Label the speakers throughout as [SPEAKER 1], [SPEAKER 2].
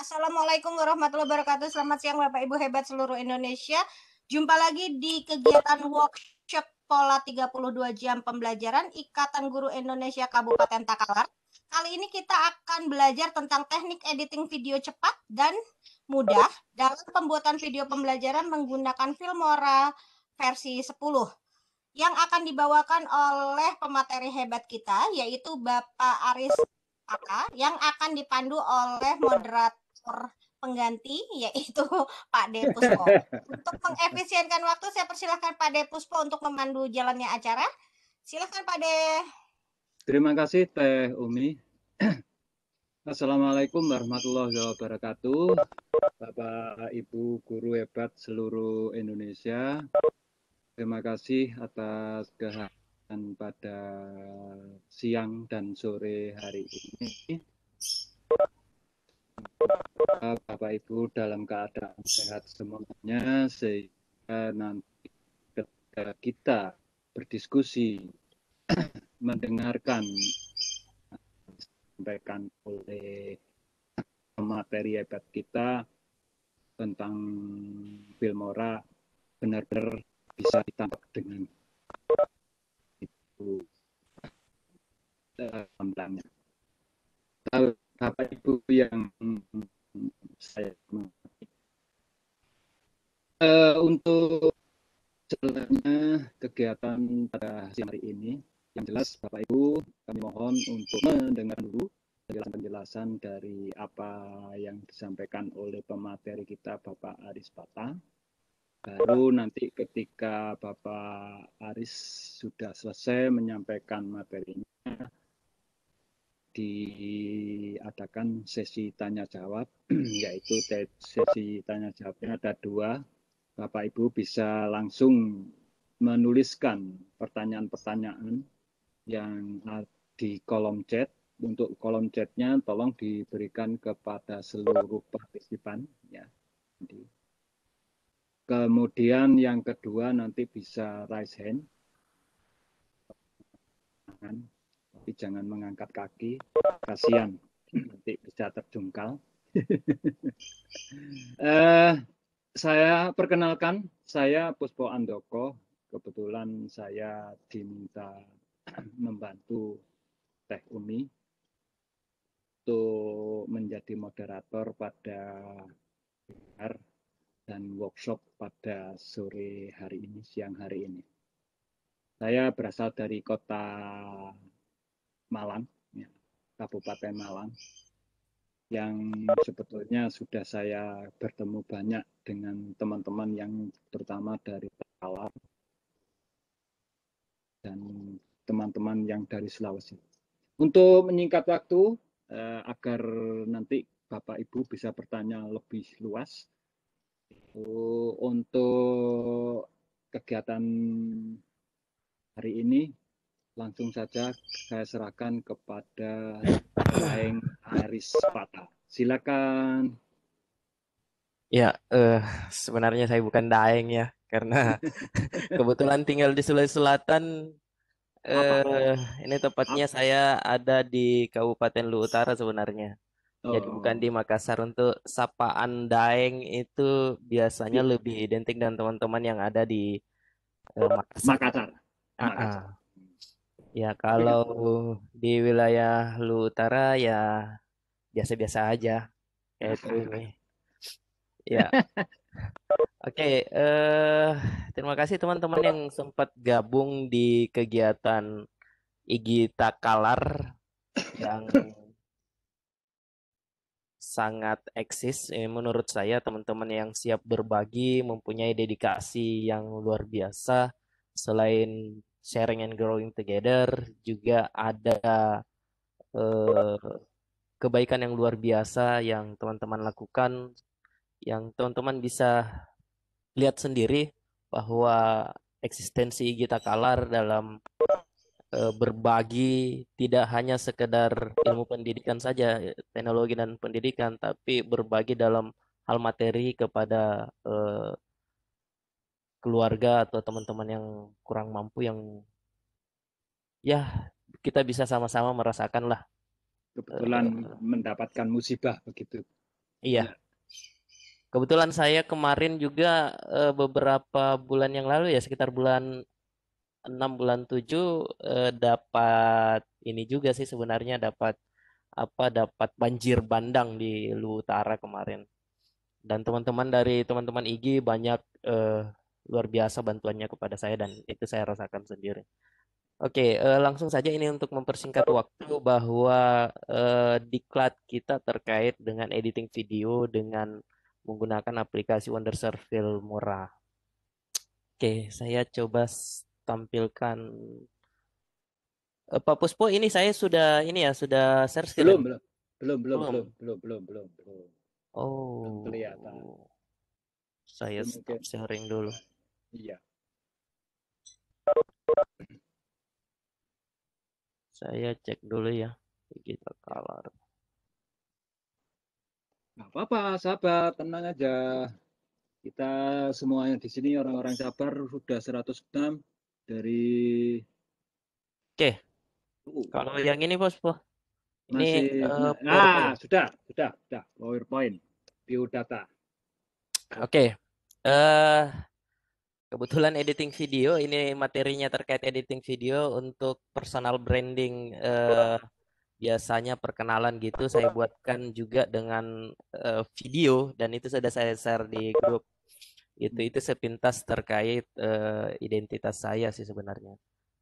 [SPEAKER 1] Assalamualaikum warahmatullahi wabarakatuh. Selamat siang Bapak Ibu hebat seluruh Indonesia. Jumpa lagi di kegiatan workshop pola 32 jam pembelajaran Ikatan Guru Indonesia Kabupaten Takalar. Kali ini kita akan belajar tentang teknik editing video cepat dan mudah dalam pembuatan video pembelajaran menggunakan Filmora versi 10 yang akan dibawakan oleh pemateri hebat kita yaitu Bapak Aris Aka yang akan dipandu oleh moderator pengganti yaitu Pak Depuspo. untuk mengefisienkan waktu saya persilahkan Pak Depuspo untuk memandu jalannya acara. Silahkan Pak De.
[SPEAKER 2] Terima kasih Teh Umi. Assalamualaikum warahmatullahi wabarakatuh. Bapak Ibu guru hebat seluruh Indonesia. Terima kasih atas kehadiran pada siang dan sore hari ini. Bapak Ibu dalam keadaan sehat semuanya sehingga nanti ketika kita berdiskusi mendengarkan sampaikan oleh materi hebat kita tentang Filmora benar-benar bisa ditangkap dengan itu dalam Bapak Ibu yang saya uh, untuk sebenarnya kegiatan pada siang hari ini yang jelas Bapak Ibu kami mohon untuk mendengar dulu penjelasan-penjelasan dari apa yang disampaikan oleh pemateri kita Bapak Aris Pata. Baru nanti ketika Bapak Aris sudah selesai menyampaikan materinya, diadakan sesi tanya jawab, yaitu sesi tanya jawabnya ada dua. Bapak Ibu bisa langsung menuliskan pertanyaan-pertanyaan yang di kolom chat. Untuk kolom chatnya tolong diberikan kepada seluruh partisipan. Ya. Kemudian yang kedua nanti bisa raise hand tapi jangan mengangkat kaki, kasihan nanti bisa terjungkal. eh, saya perkenalkan, saya Puspo Andoko. Kebetulan saya diminta membantu Teh Umi untuk menjadi moderator pada dan workshop pada sore hari ini, siang hari ini. Saya berasal dari kota Malang, ya, Kabupaten Malang, yang sebetulnya sudah saya bertemu banyak dengan teman-teman yang terutama dari Talar dan teman-teman yang dari Sulawesi. Untuk menyingkat waktu eh, agar nanti Bapak Ibu bisa bertanya lebih luas untuk kegiatan hari ini langsung saja saya serahkan kepada Aeng Aris Pata. Silakan.
[SPEAKER 3] Ya, eh, sebenarnya saya bukan Daeng ya, karena kebetulan tinggal di Sulawesi Selatan. Eh, ini tepatnya saya ada di Kabupaten Lu Utara sebenarnya. Oh. Jadi bukan di Makassar untuk sapaan Daeng itu biasanya iya. lebih identik dengan teman-teman yang ada di eh, Makassar. Makassar. Ah, ah. Makassar. Ya iya. kalau di wilayah lu utara ya biasa-biasa aja itu ini. Ya. Oke, okay, uh, eh, terima kasih teman-teman yang sempat gabung di kegiatan Igi Takalar yang sangat eksis eh, menurut saya teman-teman yang siap berbagi mempunyai dedikasi yang luar biasa selain sharing and growing together juga ada eh, kebaikan yang luar biasa yang teman-teman lakukan yang teman-teman bisa lihat sendiri bahwa eksistensi kita Kalar dalam eh, berbagi tidak hanya sekedar ilmu pendidikan saja teknologi dan pendidikan tapi berbagi dalam hal materi kepada eh, keluarga atau teman-teman yang kurang mampu yang ya kita bisa sama-sama merasakan lah kebetulan
[SPEAKER 2] uh, mendapatkan musibah begitu
[SPEAKER 3] iya ya. kebetulan saya kemarin juga uh, beberapa bulan yang lalu ya sekitar bulan 6 bulan 7 uh, eh, dapat ini juga sih sebenarnya dapat apa dapat banjir bandang di Luwu Utara kemarin. Dan teman-teman dari teman-teman IG banyak uh, luar biasa bantuannya kepada saya dan itu saya rasakan sendiri. Oke, uh, langsung saja ini untuk mempersingkat waktu bahwa uh, diklat kita terkait dengan editing video dengan menggunakan aplikasi Wondershare Filmora. Oke, saya coba tampilkan uh, Pak Puspo ini saya sudah ini ya sudah share sebelum ya?
[SPEAKER 2] Belum, belum. Belum, belum, belum, belum, belum, belum, belum.
[SPEAKER 3] Oh. Belum kelihatan.
[SPEAKER 2] Saya stop
[SPEAKER 3] sharing dulu. Iya. Saya cek dulu ya digital color.
[SPEAKER 2] Nah, apa-apa, sahabat, tenang aja. Kita semuanya di sini orang-orang sabar sudah 106 dari Oke. Uh,
[SPEAKER 3] Kalau yang ini Bos, Bos. Ini masih... uh, ah,
[SPEAKER 2] sudah, sudah, sudah. PowerPoint, view data.
[SPEAKER 3] Oke. Okay. Eh uh, Kebetulan editing video ini materinya terkait editing video untuk personal branding eh, biasanya perkenalan gitu saya buatkan juga dengan eh, video dan itu sudah saya share di grup. Itu itu sepintas terkait eh, identitas saya sih sebenarnya.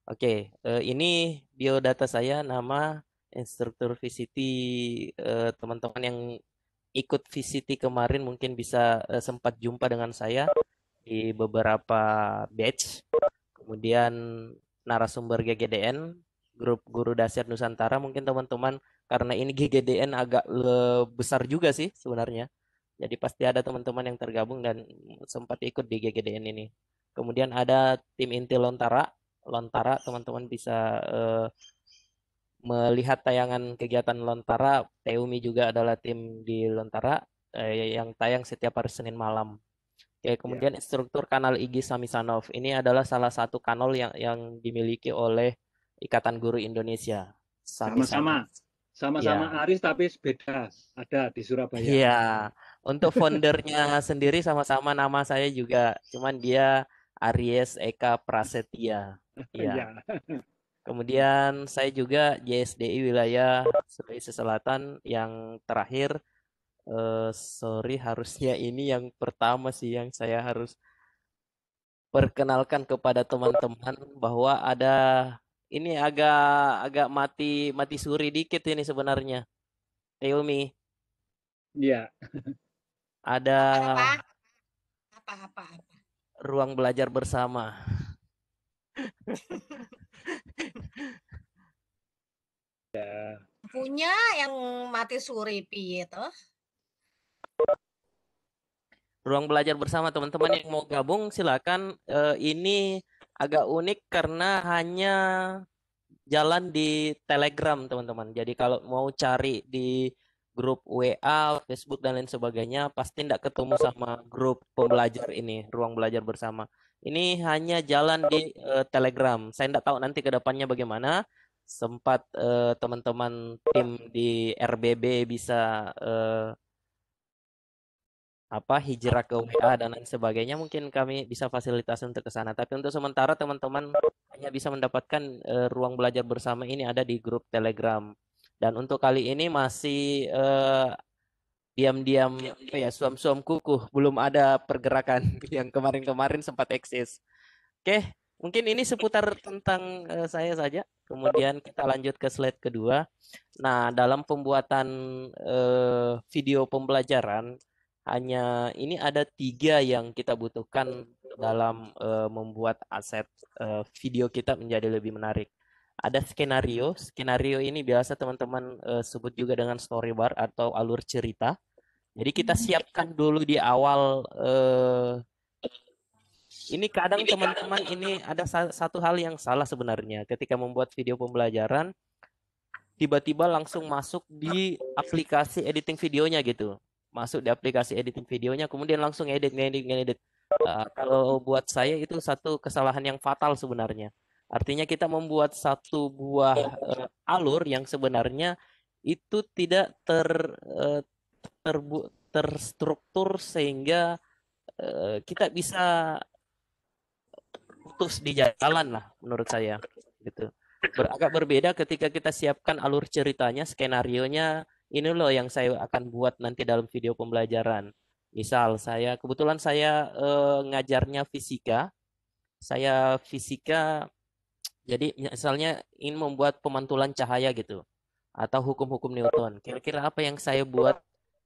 [SPEAKER 3] Oke, eh, ini biodata saya nama instruktur VCT eh, teman-teman yang ikut VCT kemarin mungkin bisa eh, sempat jumpa dengan saya di beberapa batch. Kemudian narasumber GGDN, grup guru dasar Nusantara mungkin teman-teman karena ini GGDN agak besar juga sih sebenarnya. Jadi pasti ada teman-teman yang tergabung dan sempat ikut di GGDN ini. Kemudian ada tim inti Lontara. Lontara teman-teman bisa uh, melihat tayangan kegiatan Lontara. Teumi juga adalah tim di Lontara uh, yang tayang setiap hari Senin malam. Oke, iya. kemudian yeah. struktur kanal Igi Samisanov. Ini adalah salah satu kanal yang yang dimiliki oleh Ikatan Guru Indonesia. Sama-sama. Sama-sama ya.
[SPEAKER 2] Aris tapi beda. Ada di Surabaya. Iya.
[SPEAKER 3] Untuk foundernya sendiri sama-sama nama saya juga. Cuman dia Aries Eka Prasetya. Iya. iya. Kemudian saya juga JSDI wilayah Sulawesi Selatan yang terakhir Uh, sorry, harusnya ini yang pertama sih yang saya harus perkenalkan kepada teman-teman bahwa ada ini agak agak mati mati suri dikit ini sebenarnya. Naomi Iya. Ada apa-apa ruang belajar bersama. ya.
[SPEAKER 1] Punya yang mati suri piye toh?
[SPEAKER 3] Ruang belajar bersama teman-teman yang mau gabung silakan. Uh, ini agak unik karena hanya jalan di Telegram teman-teman. Jadi kalau mau cari di grup WA, Facebook dan lain sebagainya pasti tidak ketemu sama grup pembelajar ini, ruang belajar bersama. Ini hanya jalan di uh, Telegram. Saya tidak tahu nanti kedepannya bagaimana. Sempat eh, teman-teman uh, tim di RBB bisa uh, apa hijrah ke WA dan lain sebagainya mungkin kami bisa fasilitas untuk ke sana tapi untuk sementara teman-teman hanya bisa mendapatkan uh, ruang belajar bersama ini ada di grup Telegram dan untuk kali ini masih uh, diam-diam ya suam-suam kuku belum ada pergerakan yang kemarin-kemarin sempat eksis oke mungkin ini seputar tentang uh, saya saja kemudian kita lanjut ke slide kedua nah dalam pembuatan uh, video pembelajaran hanya ini ada tiga yang kita butuhkan dalam uh, membuat aset uh, video kita menjadi lebih menarik. Ada skenario, skenario ini biasa teman-teman uh, sebut juga dengan storyboard atau alur cerita. Jadi kita hmm. siapkan dulu di awal. Uh, ini kadang teman-teman ini ada satu hal yang salah sebenarnya ketika membuat video pembelajaran tiba-tiba langsung masuk di aplikasi editing videonya gitu masuk di aplikasi editing videonya, kemudian langsung edit, edit, edit. Uh, ah, kalau buat saya itu satu kesalahan yang fatal sebenarnya. Artinya kita membuat satu buah uh, alur yang sebenarnya itu tidak ter uh, terbu terstruktur sehingga uh, kita bisa putus di jalan lah menurut saya gitu. Ber agak berbeda ketika kita siapkan alur ceritanya, skenario-nya ini loh yang saya akan buat nanti dalam video pembelajaran. Misal saya kebetulan saya eh, ngajarnya fisika. Saya fisika jadi misalnya ingin membuat pemantulan cahaya gitu atau hukum-hukum Newton. Kira-kira apa yang saya buat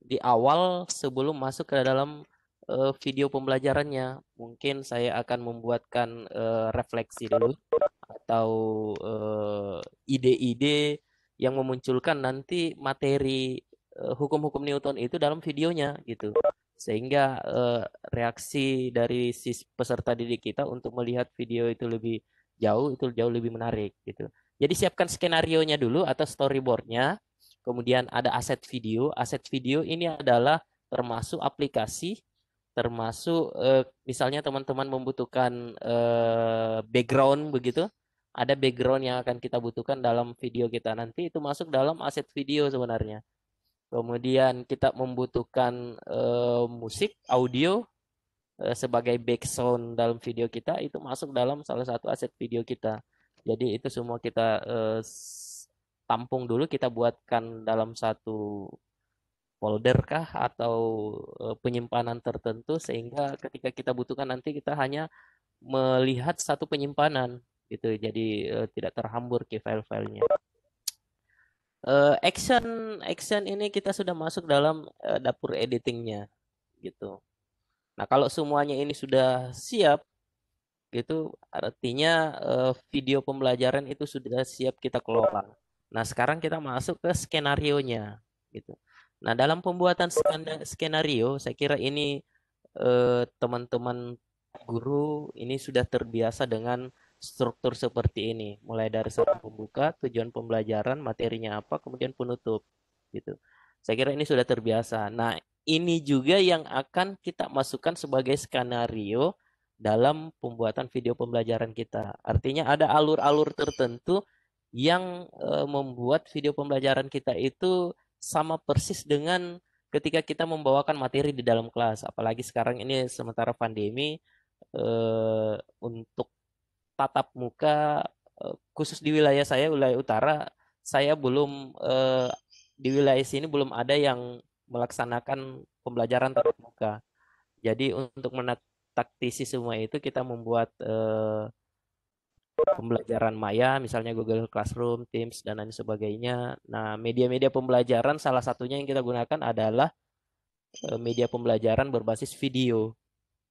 [SPEAKER 3] di awal sebelum masuk ke dalam eh, video pembelajarannya? Mungkin saya akan membuatkan eh, refleksi dulu atau eh, ide-ide yang memunculkan nanti materi eh, hukum-hukum Newton itu dalam videonya gitu sehingga uh, reaksi dari si peserta didik kita untuk melihat video itu lebih jauh itu jauh lebih menarik gitu jadi siapkan skenario nya dulu atau storyboardnya kemudian ada aset video aset video ini adalah termasuk aplikasi termasuk uh, misalnya teman-teman membutuhkan uh, background begitu ada background yang akan kita butuhkan dalam video kita nanti itu masuk dalam aset video sebenarnya. Kemudian kita membutuhkan uh, musik, audio uh, sebagai background dalam video kita itu masuk dalam salah satu aset video kita. Jadi itu semua kita uh, tampung dulu kita buatkan dalam satu folder kah atau penyimpanan tertentu sehingga ketika kita butuhkan nanti kita hanya melihat satu penyimpanan gitu jadi uh, tidak terhambur ke file-filenya uh, action action ini kita sudah masuk dalam uh, dapur editingnya gitu nah kalau semuanya ini sudah siap gitu artinya uh, video pembelajaran itu sudah siap kita kelola nah sekarang kita masuk ke skenario nya gitu nah dalam pembuatan skenario saya kira ini teman-teman uh, teman -teman guru ini sudah terbiasa dengan struktur seperti ini, mulai dari satu pembuka, tujuan pembelajaran, materinya apa, kemudian penutup, gitu. Saya kira ini sudah terbiasa. Nah, ini juga yang akan kita masukkan sebagai skenario dalam pembuatan video pembelajaran kita. Artinya ada alur-alur tertentu yang eh, membuat video pembelajaran kita itu sama persis dengan ketika kita membawakan materi di dalam kelas. Apalagi sekarang ini sementara pandemi eh, untuk tatap muka eh, khusus di wilayah saya wilayah utara saya belum eh, di wilayah sini belum ada yang melaksanakan pembelajaran tatap muka. Jadi untuk menaktisi semua itu kita membuat eh, pembelajaran maya misalnya Google Classroom, Teams dan lain sebagainya. Nah, media-media pembelajaran salah satunya yang kita gunakan adalah eh, media pembelajaran berbasis video.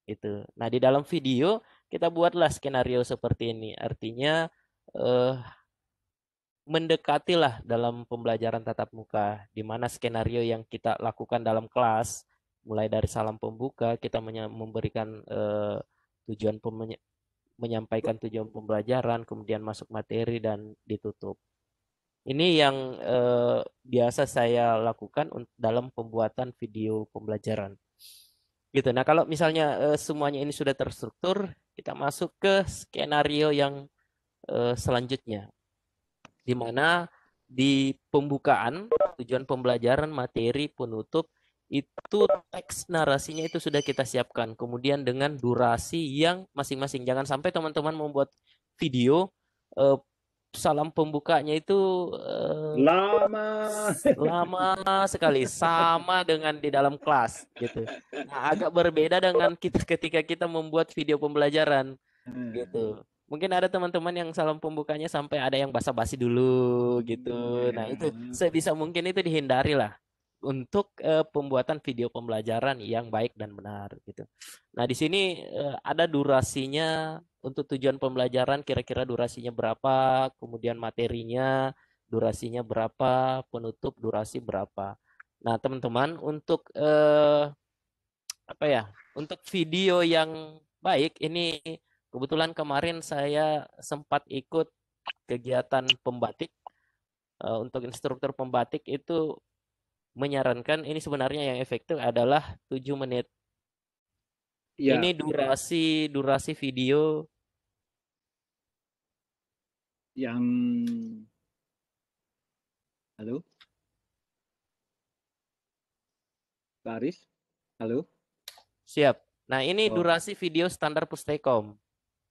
[SPEAKER 3] Itu. Nah, di dalam video kita buatlah skenario seperti ini. Artinya eh, mendekatilah dalam pembelajaran tatap muka, di mana skenario yang kita lakukan dalam kelas, mulai dari salam pembuka, kita memberikan eh, tujuan pemenya menyampaikan tujuan pembelajaran, kemudian masuk materi dan ditutup. Ini yang eh, biasa saya lakukan dalam pembuatan video pembelajaran gitu. Nah kalau misalnya eh, semuanya ini sudah terstruktur, kita masuk ke skenario yang uh, selanjutnya. Di mana di pembukaan, tujuan pembelajaran, materi, penutup, itu teks narasinya itu sudah kita siapkan. Kemudian dengan durasi yang masing-masing. Jangan sampai teman-teman membuat video uh, salam pembukanya itu uh, lama lama sekali sama dengan di dalam kelas gitu nah, agak berbeda dengan kita ketika kita membuat video pembelajaran
[SPEAKER 4] hmm. gitu
[SPEAKER 3] mungkin ada teman-teman yang salam pembukanya sampai ada yang basa-basi dulu gitu hmm. nah itu sebisa mungkin itu dihindari lah untuk uh, pembuatan video pembelajaran yang baik dan benar gitu nah di sini uh, ada durasinya untuk tujuan pembelajaran kira-kira durasinya berapa, kemudian materinya durasinya berapa, penutup durasi berapa. Nah, teman-teman, untuk eh, apa ya? Untuk video yang baik ini kebetulan kemarin saya sempat ikut kegiatan pembatik. Eh, untuk instruktur pembatik itu menyarankan ini sebenarnya yang efektif adalah 7 menit Ya, ini durasi durasi video
[SPEAKER 2] yang halo Paris. halo siap nah ini oh.
[SPEAKER 3] durasi video standar
[SPEAKER 2] Pustekom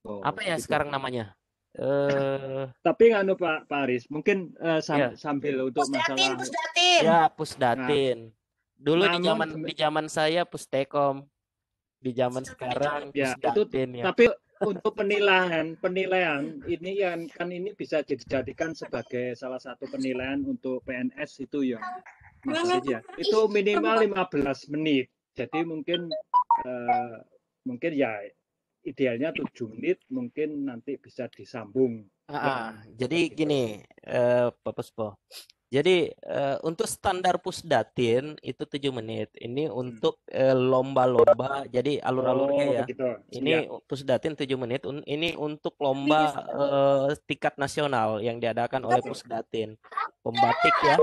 [SPEAKER 2] oh, apa ya gitu. sekarang namanya Uh, tapi nganu Pak Paris, mungkin uh, sam yeah. sambil untuk pusdatin, masalah pusdatin. Ya, pusdatin. Nah,
[SPEAKER 3] Dulu di zaman di zaman saya Pustekom di zaman sekarang ya, itu ya. tapi
[SPEAKER 2] untuk penilaian penilaian ini kan kan ini bisa dijadikan sebagai salah satu penilaian untuk PNS itu ya maksudnya nah, itu minimal 15 menit jadi mungkin eh, mungkin ya idealnya tujuh menit mungkin nanti bisa disambung ah, ah. Nah, jadi gitu. gini
[SPEAKER 3] eh, Pak Pospo, jadi uh, untuk standar pusdatin itu tujuh menit. Ini hmm. untuk lomba eh, lomba-lomba. jadi alur-alurnya oh, ya. Begitu. Ini ya. pusdatin tujuh menit. Ini untuk lomba uh, tingkat nasional yang diadakan oleh pusdatin. Pembatik ya. Ya.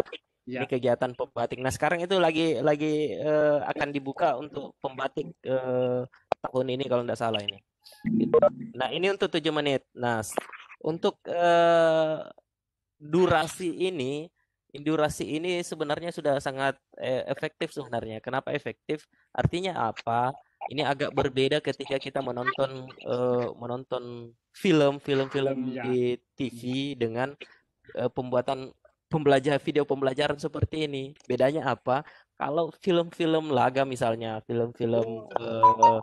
[SPEAKER 3] Ini iya. kegiatan pembatik. Nah sekarang itu lagi lagi uh, akan dibuka untuk pembatik uh, tahun ini kalau tidak salah ini. Nah ini untuk tujuh menit. Nah untuk uh, durasi ini Indurasi ini sebenarnya sudah sangat eh, efektif sebenarnya. Kenapa efektif? Artinya apa? Ini agak berbeda ketika kita menonton eh, menonton film film-film iya. di TV dengan eh, pembuatan pembelajar video pembelajaran seperti ini. Bedanya apa? Kalau film-film laga misalnya, film-film eh,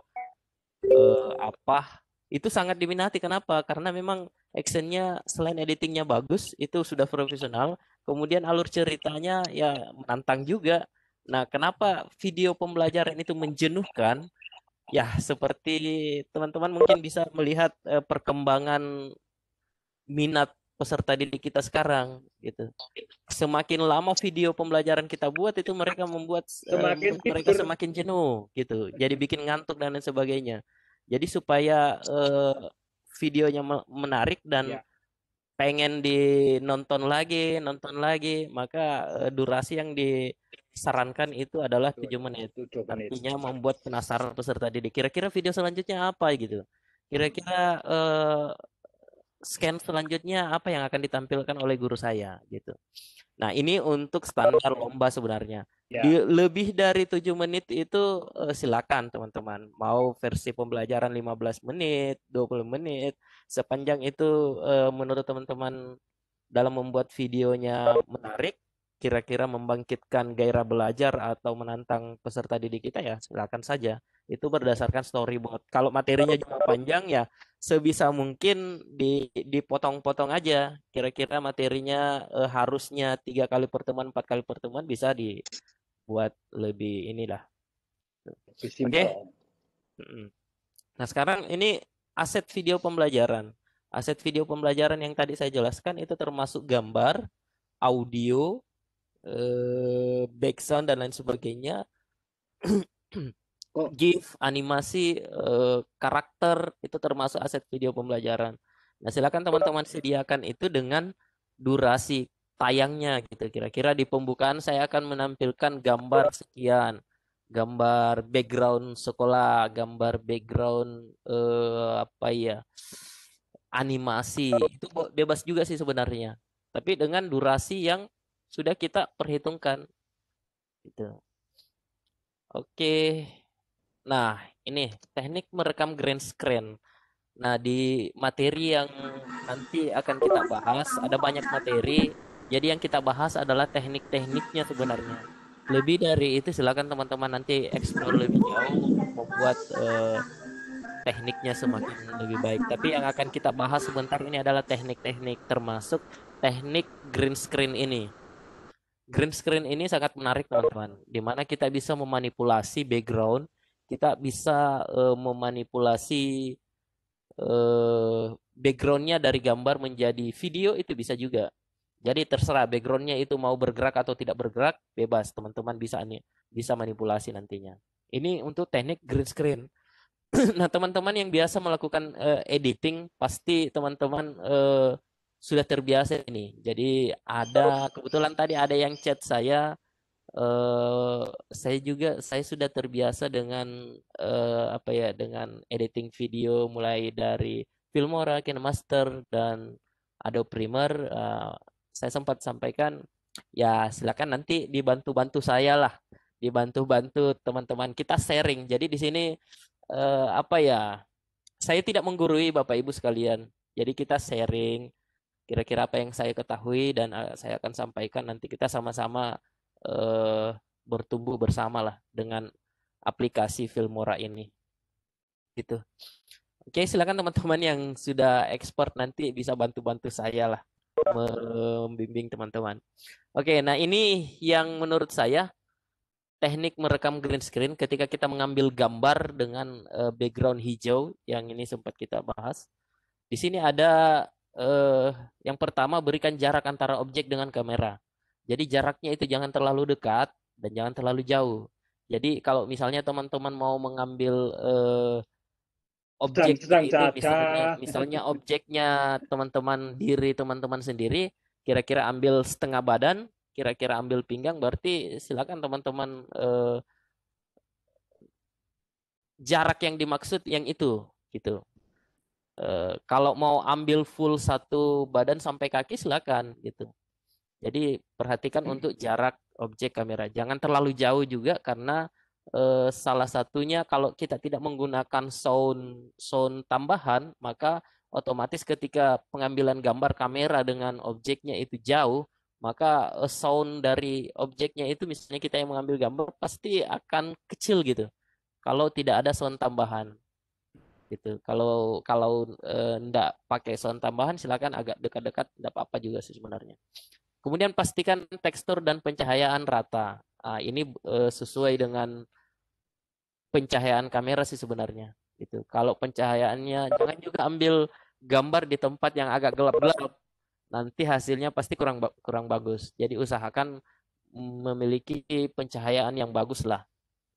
[SPEAKER 3] eh, apa itu sangat diminati. Kenapa? Karena memang actionnya selain editingnya bagus, itu sudah profesional, Kemudian alur ceritanya ya menantang juga. Nah, kenapa video pembelajaran itu menjenuhkan? Ya, seperti teman-teman mungkin bisa melihat eh, perkembangan minat peserta didik kita sekarang gitu. Semakin lama video pembelajaran kita buat itu mereka membuat eh, semakin eh, mereka semakin jenuh gitu. Jadi bikin ngantuk dan lain sebagainya. Jadi supaya eh, videonya menarik dan ya pengen dinonton lagi, nonton lagi, maka eh, durasi yang disarankan itu adalah tujuh menit. 7 menit. Artinya membuat penasaran peserta didik. Kira-kira video selanjutnya apa gitu. Kira-kira uh, scan selanjutnya apa yang akan ditampilkan oleh guru saya gitu. Nah, ini untuk standar lomba sebenarnya. Ya. Di lebih dari tujuh menit itu eh, silakan teman-teman. Mau versi pembelajaran 15 menit, 20 menit, sepanjang itu eh, menurut teman-teman dalam membuat videonya menarik kira-kira membangkitkan gairah belajar atau menantang peserta didik kita ya silakan saja itu berdasarkan storyboard kalau materinya juga panjang ya sebisa mungkin di dipotong-potong aja kira-kira materinya eh, harusnya tiga kali pertemuan empat kali pertemuan bisa dibuat lebih inilah oke okay? nah sekarang ini aset video pembelajaran aset video pembelajaran yang tadi saya jelaskan itu termasuk gambar audio uh, background dan lain sebagainya oh. GIF animasi uh, karakter itu termasuk aset video pembelajaran nah silakan teman-teman sediakan itu dengan durasi tayangnya gitu kira-kira di pembukaan saya akan menampilkan gambar sekian gambar background sekolah, gambar background uh, apa ya animasi itu bebas juga sih sebenarnya, tapi dengan durasi yang sudah kita perhitungkan. Gitu. Oke. Nah, ini teknik merekam green screen. Nah, di materi yang nanti akan kita bahas ada banyak materi. Jadi yang kita bahas adalah teknik-tekniknya sebenarnya. Lebih dari itu silakan teman-teman nanti explore lebih jauh membuat uh, tekniknya semakin lebih baik. Tapi yang akan kita bahas sebentar ini adalah teknik-teknik termasuk teknik green screen ini green screen ini sangat menarik teman-teman di mana kita bisa memanipulasi background kita bisa uh, memanipulasi uh, backgroundnya dari gambar menjadi video itu bisa juga jadi terserah backgroundnya itu mau bergerak atau tidak bergerak bebas teman-teman bisa bisa manipulasi nantinya ini untuk teknik green screen nah teman-teman yang biasa melakukan uh, editing pasti teman-teman uh, sudah terbiasa ini. Jadi ada kebetulan tadi ada yang chat saya eh saya juga saya sudah terbiasa dengan eh, apa ya dengan editing video mulai dari Filmora, KineMaster dan Adobe Premiere. Eh, saya sempat sampaikan ya silakan nanti dibantu-bantu saya lah dibantu-bantu teman-teman kita sharing. Jadi di sini eh, apa ya? Saya tidak menggurui Bapak Ibu sekalian. Jadi kita sharing kira-kira apa yang saya ketahui dan eh, saya akan sampaikan nanti kita sama-sama eh, bertumbuh lah dengan aplikasi Filmora ini. Gitu. Oke, silakan teman-teman yang sudah expert nanti bisa bantu-bantu saya lah membimbing teman-teman. Oke, nah ini yang menurut saya teknik merekam green screen ketika kita mengambil gambar dengan eh, background hijau yang ini sempat kita bahas. Di sini ada eh, yang pertama berikan jarak antara objek dengan kamera. Jadi jaraknya itu jangan terlalu dekat dan jangan terlalu jauh. Jadi kalau misalnya teman-teman mau mengambil eh, objek sedang, sedang, itu, misalnya, misalnya objeknya teman-teman diri teman-teman sendiri, kira-kira ambil setengah badan, kira-kira ambil pinggang, berarti silakan teman-teman eh, jarak yang dimaksud yang itu gitu. Eh, kalau mau ambil full satu badan sampai kaki silakan gitu. Jadi perhatikan hmm. untuk jarak objek kamera, jangan terlalu jauh juga karena eh, salah satunya kalau kita tidak menggunakan sound sound tambahan maka otomatis ketika pengambilan gambar kamera dengan objeknya itu jauh maka eh, sound dari objeknya itu misalnya kita yang mengambil gambar pasti akan kecil gitu kalau tidak ada sound tambahan gitu. Kalau kalau eh, pakai sound tambahan silakan agak dekat-dekat tidak apa-apa juga sih sebenarnya. Kemudian pastikan tekstur dan pencahayaan rata. Nah, ini eh, sesuai dengan pencahayaan kamera sih sebenarnya gitu. Kalau pencahayaannya jangan juga ambil gambar di tempat yang agak gelap-gelap. Nanti hasilnya pasti kurang kurang bagus. Jadi usahakan memiliki pencahayaan yang bagus lah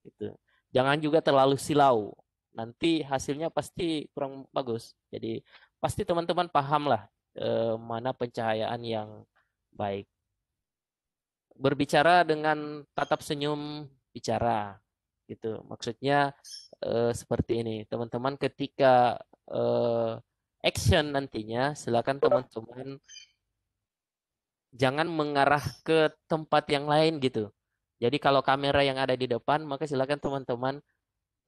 [SPEAKER 3] gitu. Jangan juga terlalu silau nanti hasilnya pasti kurang bagus. Jadi pasti teman-teman paham lah eh, mana pencahayaan yang baik. Berbicara dengan tatap senyum bicara gitu. Maksudnya eh, seperti ini. Teman-teman ketika eh, action nantinya silakan teman-teman jangan mengarah ke tempat yang lain gitu. Jadi kalau kamera yang ada di depan maka silakan teman-teman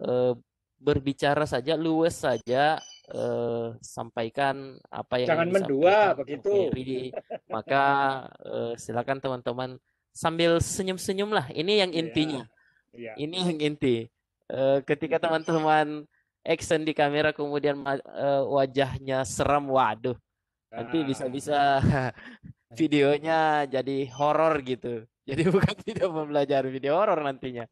[SPEAKER 3] eh, berbicara saja, luwes saja, eh, sampaikan apa yang jangan mendua
[SPEAKER 2] begitu. Ferry. Maka
[SPEAKER 3] eh, silakan teman-teman sambil senyum-senyum lah. Ini yang iya, intinya. Yeah. Yeah. Ini yang inti. Eh, ketika teman-teman action di kamera kemudian eh, wajahnya seram, waduh, nanti ah. bisa-bisa videonya jadi horor gitu. Jadi bukan tidak mempelajari video horor nantinya.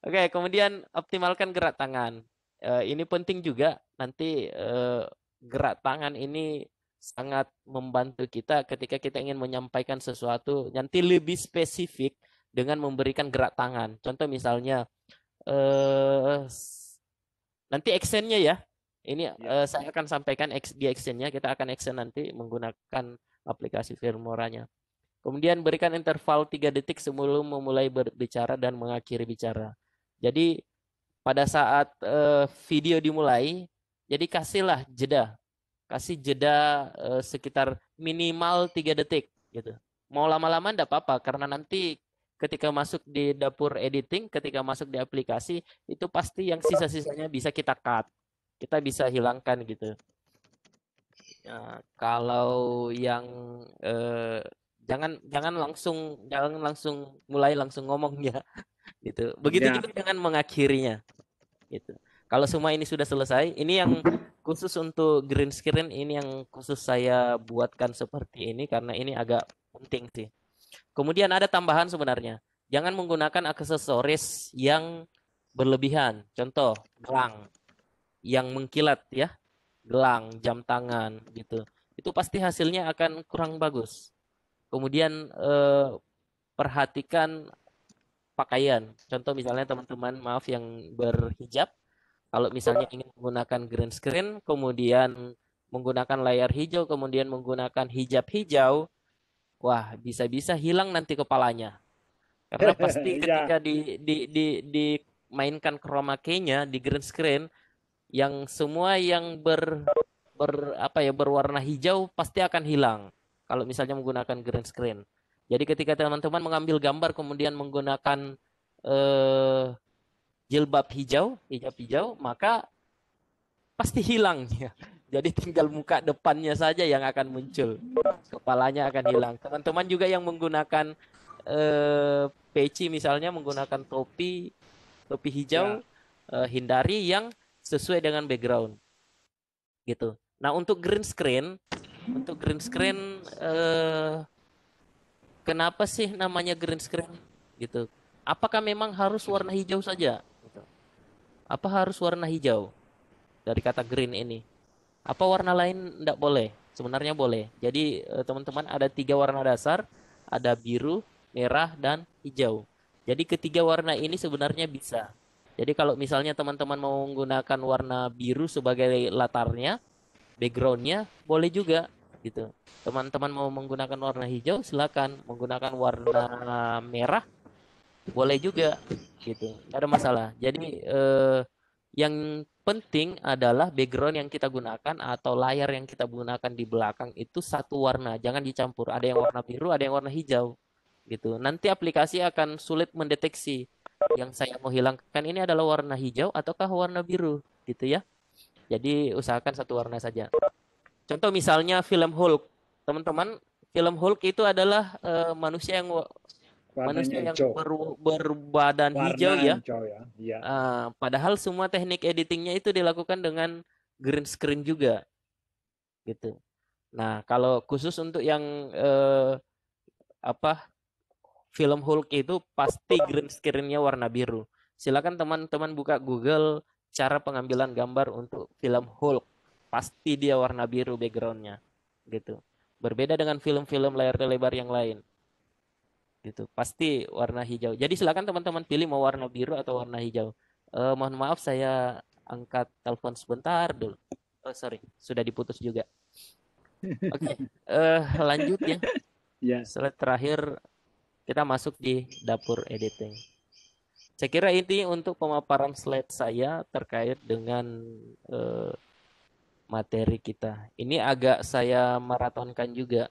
[SPEAKER 3] Oke, okay, kemudian optimalkan gerak tangan. Eh, ini penting juga nanti eh, gerak tangan ini sangat membantu kita ketika kita ingin menyampaikan sesuatu nanti lebih spesifik dengan memberikan gerak tangan. Contoh misalnya eh, nanti actionnya ya. Ini ya. saya akan sampaikan di actionnya. Kita akan action nanti menggunakan aplikasi Firmoranya. Kemudian berikan interval tiga detik sebelum memulai berbicara dan mengakhiri bicara. Jadi pada saat uh, video dimulai, jadi kasihlah jeda. Kasih jeda uh, sekitar minimal tiga detik gitu. Mau lama-lama enggak apa-apa karena nanti ketika masuk di dapur editing, ketika masuk di aplikasi itu pasti yang sisa-sisanya bisa kita cut. Kita bisa hilangkan gitu. Nah, kalau yang eh, jangan jangan langsung jangan langsung mulai langsung ngomong ya gitu begitu ya. juga dengan mengakhirinya gitu kalau semua ini sudah selesai ini yang khusus untuk green screen ini yang khusus saya buatkan seperti ini karena ini agak penting sih kemudian ada tambahan sebenarnya jangan menggunakan aksesoris yang berlebihan contoh gelang yang mengkilat ya gelang jam tangan gitu itu pasti hasilnya akan kurang bagus kemudian eh, perhatikan pakaian. Contoh misalnya teman-teman maaf yang berhijab, kalau misalnya ingin menggunakan green screen, kemudian menggunakan layar hijau, kemudian menggunakan hijab hijau, wah bisa-bisa hilang nanti kepalanya. Karena pasti iya. ketika di, di, di, dimainkan chroma key-nya di green screen, yang semua yang ber, ber apa ya berwarna hijau pasti akan hilang kalau misalnya menggunakan green screen. Jadi ketika teman-teman mengambil gambar kemudian menggunakan eh, jilbab hijau, hijab hijau, maka pasti hilang. Ya. Jadi tinggal muka depannya saja yang akan muncul. Kepalanya akan hilang. Teman-teman juga yang menggunakan eh, peci misalnya menggunakan topi topi hijau ya. eh, hindari yang sesuai dengan background. Gitu. Nah, untuk green screen, untuk green screen eh Kenapa sih namanya green screen? Gitu. Apakah memang harus warna hijau saja? Gitu. Apa harus warna hijau dari kata green ini? Apa warna lain tidak boleh? Sebenarnya boleh. Jadi eh, teman-teman ada tiga warna dasar, ada biru, merah, dan hijau. Jadi ketiga warna ini sebenarnya bisa. Jadi kalau misalnya teman-teman mau menggunakan warna biru sebagai latarnya, backgroundnya, boleh juga gitu. Teman-teman mau menggunakan warna hijau silakan, menggunakan warna merah boleh juga gitu. Gak ada masalah. Jadi eh, yang penting adalah background yang kita gunakan atau layar yang kita gunakan di belakang itu satu warna, jangan dicampur. Ada yang warna biru, ada yang warna hijau gitu. Nanti aplikasi akan sulit mendeteksi yang saya mau hilangkan ini adalah warna hijau ataukah warna biru gitu ya. Jadi usahakan satu warna saja. Contoh misalnya film Hulk. Teman-teman, film Hulk itu adalah uh, manusia yang Warnanya manusia yang hijau. Ber, berbadan hijau ya. Hijau ya. ya. Uh, padahal semua teknik editingnya itu dilakukan dengan green screen juga, gitu. Nah kalau khusus untuk yang uh, apa film Hulk itu pasti green screennya warna biru. Silakan teman-teman buka Google cara pengambilan gambar untuk film Hulk pasti dia warna biru backgroundnya gitu berbeda dengan film-film layar lebar yang lain gitu pasti warna hijau jadi silakan teman-teman pilih mau warna biru atau warna hijau uh, mohon maaf saya angkat telepon sebentar dulu oh sorry sudah diputus juga oke okay. uh, eh, lanjut ya ya slide terakhir kita masuk di dapur editing saya kira ini untuk pemaparan slide saya terkait dengan uh, materi kita. Ini agak saya maratonkan juga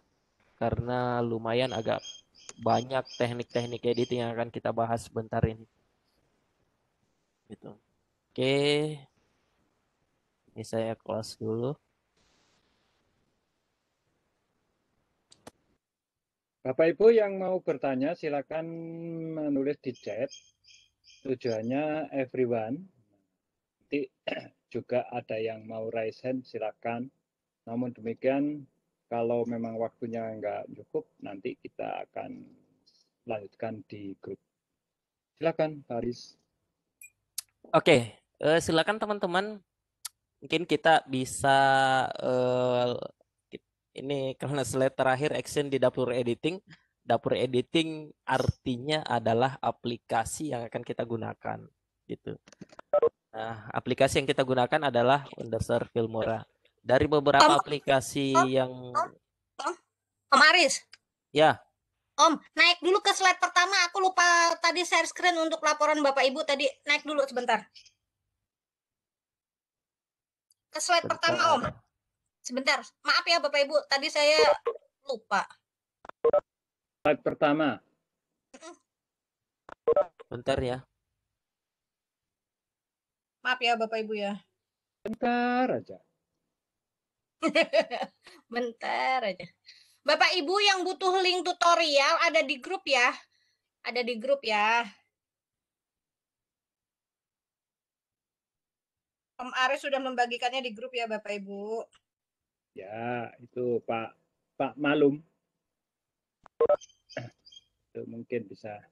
[SPEAKER 3] karena lumayan agak banyak teknik-teknik editing yang akan kita bahas sebentar ini. Gitu. Oke. Ini saya close dulu.
[SPEAKER 2] Bapak Ibu yang mau bertanya silakan menulis di chat. Tujuannya everyone. Nanti juga ada yang mau raise hand silakan. Namun demikian kalau memang waktunya nggak cukup nanti kita akan lanjutkan di grup. Silakan Paris.
[SPEAKER 3] Oke, okay. uh, eh, silakan teman-teman. Mungkin kita bisa uh, ini karena slide terakhir action di dapur editing. Dapur editing artinya adalah aplikasi yang akan kita gunakan gitu. Nah, aplikasi yang kita gunakan adalah Wonderser Filmora. Dari beberapa Om, aplikasi Om, yang Om,
[SPEAKER 1] Om, Om Aris. Ya. Om, naik dulu ke slide pertama. Aku lupa tadi share screen untuk laporan Bapak Ibu tadi. Naik dulu sebentar. Ke slide Bentar. pertama, Om. Sebentar. Maaf ya Bapak Ibu, tadi saya lupa.
[SPEAKER 2] Slide pertama. Bentar ya.
[SPEAKER 1] Maaf ya Bapak Ibu ya.
[SPEAKER 2] Bentar aja.
[SPEAKER 1] Bentar aja. Bapak Ibu yang butuh link tutorial ada di grup ya. Ada di grup ya. Om Aris sudah membagikannya di grup ya Bapak
[SPEAKER 2] Ibu. Ya, itu Pak Pak Malum. Itu mungkin bisa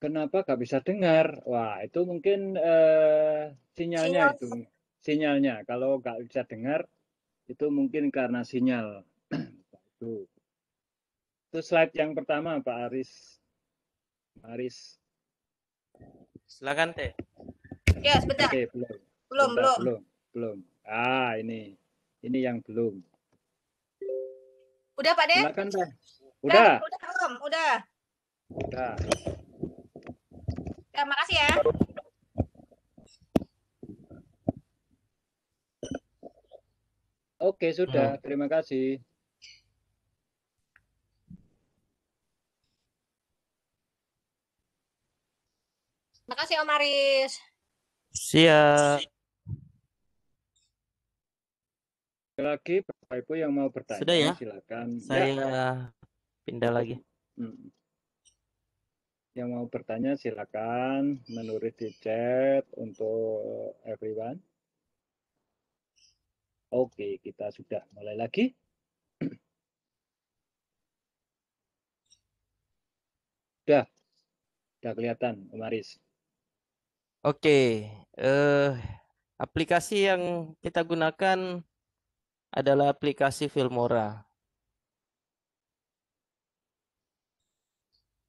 [SPEAKER 2] kenapa nggak bisa dengar? Wah, itu mungkin uh, sinyalnya sinyal. itu sinyalnya. Kalau nggak bisa dengar, itu mungkin karena sinyal. itu. itu slide yang pertama, Pak Aris. Aris.
[SPEAKER 3] Silakan teh.
[SPEAKER 2] Ya, sebentar. Okay, belum. Belum, sebentar, belum. Belum, belum. Ah, ini. Ini yang belum.
[SPEAKER 1] Udah, Pak Den? Silakan, Teh. Udah. Udah, udah. Udah. Udah. Terima eh, kasih ya.
[SPEAKER 2] Oke, sudah. Hmm. Terima kasih.
[SPEAKER 1] Terima kasih Om Aris.
[SPEAKER 3] Siap.
[SPEAKER 2] Lagi Bapak Ibu yang mau bertanya Sudah ya? silakan. Saya ya.
[SPEAKER 3] pindah lagi. Hmm
[SPEAKER 2] yang mau bertanya silakan menulis di chat untuk eh, everyone. Oke, kita sudah mulai lagi. Sudah. Sudah kelihatan, Umaris. Oke, eh aplikasi yang
[SPEAKER 3] kita gunakan adalah aplikasi Filmora.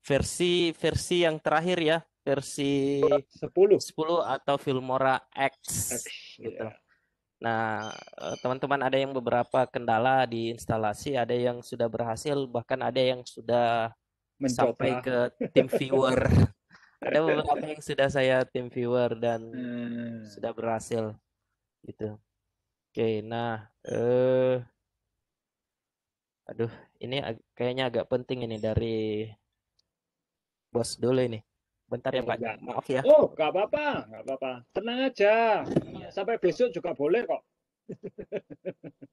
[SPEAKER 3] versi versi yang terakhir ya versi 10 10 atau Filmora X, X gitu. Yeah. Nah, eh, teman-teman ada yang beberapa kendala di instalasi, ada yang sudah berhasil, bahkan ada yang sudah Mencoba. sampai ke tim viewer. ada beberapa yang sudah saya tim viewer dan hmm. sudah berhasil gitu. Oke, nah eh aduh, ini kayaknya agak penting ini dari bos dulu ini. Bentar
[SPEAKER 2] iya, ya Pak, ya. maaf ya. Oh, nggak apa-apa, nggak apa-apa. Tenang aja, iya. sampai besok juga boleh kok.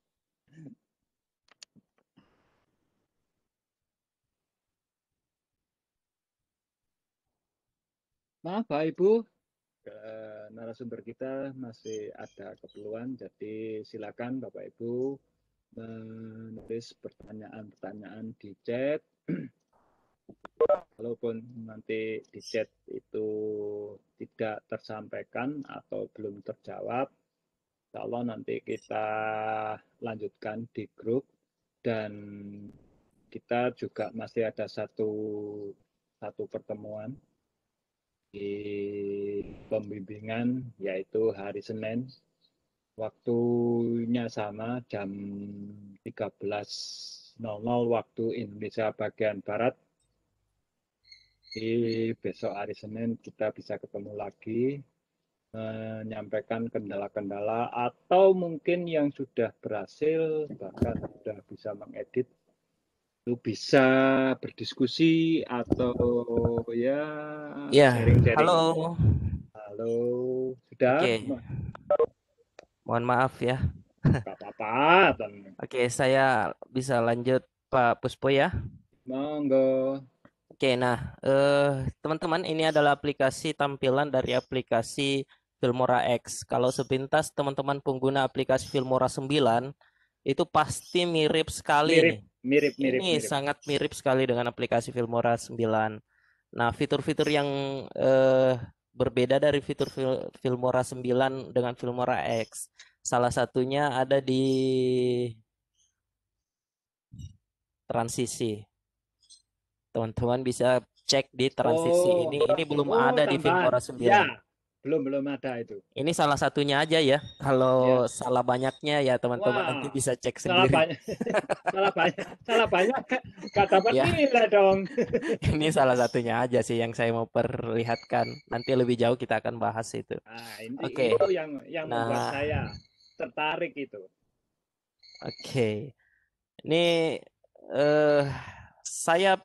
[SPEAKER 2] Maaf Pak Ibu, narasumber kita masih ada keperluan, jadi silakan Bapak Ibu menulis pertanyaan-pertanyaan di chat Walaupun nanti di chat itu tidak tersampaikan atau belum terjawab, kalau nanti kita lanjutkan di grup dan kita juga masih ada satu satu pertemuan di pembimbingan yaitu hari Senin waktunya sama jam 13.00 waktu Indonesia bagian Barat jadi besok hari Senin kita bisa ketemu lagi menyampaikan kendala-kendala atau mungkin yang sudah berhasil bahkan sudah bisa mengedit itu bisa berdiskusi atau ya ya sharing -sharing. halo halo sudah okay.
[SPEAKER 3] mohon maaf ya apa-apa oke okay, saya bisa lanjut Pak Puspo ya
[SPEAKER 2] monggo
[SPEAKER 3] Oke, nah eh, teman-teman ini adalah aplikasi tampilan dari aplikasi Filmora X. Kalau sepintas teman-teman pengguna aplikasi Filmora 9 itu pasti mirip sekali mirip,
[SPEAKER 2] Mirip, mirip, ini mirip. sangat mirip
[SPEAKER 3] sekali dengan aplikasi Filmora 9. Nah, fitur-fitur yang eh, berbeda dari fitur Fil Filmora 9 dengan Filmora X. Salah satunya ada di transisi. Teman-teman bisa cek di transisi oh, ini. Ini belum oh, ada tambahan. di Filmora 9. Ya,
[SPEAKER 2] belum belum ada itu.
[SPEAKER 3] Ini salah satunya aja ya. Kalau ya. salah banyaknya ya teman-teman wow. nanti bisa cek sendiri.
[SPEAKER 2] Salah banyak. salah banyak. Salah banyak kata ya. ya. dong.
[SPEAKER 3] ini salah satunya aja sih yang saya mau perlihatkan. Nanti lebih jauh kita akan bahas itu. Nah, ini, okay. itu yang yang nah. membuat saya
[SPEAKER 2] tertarik itu. Oke.
[SPEAKER 3] Okay. Ini eh uh, saya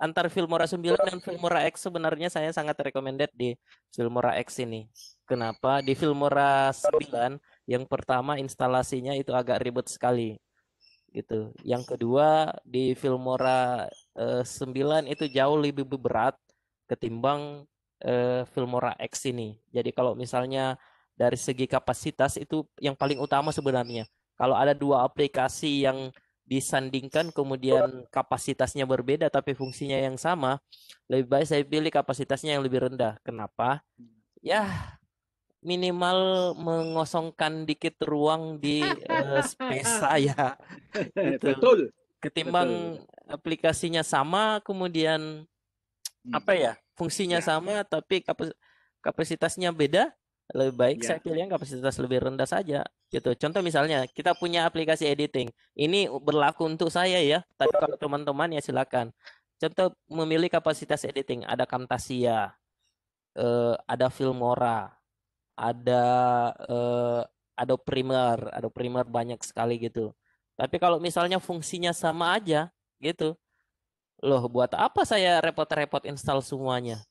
[SPEAKER 3] antar Filmora 9 dan Filmora X sebenarnya saya sangat recommended di Filmora X ini. Kenapa? Di Filmora 9 yang pertama instalasinya itu agak ribet sekali. Gitu. Yang kedua di Filmora eh, 9 itu jauh lebih berat ketimbang eh, Filmora X ini. Jadi kalau misalnya dari segi kapasitas itu yang paling utama sebenarnya. Kalau ada dua aplikasi yang disandingkan kemudian kapasitasnya berbeda tapi fungsinya yang sama, lebih baik saya pilih kapasitasnya yang lebih rendah. Kenapa? Ya minimal mengosongkan dikit ruang di uh, space saya. gitu. Betul. Ketimbang Betul. aplikasinya sama kemudian hmm. apa ya? Fungsinya ya. sama tapi kapasitasnya beda, lebih baik yeah. saya pilih yang kapasitas lebih rendah saja gitu. Contoh misalnya kita punya aplikasi editing. Ini berlaku untuk saya ya, tapi kalau teman-teman ya silakan. Contoh memilih kapasitas editing ada Camtasia, eh, ada Filmora, ada eh, ada Primer, ada Primer banyak sekali gitu. Tapi kalau misalnya fungsinya sama aja gitu. Loh, buat apa saya repot-repot install semuanya?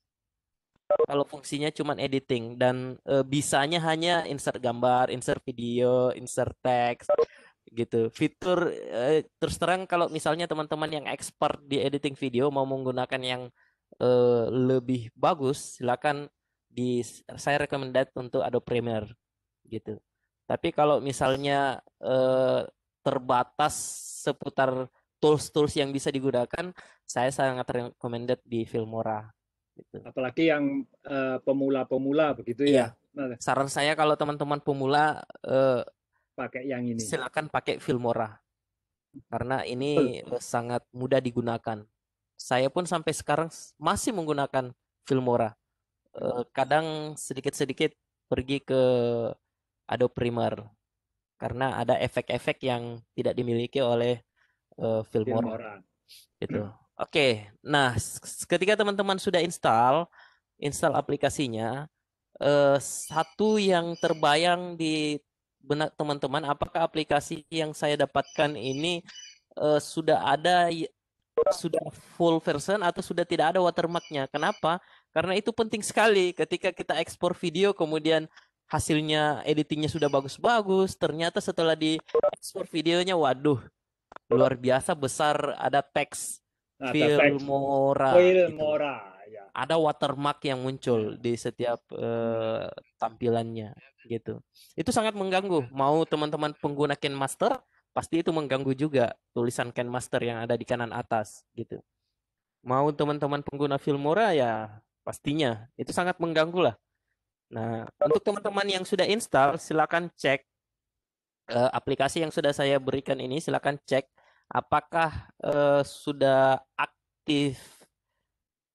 [SPEAKER 3] kalau fungsinya cuma editing dan e, bisanya hanya insert gambar, insert video, insert teks gitu. Fitur e, terus terang kalau misalnya teman-teman yang expert di editing video mau menggunakan yang e, lebih bagus, silakan di saya recommended untuk Adobe Premiere gitu. Tapi kalau misalnya e, terbatas seputar tools-tools yang bisa digunakan, saya sangat recommended di Filmora
[SPEAKER 2] Gitu. Apalagi yang eh, pemula-pemula uh, begitu ya. iya.
[SPEAKER 3] ya. Saran saya kalau teman-teman pemula uh, pakai yang ini. Silakan pakai Filmora. Karena ini Betul. sangat mudah digunakan. Saya pun sampai sekarang masih menggunakan Filmora. Uh, kadang sedikit-sedikit pergi ke Adobe Premiere karena ada efek-efek yang tidak dimiliki oleh uh, Filmora. Filmora. Gitu. Oke, nah ketika teman-teman sudah install, install aplikasinya, eh, satu yang terbayang di benak teman-teman, apakah aplikasi yang saya dapatkan ini eh, sudah ada sudah full version atau sudah tidak ada watermarknya? Kenapa? Karena itu penting sekali ketika kita ekspor video kemudian hasilnya editingnya sudah bagus-bagus, ternyata setelah di ekspor videonya, waduh, luar biasa besar ada
[SPEAKER 4] teks Nah, Filmora. Filmora. Gitu. Ya.
[SPEAKER 3] Ada watermark yang muncul ya. di setiap uh, tampilannya gitu. Itu sangat mengganggu. Ya. Mau teman-teman pengguna Ken Master pasti itu mengganggu juga tulisan Ken Master yang ada di kanan atas gitu. Mau teman-teman pengguna Filmora ya pastinya itu sangat mengganggu lah. Nah, untuk teman-teman yang sudah install silakan cek uh, aplikasi yang sudah saya berikan ini silakan cek apakah uh, sudah aktif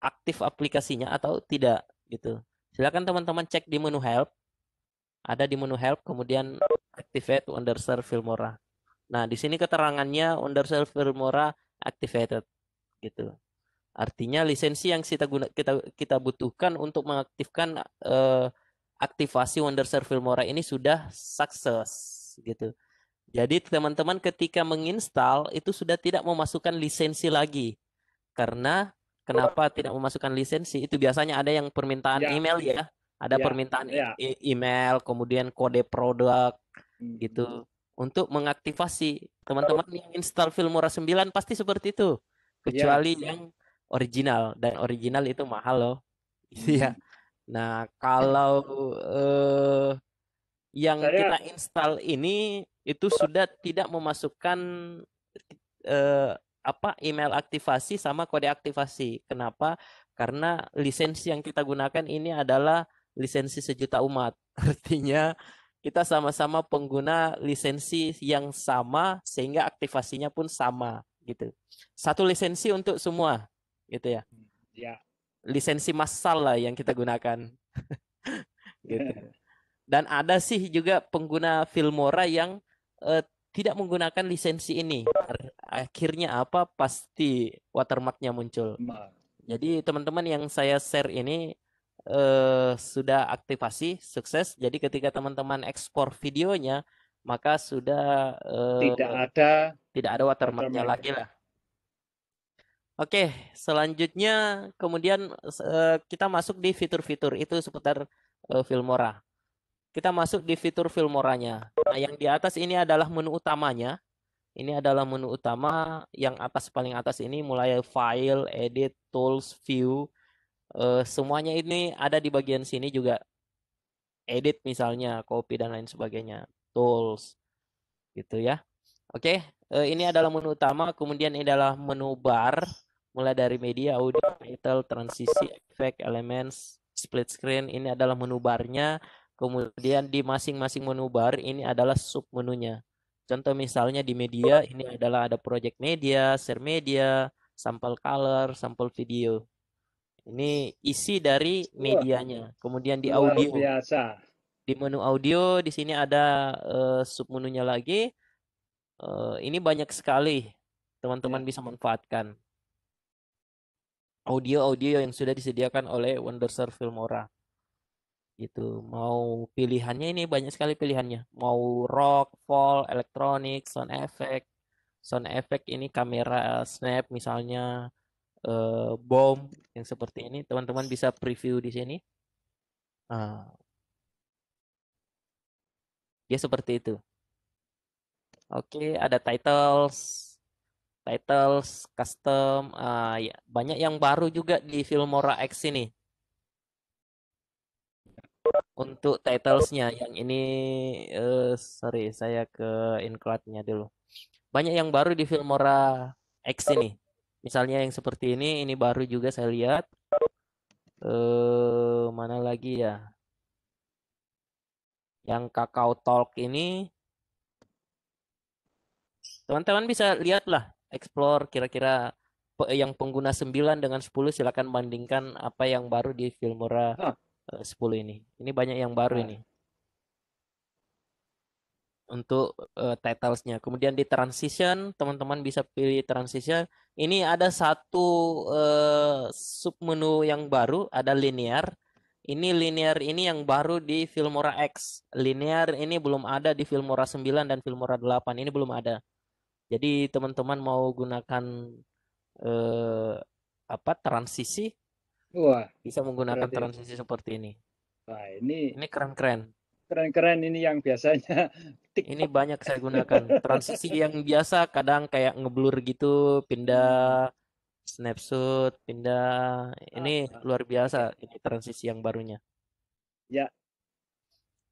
[SPEAKER 3] aktif aplikasinya atau tidak gitu. Silakan teman-teman cek di menu help. Ada di menu help kemudian activate Wondershare Filmora. Nah, di sini keterangannya Wondershare Filmora activated gitu. Artinya lisensi yang kita guna, kita kita butuhkan untuk mengaktifkan uh, aktivasi Wondershare Filmora ini sudah sukses gitu. Jadi teman-teman ketika menginstal itu sudah tidak memasukkan lisensi lagi. Karena kenapa tidak memasukkan lisensi? Itu biasanya ada yang permintaan ya. email ya. Ada ya. permintaan ya. E email, kemudian kode produk hmm. gitu untuk mengaktifasi. Teman-teman yang install Filmora 9 pasti seperti itu. Ya. Kecuali ya. yang original dan original itu mahal loh. Hmm. Iya. Hmm. Nah, kalau eh, yang Saya... kita install ini itu sudah tidak memasukkan eh, apa email aktivasi sama kode aktivasi. Kenapa? Karena lisensi yang kita gunakan ini adalah lisensi sejuta umat. Artinya kita sama-sama pengguna lisensi yang sama sehingga aktivasinya pun sama gitu. Satu lisensi untuk semua gitu ya. Ya. Lisensi massal lah yang kita gunakan. gitu. Dan ada sih juga pengguna Filmora yang uh, tidak menggunakan lisensi ini. Akhirnya apa? Pasti watermarknya muncul. Jadi teman-teman yang saya share ini uh, sudah aktivasi sukses. Jadi ketika teman-teman ekspor videonya, maka sudah uh, tidak ada tidak ada watermarknya watermark. lagi lah. Oke, selanjutnya kemudian uh, kita masuk di fitur-fitur itu seputar uh, Filmora kita masuk di fitur Filmoranya. Nah, yang di atas ini adalah menu utamanya. Ini adalah menu utama yang atas paling atas ini mulai file, edit, tools, view. Uh, semuanya ini ada di bagian sini juga. Edit misalnya, copy dan lain sebagainya. Tools. Gitu ya. Oke, okay. uh, eh, ini adalah menu utama, kemudian ini adalah menu bar mulai dari media, audio, title, transisi, efek, elements, split screen. Ini adalah menu barnya. Kemudian di masing-masing menu bar ini adalah sub menunya. Contoh misalnya di media ini adalah ada project media, share media, sampel color, sampel video. Ini isi dari medianya. Kemudian di audio. Biasa. Di menu audio di sini ada uh, eh, sub menunya lagi. Uh, ini banyak sekali teman-teman iya. bisa manfaatkan audio-audio yang sudah disediakan oleh Wonderser Filmora gitu. Mau pilihannya ini banyak sekali pilihannya. Mau rock, fall, elektronik, sound effect. Sound effect ini kamera snap misalnya eh, bom yang seperti ini. Teman-teman bisa preview di sini. Nah, dia ya, seperti itu. Oke, ada titles, titles, custom, uh, ya, banyak yang baru juga di Filmora X ini untuk titlesnya yang ini uh, sorry saya ke include-nya dulu banyak yang baru di Filmora X ini misalnya yang seperti ini ini baru juga saya lihat uh, mana lagi ya yang Kakao Talk ini teman-teman bisa lihatlah explore kira-kira yang pengguna 9 dengan 10 silakan bandingkan apa yang baru di Filmora nah, 10 eh, ini. Ini banyak yang baru ini. Nah. Untuk uh, titlesnya. Kemudian di transition, teman-teman bisa pilih transition. Ini ada satu uh, submenu yang baru, ada linear. Ini linear ini yang baru di Filmora X. Linear ini belum ada di Filmora 9 dan Filmora 8. Ini belum ada. Jadi teman-teman mau gunakan uh, apa transisi Wah. Bisa menggunakan transisi seperti ini.
[SPEAKER 2] Wah, ini ini keren-keren. Keren-keren ini yang biasanya TikTok. Ini banyak saya gunakan. Transisi
[SPEAKER 3] yang biasa kadang kayak ngeblur gitu, pindah snapshot, pindah. Ini ah, ah. luar biasa ini transisi yang barunya. Ya.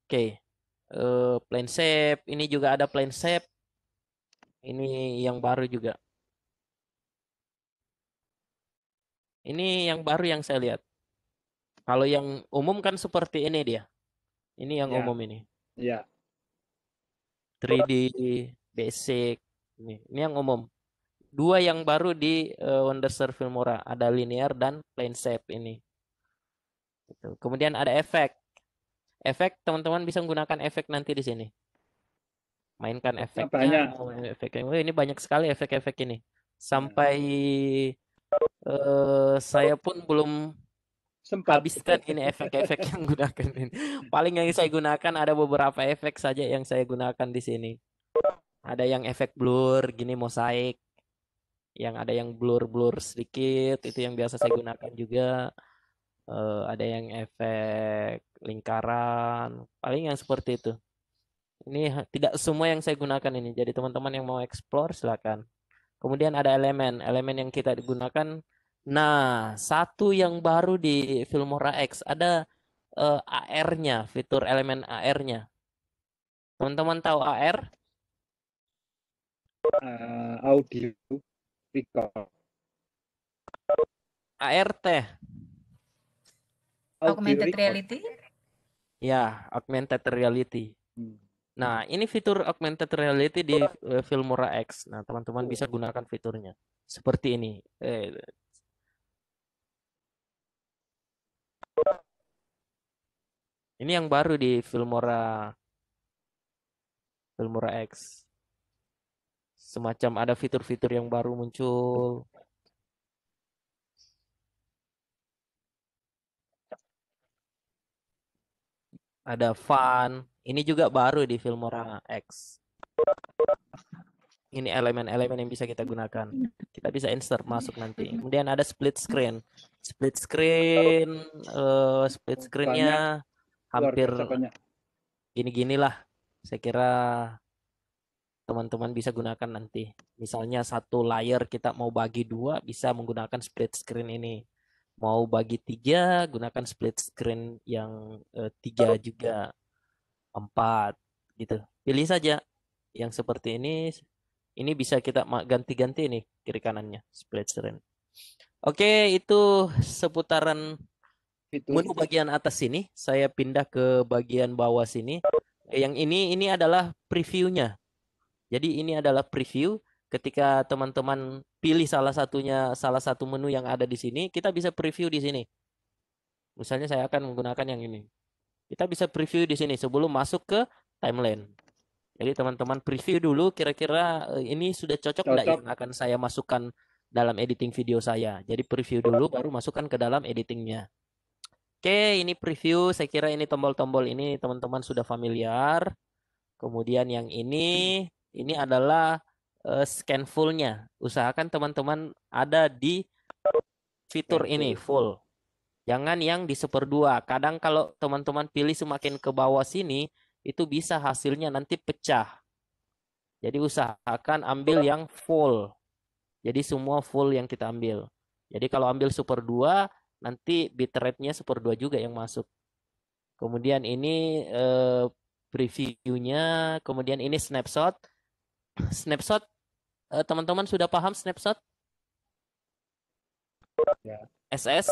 [SPEAKER 3] Oke. Okay. Uh, eh, plain shape, ini juga ada plain shape. Ini yang baru juga. Ini yang baru yang saya lihat. Kalau yang umum kan seperti ini dia. Ini yang ya. umum ini. Iya. 3D basic ini. Ini yang umum. Dua yang baru di uh, eh, Wonderser Filmora ada linear dan plane shape ini. Gitu. Kemudian ada efek. Efek teman-teman bisa menggunakan efek nanti di sini. Mainkan efeknya. Banyak. Efek Oh, ini banyak sekali efek-efek ini. Ya. Sampai uh, saya pun belum sempat habiskan ini efek-efek yang gunakan ini. Paling yang saya gunakan ada beberapa efek saja yang saya gunakan di sini. Ada yang efek blur, gini mosaik. Yang ada yang blur-blur sedikit, itu yang biasa saya gunakan juga. Uh, ada yang efek lingkaran, paling yang seperti itu. Ini tidak semua yang saya gunakan ini. Jadi teman-teman yang mau explore silakan. Kemudian ada elemen, elemen yang kita gunakan. Nah, satu yang baru di Filmora X ada uh, eh, AR-nya, fitur elemen AR-nya. Teman-teman tahu AR?
[SPEAKER 2] Uh, eh, audio record.
[SPEAKER 3] ART.
[SPEAKER 4] Augmented
[SPEAKER 2] reality?
[SPEAKER 3] Ya, augmented reality. Hmm. Nah, hmm. ini fitur augmented reality di uh, Filmora X. Nah, teman-teman bisa oh. gunakan fiturnya seperti ini. Eh. Ini yang baru di Filmora Filmora X. Semacam ada fitur-fitur yang baru muncul. Ada fun, ini juga baru di Filmora X. Ini elemen-elemen yang bisa kita gunakan. Kita bisa insert masuk nanti. Kemudian ada split screen. Split screen, uh, split screennya hampir gini lah. Saya kira teman-teman bisa gunakan nanti. Misalnya satu layer kita mau bagi dua bisa menggunakan split screen ini. Mau bagi tiga gunakan split screen yang uh, tiga juga empat gitu pilih saja yang seperti ini ini bisa kita ganti-ganti nih kiri kanannya split screen oke itu seputaran itu. menu bagian atas sini saya pindah ke bagian bawah sini yang ini ini adalah previewnya jadi ini adalah preview ketika teman-teman pilih salah satunya salah satu menu yang ada di sini kita bisa preview di sini misalnya saya akan menggunakan yang ini kita bisa preview di sini sebelum masuk ke timeline. Jadi teman-teman preview dulu kira-kira eh, ini sudah cocok tidak yang akan saya masukkan dalam editing video saya. Jadi preview dulu baru masukkan ke dalam editingnya. Oke, ini preview. Saya kira ini tombol-tombol ini teman-teman sudah familiar. Kemudian yang ini, ini adalah uh, scan fullnya. Usahakan teman-teman ada di fitur ini full. Jangan yang di super dua. Kadang kalau teman-teman pilih semakin ke bawah sini, itu bisa hasilnya nanti pecah. Jadi usahakan ambil yang full. Jadi semua full yang kita ambil. Jadi kalau ambil super 2, nanti bitrate-nya super 2 juga yang masuk. Kemudian ini eh, preview-nya, kemudian ini snapshot. Snapshot, eh, teman-teman eh, sudah paham snapshot? Ya. SS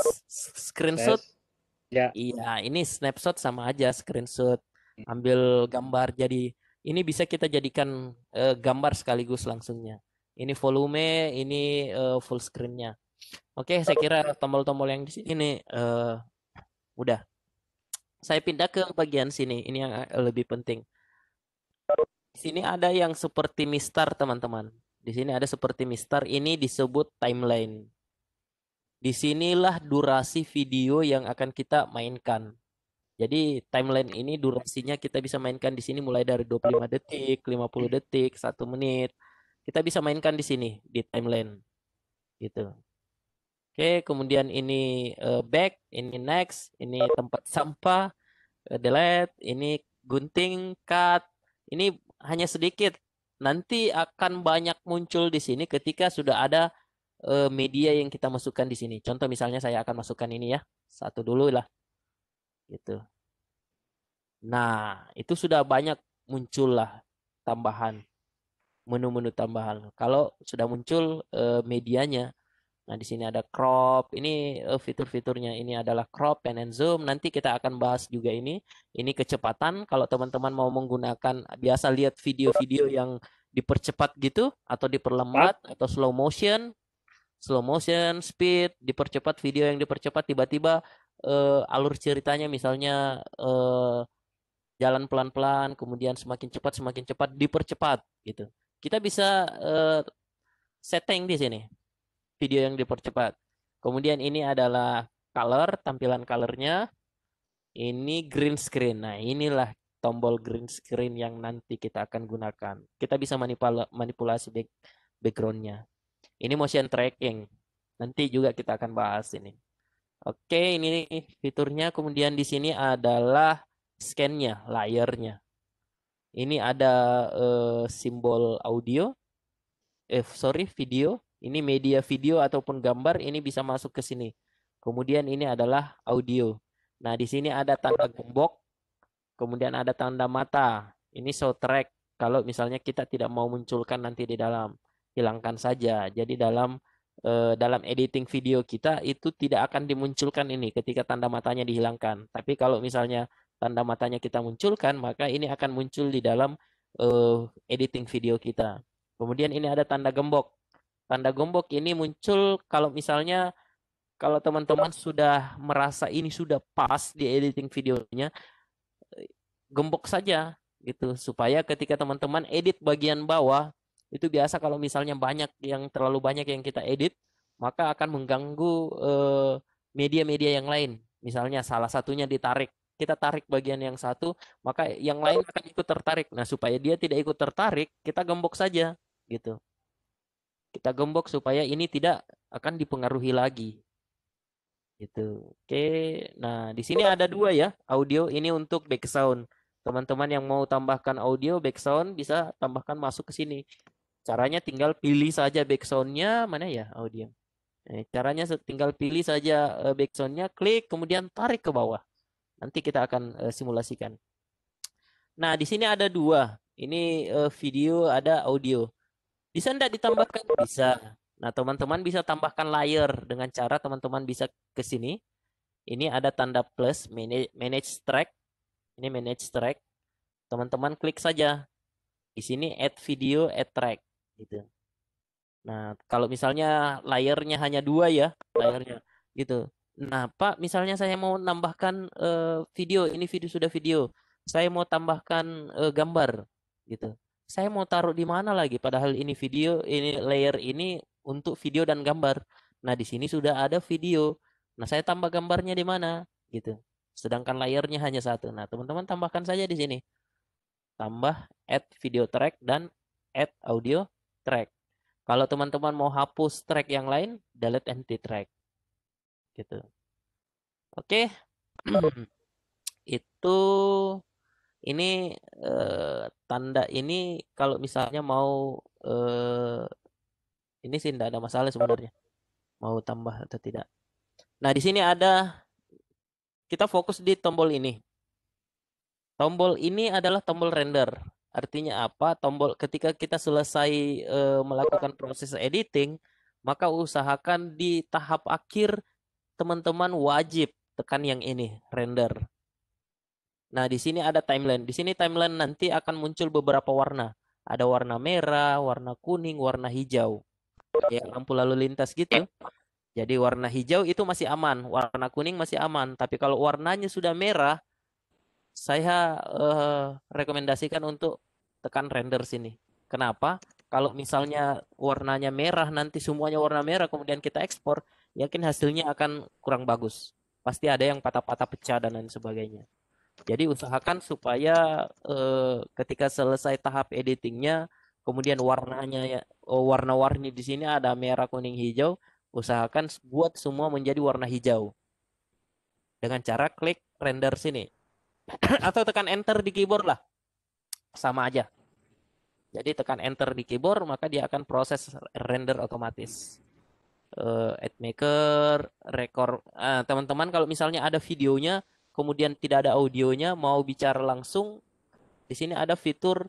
[SPEAKER 3] screenshot.
[SPEAKER 4] Ya. Iya,
[SPEAKER 3] ini snapshot sama aja screenshot. Hmm. Ambil gambar jadi ini bisa kita jadikan uh, gambar sekaligus langsungnya. Ini volume, ini uh, full screen-nya. Oke, saya kira tombol-tombol yang di sini uh, udah. Saya pindah ke bagian sini. Ini yang lebih penting. Di sini ada yang seperti mistar, teman-teman. Di sini ada seperti mistar. Ini disebut timeline. Disinilah durasi video yang akan kita mainkan. Jadi timeline ini durasinya kita bisa mainkan di sini mulai dari 25 detik, 50 detik, 1 menit. Kita bisa mainkan di sini di timeline. Gitu. Oke, kemudian ini uh, back, ini next, ini tempat sampah, uh, delete, ini gunting, cut. Ini hanya sedikit. Nanti akan banyak muncul di sini ketika sudah ada Eh, media yang kita masukkan di sini. Contoh misalnya saya akan masukkan ini ya. Satu dulu lah. Gitu. Nah, itu sudah banyak muncul lah tambahan menu-menu tambahan. Kalau sudah muncul uh, medianya. Nah, di sini ada crop. Ini uh, fitur-fiturnya. Ini adalah crop and, and zoom. Nanti kita akan bahas juga ini. Ini kecepatan kalau teman-teman mau menggunakan biasa lihat video-video yang dipercepat gitu atau diperlambat atau slow motion slow motion, speed, dipercepat video yang dipercepat tiba-tiba uh, alur ceritanya misalnya uh, jalan pelan-pelan kemudian semakin cepat semakin cepat dipercepat gitu. Kita bisa uh, setting di sini video yang dipercepat. Kemudian ini adalah color, tampilan colornya. Ini green screen. Nah, inilah tombol green screen yang nanti kita akan gunakan. Kita bisa manipulasi backgroundnya. Ini motion tracking. Nanti juga kita akan bahas ini. Oke, ini fiturnya. Kemudian di sini adalah scan-nya, layernya. Ini ada uh, simbol audio. Eh, sorry, video. Ini media video ataupun gambar ini bisa masuk ke sini. Kemudian ini adalah audio. Nah, di sini ada tanda gembok. Kemudian ada tanda mata. Ini show track. Kalau misalnya kita tidak mau munculkan nanti di dalam hilangkan saja. Jadi dalam eh, dalam editing video kita itu tidak akan dimunculkan ini ketika tanda matanya dihilangkan. Tapi kalau misalnya tanda matanya kita munculkan, maka ini akan muncul di dalam uh, editing video kita. Kemudian ini ada tanda gembok. Tanda gembok ini muncul kalau misalnya kalau teman-teman sudah merasa ini sudah pas di editing videonya, gembok saja gitu supaya ketika teman-teman edit bagian bawah itu biasa kalau misalnya banyak yang terlalu banyak yang kita edit maka akan mengganggu eh, media-media uh, yang lain misalnya salah satunya ditarik kita tarik bagian yang satu, maka yang lain akan ikut tertarik. Nah, supaya dia tidak ikut tertarik, kita gembok saja gitu. Kita gembok supaya ini tidak akan dipengaruhi lagi. Gitu. Oke. Nah, di sini ada dua ya, audio ini untuk background. Teman-teman yang mau tambahkan audio background bisa tambahkan masuk ke sini. Caranya tinggal pilih saja backsoundnya mana ya? audio. nah, Caranya tinggal pilih saja eh, backsoundnya, klik kemudian tarik ke bawah. Nanti kita akan eh, simulasikan. Nah di sini ada dua. Ini video ada audio. Bisa tidak ditambahkan? Bisa. Nah teman-teman bisa tambahkan layer dengan cara teman-teman bisa ke sini. Ini ada tanda plus manage, manage track. Ini manage track. Teman-teman klik saja. Di sini add video, add track gitu nah kalau misalnya layernya hanya dua ya layernya gitu nah pak misalnya saya mau nambahkan uh, video ini video sudah video saya mau tambahkan uh, gambar gitu saya mau taruh di mana lagi padahal ini video ini layer ini untuk video dan gambar nah di sini sudah ada video nah saya tambah gambarnya di mana gitu sedangkan layernya hanya satu nah teman-teman tambahkan saja di sini tambah add video track dan add audio track. Kalau teman-teman mau hapus track yang lain, delete empty track. Gitu. Oke. Okay. Itu ini eh, tanda ini kalau misalnya mau eh, ini sih tidak ada masalah sebenarnya mau tambah atau tidak. Nah di sini ada kita fokus di tombol ini. Tombol ini adalah tombol render. Artinya apa? Tombol ketika kita selesai e, melakukan proses editing, maka usahakan di tahap akhir teman-teman wajib tekan yang ini, render. Nah, di sini ada timeline. Di sini timeline nanti akan muncul beberapa warna. Ada warna merah, warna kuning, warna hijau. Ya, lampu lalu lintas gitu. Jadi warna hijau itu masih aman, warna kuning masih aman. Tapi kalau warnanya sudah merah, saya uh, rekomendasikan untuk tekan render sini. Kenapa? Kalau misalnya warnanya merah nanti semuanya warna merah kemudian kita ekspor, yakin hasilnya akan kurang bagus. Pasti ada yang patah-patah pecah dan lain sebagainya. Jadi usahakan supaya eh, ketika selesai tahap editingnya, kemudian warnanya ya, oh, warna-warni di sini ada merah, kuning, hijau, usahakan buat semua menjadi warna hijau. Dengan cara klik render sini. Atau tekan enter di keyboard lah sama aja. Jadi tekan enter di keyboard maka dia akan proses render otomatis. Uh, eh, maker, record. Eh, teman-teman uh, kalau misalnya ada videonya, kemudian tidak ada audionya, mau bicara langsung, di sini ada fitur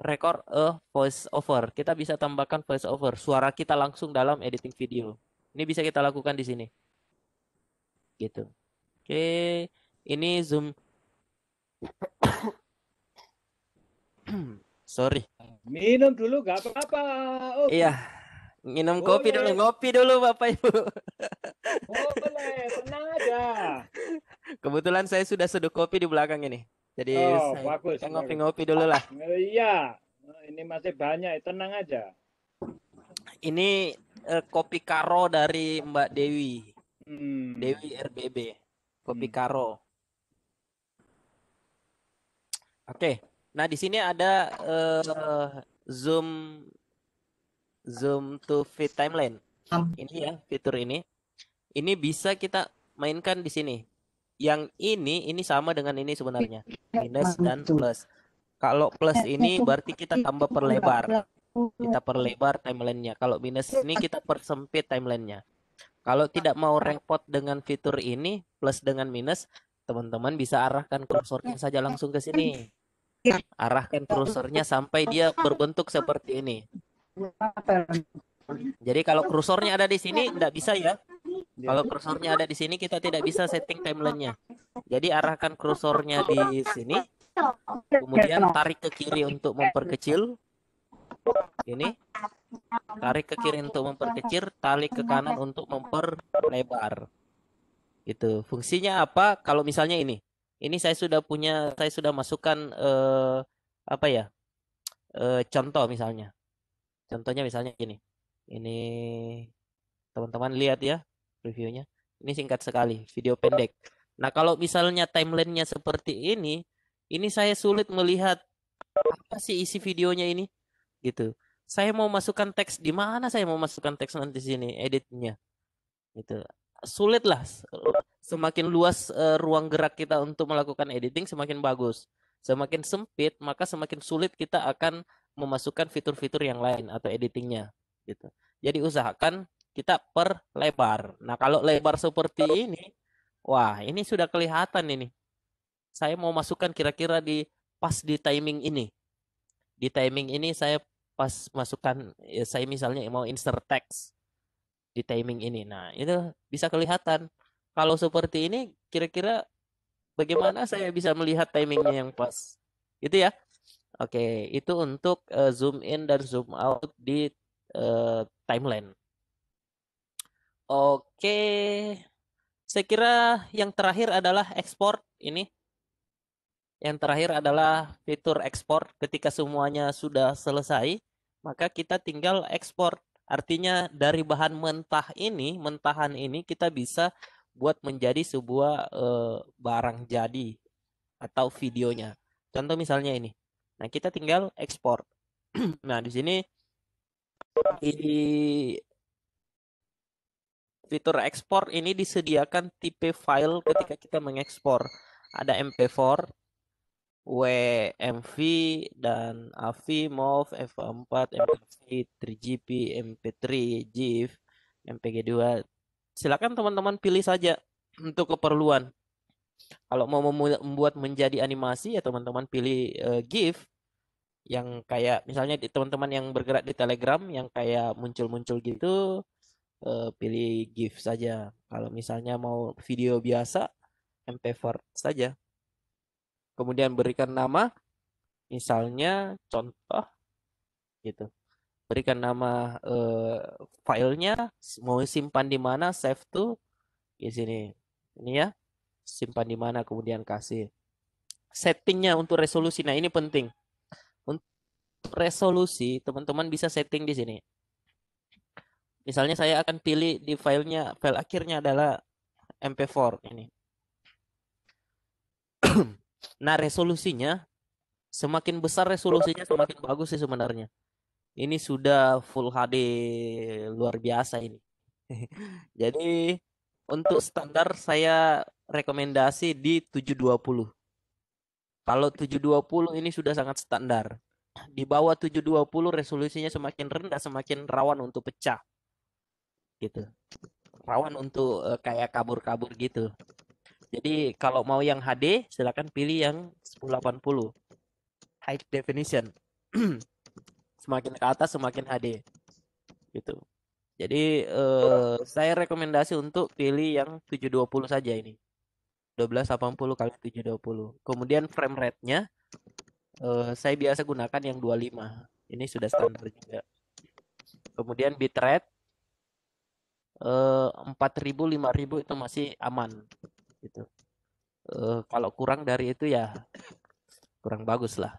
[SPEAKER 3] record a voice over. Kita bisa tambahkan voice over, suara kita langsung dalam editing video. Ini bisa kita lakukan di sini. Gitu. Oke, ini zoom Sorry. Minum dulu gak apa-apa. Oh. Iya. Minum Boleh. kopi dulu, ngopi dulu Bapak
[SPEAKER 2] Ibu. Boleh, tenang aja.
[SPEAKER 3] Kebetulan saya sudah seduh kopi di belakang ini. Jadi oh, saya, bagus. Saya ngopi-ngopi dulu lah.
[SPEAKER 2] Iya, ini masih banyak, tenang aja. Ini eh, kopi karo
[SPEAKER 3] dari Mbak Dewi.
[SPEAKER 4] Hmm. Dewi
[SPEAKER 3] RBB. Kopi hmm. karo. Oke. Okay. Nah, di sini ada uh, zoom zoom to fit timeline. Ini ya fitur ini. Ini bisa kita mainkan di sini. Yang ini ini sama dengan ini sebenarnya. Minus dan plus. Kalau plus ini berarti kita tambah perlebar. Kita perlebar timelinenya. Kalau minus ini kita persempit timelinenya. Kalau tidak mau repot dengan fitur ini plus dengan minus, teman-teman bisa arahkan kursornya saja langsung ke sini. Iya. arahkan iya. kursornya sampai dia berbentuk seperti ini. Jadi kalau kursornya ada di sini tidak bisa ya. Kalau kursornya ada di sini kita tidak bisa setting timelinenya. Jadi arahkan kursornya di sini,
[SPEAKER 4] kemudian tarik ke kiri
[SPEAKER 3] untuk memperkecil. Ini tarik ke kiri untuk memperkecil, tarik ke kanan untuk memperlebar. Itu fungsinya apa? Kalau misalnya ini, ini saya sudah punya, saya sudah masukkan eh, apa ya? Eh, contoh misalnya. Contohnya misalnya gini. Ini teman-teman lihat ya reviewnya. Ini singkat sekali, video pendek. Nah kalau misalnya timelinenya seperti ini, ini saya sulit melihat apa sih isi videonya ini, gitu. Saya mau masukkan teks di mana? Saya mau masukkan teks nanti sini editnya, gitu sulit lah semakin luas uh, ruang gerak kita untuk melakukan editing semakin bagus semakin sempit maka semakin sulit kita akan memasukkan fitur-fitur yang lain atau editingnya gitu jadi usahakan kita per lebar nah kalau lebar seperti ini wah ini sudah kelihatan ini saya mau masukkan kira-kira di pas di timing ini di timing ini saya pas masukkan ya, saya misalnya mau insert text di timing ini. Nah, itu bisa kelihatan. Kalau seperti ini kira-kira bagaimana saya bisa melihat timingnya yang pas? Itu ya. Oke, itu untuk uh, zoom in dan zoom out di uh, timeline. Oke. Saya kira yang terakhir adalah ekspor ini. Yang terakhir adalah fitur ekspor. Ketika semuanya sudah selesai, maka kita tinggal export. Artinya dari bahan mentah ini, mentahan ini kita bisa buat menjadi sebuah e, barang jadi atau videonya. Contoh misalnya ini. Nah, kita tinggal ekspor. nah, di sini di fitur ekspor ini disediakan tipe file ketika kita mengekspor. Ada MP4, WMV dan AVI, MOV, f 4 mp 3GP, MP3, GIF, MPG2. Silakan teman-teman pilih saja untuk keperluan. Kalau mau membuat menjadi animasi ya teman-teman pilih uh, eh, GIF yang kayak misalnya di teman-teman yang bergerak di Telegram yang kayak muncul-muncul gitu uh, pilih GIF saja. Kalau misalnya mau video biasa MP4 saja. Kemudian berikan nama, misalnya contoh, gitu. Berikan nama eh, filenya, mau simpan di mana, save to, di sini. Ini ya, simpan di mana, kemudian kasih. Settingnya untuk resolusi, nah ini penting. Untuk resolusi, teman-teman bisa setting di sini. Misalnya saya akan pilih di filenya, file akhirnya adalah MP4 ini. Nah resolusinya semakin besar resolusinya semakin bagus sih sebenarnya. Ini sudah full HD luar biasa ini. Jadi untuk standar saya rekomendasi di 720. Kalau 720 ini sudah sangat standar. Di bawah 720 resolusinya semakin rendah semakin rawan untuk pecah. Gitu. Rawan untuk eh, kayak kabur-kabur gitu. Jadi kalau mau yang HD silakan pilih yang 1080 high definition. semakin ke atas semakin HD. Gitu. Jadi eh, saya rekomendasi untuk pilih yang 720 saja ini. 1280 kali 720. Kemudian frame rate-nya eh, saya biasa gunakan yang 25. Ini sudah standar juga. Kemudian bitrate eh, 4000 5000 itu masih aman gitu uh, kalau kurang dari itu ya kurang bagus lah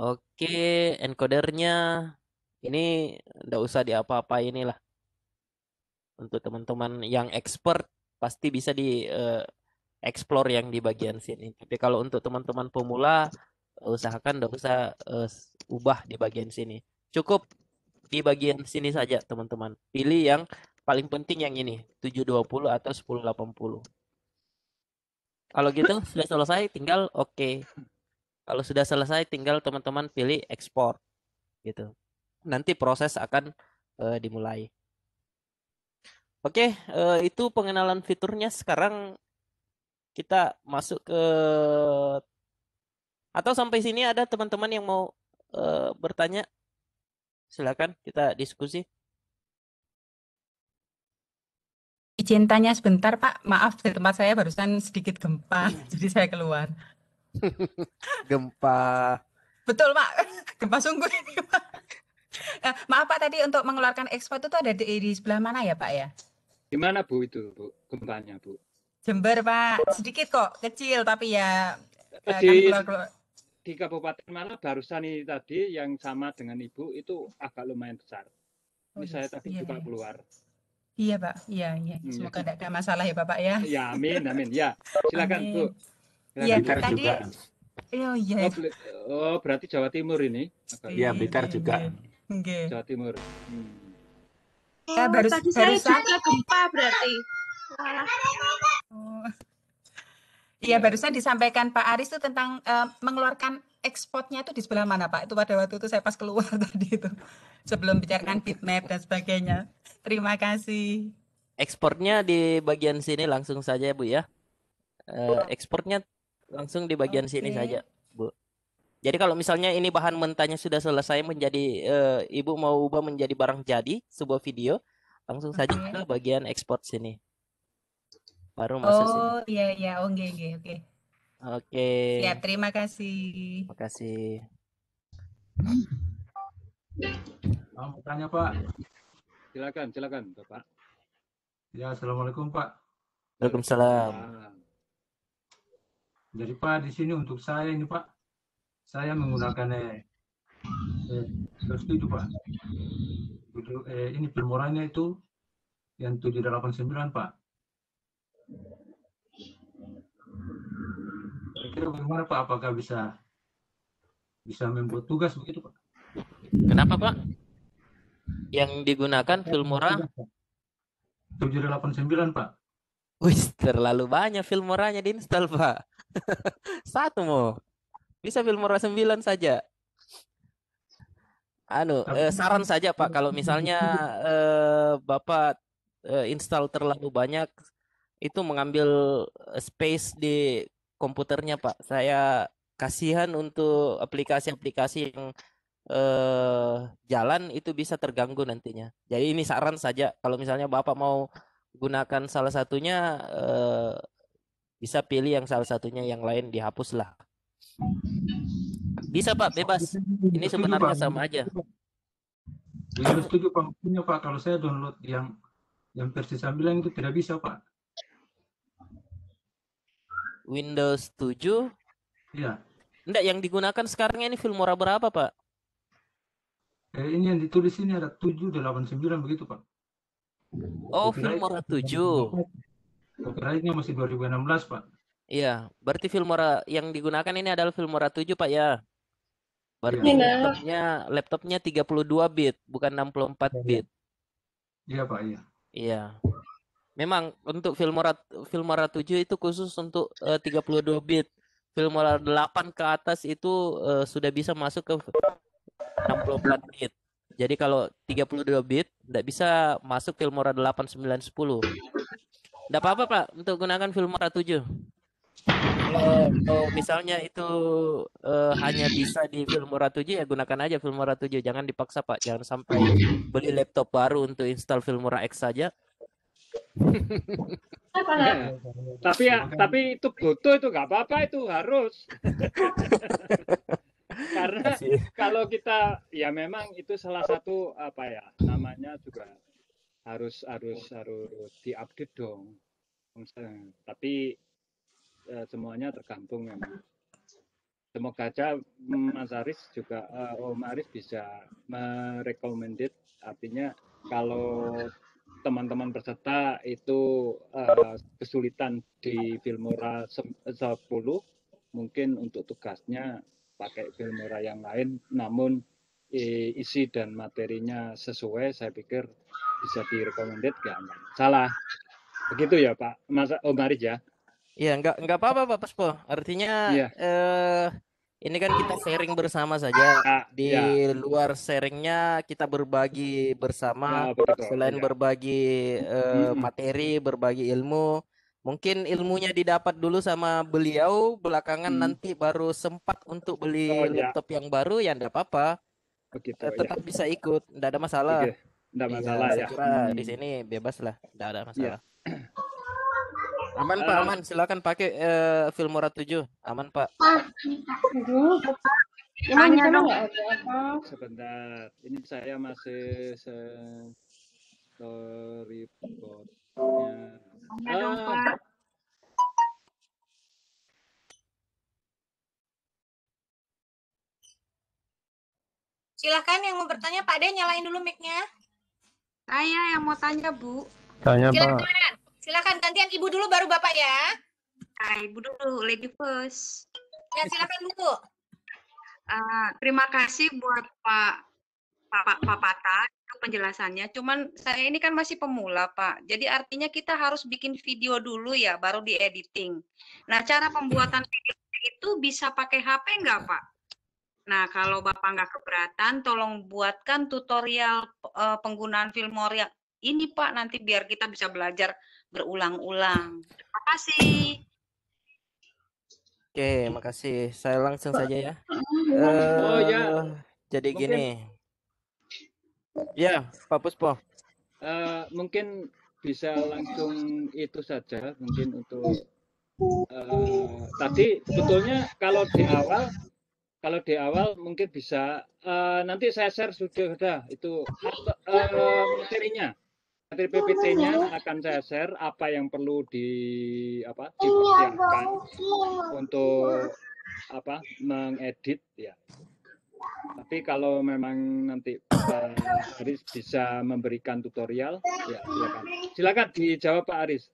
[SPEAKER 3] oke okay, encodernya ini ndak usah diapa-apa inilah untuk teman-teman yang expert pasti bisa di uh, explore yang di bagian sini tapi kalau untuk teman-teman pemula usahakan ndak usah uh, ubah di bagian sini cukup di bagian sini saja teman-teman pilih yang Paling penting yang ini, 720 atau 1080. Kalau gitu sudah selesai tinggal oke. Okay. Kalau sudah selesai tinggal teman-teman pilih ekspor gitu. Nanti proses akan uh, dimulai. Oke, okay, uh, eh, itu pengenalan fiturnya sekarang kita masuk ke atau sampai sini ada teman-teman yang mau uh, bertanya? Silakan kita diskusi.
[SPEAKER 1] Izin tanya sebentar, Pak. Maaf, di tempat saya barusan sedikit gempa, jadi saya keluar.
[SPEAKER 3] gempa.
[SPEAKER 1] Betul, Pak. Gempa sungguh ini, Pak. Eh, maaf Pak tadi untuk mengeluarkan ekspor itu ada di, di sebelah mana ya Pak ya?
[SPEAKER 2] Di mana Bu itu Bu gempanya Bu? Jember
[SPEAKER 1] Pak, sedikit kok, kecil tapi ya di, eh, keluar,
[SPEAKER 2] di Kabupaten mana? barusan ini tadi yang sama dengan Ibu itu agak lumayan besar. Ini oh, saya iya, tadi iya, juga iya. keluar.
[SPEAKER 1] Iya, Pak. Iya, iya. Hmm, ya. Semoga tidak ada masalah ya, Bapak ya.
[SPEAKER 2] Ya, amin, amin. Ya, silakan amin. Bu. Iya, nah, tadi Iya Oh, iya. Oh, oh, berarti Jawa Timur ini. Iya, Blitar iya, juga. Okay. Iya. Jawa Timur.
[SPEAKER 1] Hmm. Ya, oh, ya, baru, tadi baru saya juga gempa berarti. Oh. Iya, barusan disampaikan Pak Aris itu tentang uh, mengeluarkan ekspornya itu di sebelah mana Pak? Itu pada waktu itu saya pas keluar tadi itu. Sebelum bicarakan bitmap dan sebagainya. Terima kasih.
[SPEAKER 3] Ekspornya di bagian sini langsung saja Bu ya. Eh, iya. ekspornya langsung di bagian okay. sini saja Bu. Jadi kalau misalnya ini bahan mentahnya sudah selesai menjadi uh, Ibu mau ubah menjadi barang jadi sebuah video, langsung saja ke bagian ekspor sini. Baru masuk oh, sini.
[SPEAKER 1] Oh iya iya, oh, oke oke oke.
[SPEAKER 3] Oke. Siap, terima
[SPEAKER 1] kasih.
[SPEAKER 3] Terima kasih.
[SPEAKER 2] Oh, tanya Pak. Silakan, silakan Bapak. Ya, Assalamualaikum Pak.
[SPEAKER 3] Waalaikumsalam.
[SPEAKER 2] Nah, jadi Pak, di sini untuk saya ini Pak, saya menggunakan eh, eh itu Pak. Eh, ini permurahnya itu yang 789 Pak kira bagaimana Pak? Apakah bisa bisa membuat tugas begitu Pak? Kenapa Pak?
[SPEAKER 3] Yang digunakan Filmora?
[SPEAKER 2] 789 Pak.
[SPEAKER 3] Wih, terlalu banyak Filmoranya diinstal Pak. Satu mau. Bisa Filmora 9 saja. Anu, eh, saran saja Pak kalau misalnya eh, Bapak eh, install terlalu banyak itu mengambil eh, space di komputernya Pak. Saya kasihan untuk aplikasi-aplikasi yang eh, jalan itu bisa terganggu nantinya. Jadi ini saran saja kalau misalnya Bapak mau gunakan salah satunya eh, bisa pilih yang salah satunya yang lain dihapuslah. Bisa Pak, bebas. Ini sebenarnya sama aja.
[SPEAKER 2] Saya setuju Pak, punya Pak kalau saya download yang yang versi sambilan itu tidak bisa Pak.
[SPEAKER 3] Windows 7? Iya. Enggak, yang digunakan sekarang ini Filmora berapa, Pak?
[SPEAKER 2] Eh, ini yang ditulis ini ada 789 begitu, Pak. Oh, Filmora 7. Terakhirnya masih 2016, Pak.
[SPEAKER 3] Iya, berarti Filmora yang digunakan ini adalah Filmora 7, Pak ya. Berarti ya. laptopnya laptopnya 32 bit, bukan 64 iya. bit. Iya, Pak, iya. Iya. Memang untuk Filmora Filmora 7 itu khusus untuk eh, uh, 32 bit. Filmora 8 ke atas itu uh, sudah bisa masuk ke 64 bit. Jadi kalau 32 bit tidak bisa masuk Filmora 8 9 10. Enggak apa-apa, Pak, untuk gunakan Filmora 7. Kalau, oh, misalnya itu uh, hanya bisa di Filmora 7 ya gunakan aja Filmora 7, jangan dipaksa, Pak. Jangan sampai beli laptop baru untuk install Filmora X saja Nah, nah, tapi ya, tapi
[SPEAKER 2] itu butuh itu nggak apa-apa itu harus. Karena kalau kita ya memang itu salah satu apa ya namanya juga harus harus harus diupdate dong. Tapi ya, semuanya tergantung memang. Semoga aja Mas Aris juga uh, Om Aris bisa merekomendasi artinya kalau teman-teman peserta itu uh, kesulitan di Filmora 10 mungkin untuk tugasnya pakai Filmora yang lain namun isi dan materinya sesuai saya pikir bisa direkomended enggak salah begitu ya Pak Mas Omaris oh, ya
[SPEAKER 3] Iya enggak enggak apa-apa Pak Pespo artinya ya. eh, ini kan kita iya. sharing bersama saja. Ah, di ya. luar sharingnya kita berbagi bersama. ya, betul, Selain ya. berbagi uh, materi, berbagi ilmu, mungkin ilmunya didapat dulu sama beliau. Belakangan hmm. nanti baru sempat untuk beli oh, ya. laptop yang baru, ya tidak apa-apa. Begitu, oh, eh, iya. Tetap ya. bisa ikut, tidak ada masalah.
[SPEAKER 2] Tidak iya, masalah ya.
[SPEAKER 3] ya. Di sini bebas lah, tidak ada masalah. Ya. Aman Pak, eh. aman. Silakan
[SPEAKER 2] pakai uh, eh, Filmora 7. Aman Pak. Pak,
[SPEAKER 4] ini Tanya dong.
[SPEAKER 2] Sebentar. Ini saya masih se storyboardnya. Eh.
[SPEAKER 1] Silahkan yang mau bertanya Pak De nyalain dulu mic-nya. Saya yang mau tanya Bu. Tanya Silahkan. Pak. Silakan gantian ibu dulu baru bapak ya. Nah, ibu dulu, lady first. Ya silakan bu. Uh, ah, terima kasih buat Pak Pak Pak Pata penjelasannya. Cuman saya ini kan masih pemula Pak, jadi artinya kita harus bikin video dulu ya, baru di editing. Nah cara pembuatan video itu bisa pakai HP enggak Pak? Nah, kalau Bapak nggak keberatan, tolong buatkan tutorial uh, penggunaan Filmora ini Pak, nanti biar kita bisa belajar berulang-ulang. Terima kasih.
[SPEAKER 3] Oke, makasih. Saya langsung saja ya.
[SPEAKER 1] Eh, oh uh,
[SPEAKER 3] ya. Jadi mungkin, gini.
[SPEAKER 2] Ya, Pak Puspo. Uh, mungkin bisa langsung itu saja mungkin untuk uh, tadi sebetulnya kalau di awal kalau di awal mungkin bisa uh, nanti saya share sudah ada itu uh, materinya Nanti iya, PPT-nya akan saya share apa yang perlu di apa iya, dipersiapkan iya. untuk apa mengedit ya. Tapi kalau memang nanti Pak Aris bisa memberikan tutorial, ya silakan. Silakan dijawab Pak Aris.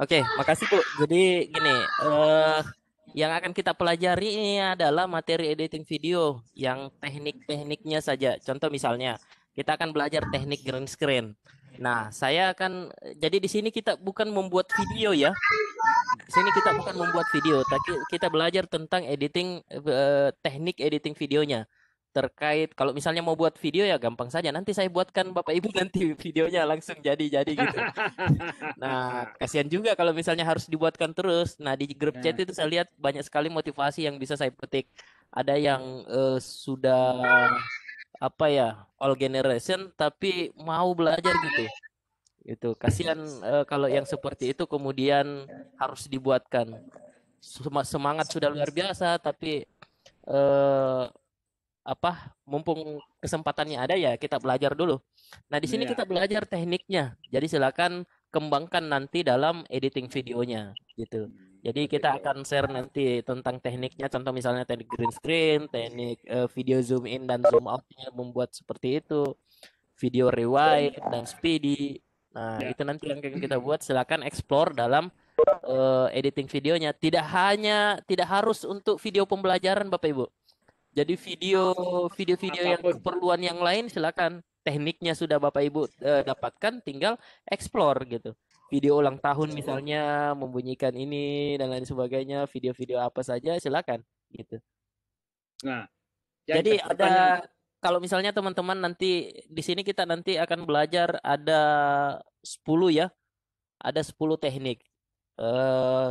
[SPEAKER 2] Oke, makasih Bu. Jadi
[SPEAKER 3] gini, uh, yang akan kita pelajari ini adalah materi editing video yang teknik-tekniknya saja. Contoh misalnya, kita akan belajar teknik green screen. Nah, saya akan jadi di sini kita bukan membuat video ya. Di sini kita bukan membuat video, tapi kita belajar tentang editing eh, teknik editing videonya. Terkait kalau misalnya mau buat video ya gampang saja. Nanti saya buatkan Bapak Ibu nanti videonya langsung jadi jadi gitu. nah, kasihan juga kalau misalnya harus dibuatkan terus. Nah, di grup chat nah. itu saya lihat banyak sekali motivasi yang bisa saya petik. Ada yang eh, sudah apa ya all generation tapi mau belajar gitu itu kasihan uh, kalau yang seperti itu kemudian harus dibuatkan semangat sudah luar biasa tapi eh, apa mumpung kesempatannya ada ya kita belajar dulu nah di sini yeah. kita belajar tekniknya jadi silakan kembangkan nanti dalam editing videonya gitu. Hmm, Jadi kita akan share nanti tentang tekniknya, contoh misalnya teknik green screen, teknik uh, video zoom in dan zoom outnya membuat seperti itu, video rewind dan speedy. Nah ya. itu nanti yang kita buat. Silakan explore dalam uh, editing videonya. Tidak hanya, tidak harus untuk video pembelajaran, Bapak Ibu. Jadi video, video-video yang keperluan yang lain silakan tekniknya sudah Bapak Ibu eh, dapatkan tinggal explore gitu. Video ulang tahun misalnya membunyikan ini dan lain sebagainya, video-video apa saja silakan
[SPEAKER 4] gitu. Nah,
[SPEAKER 3] jadi ada kalau misalnya teman-teman nanti di sini kita nanti akan belajar ada 10 ya. Ada 10 teknik. Eh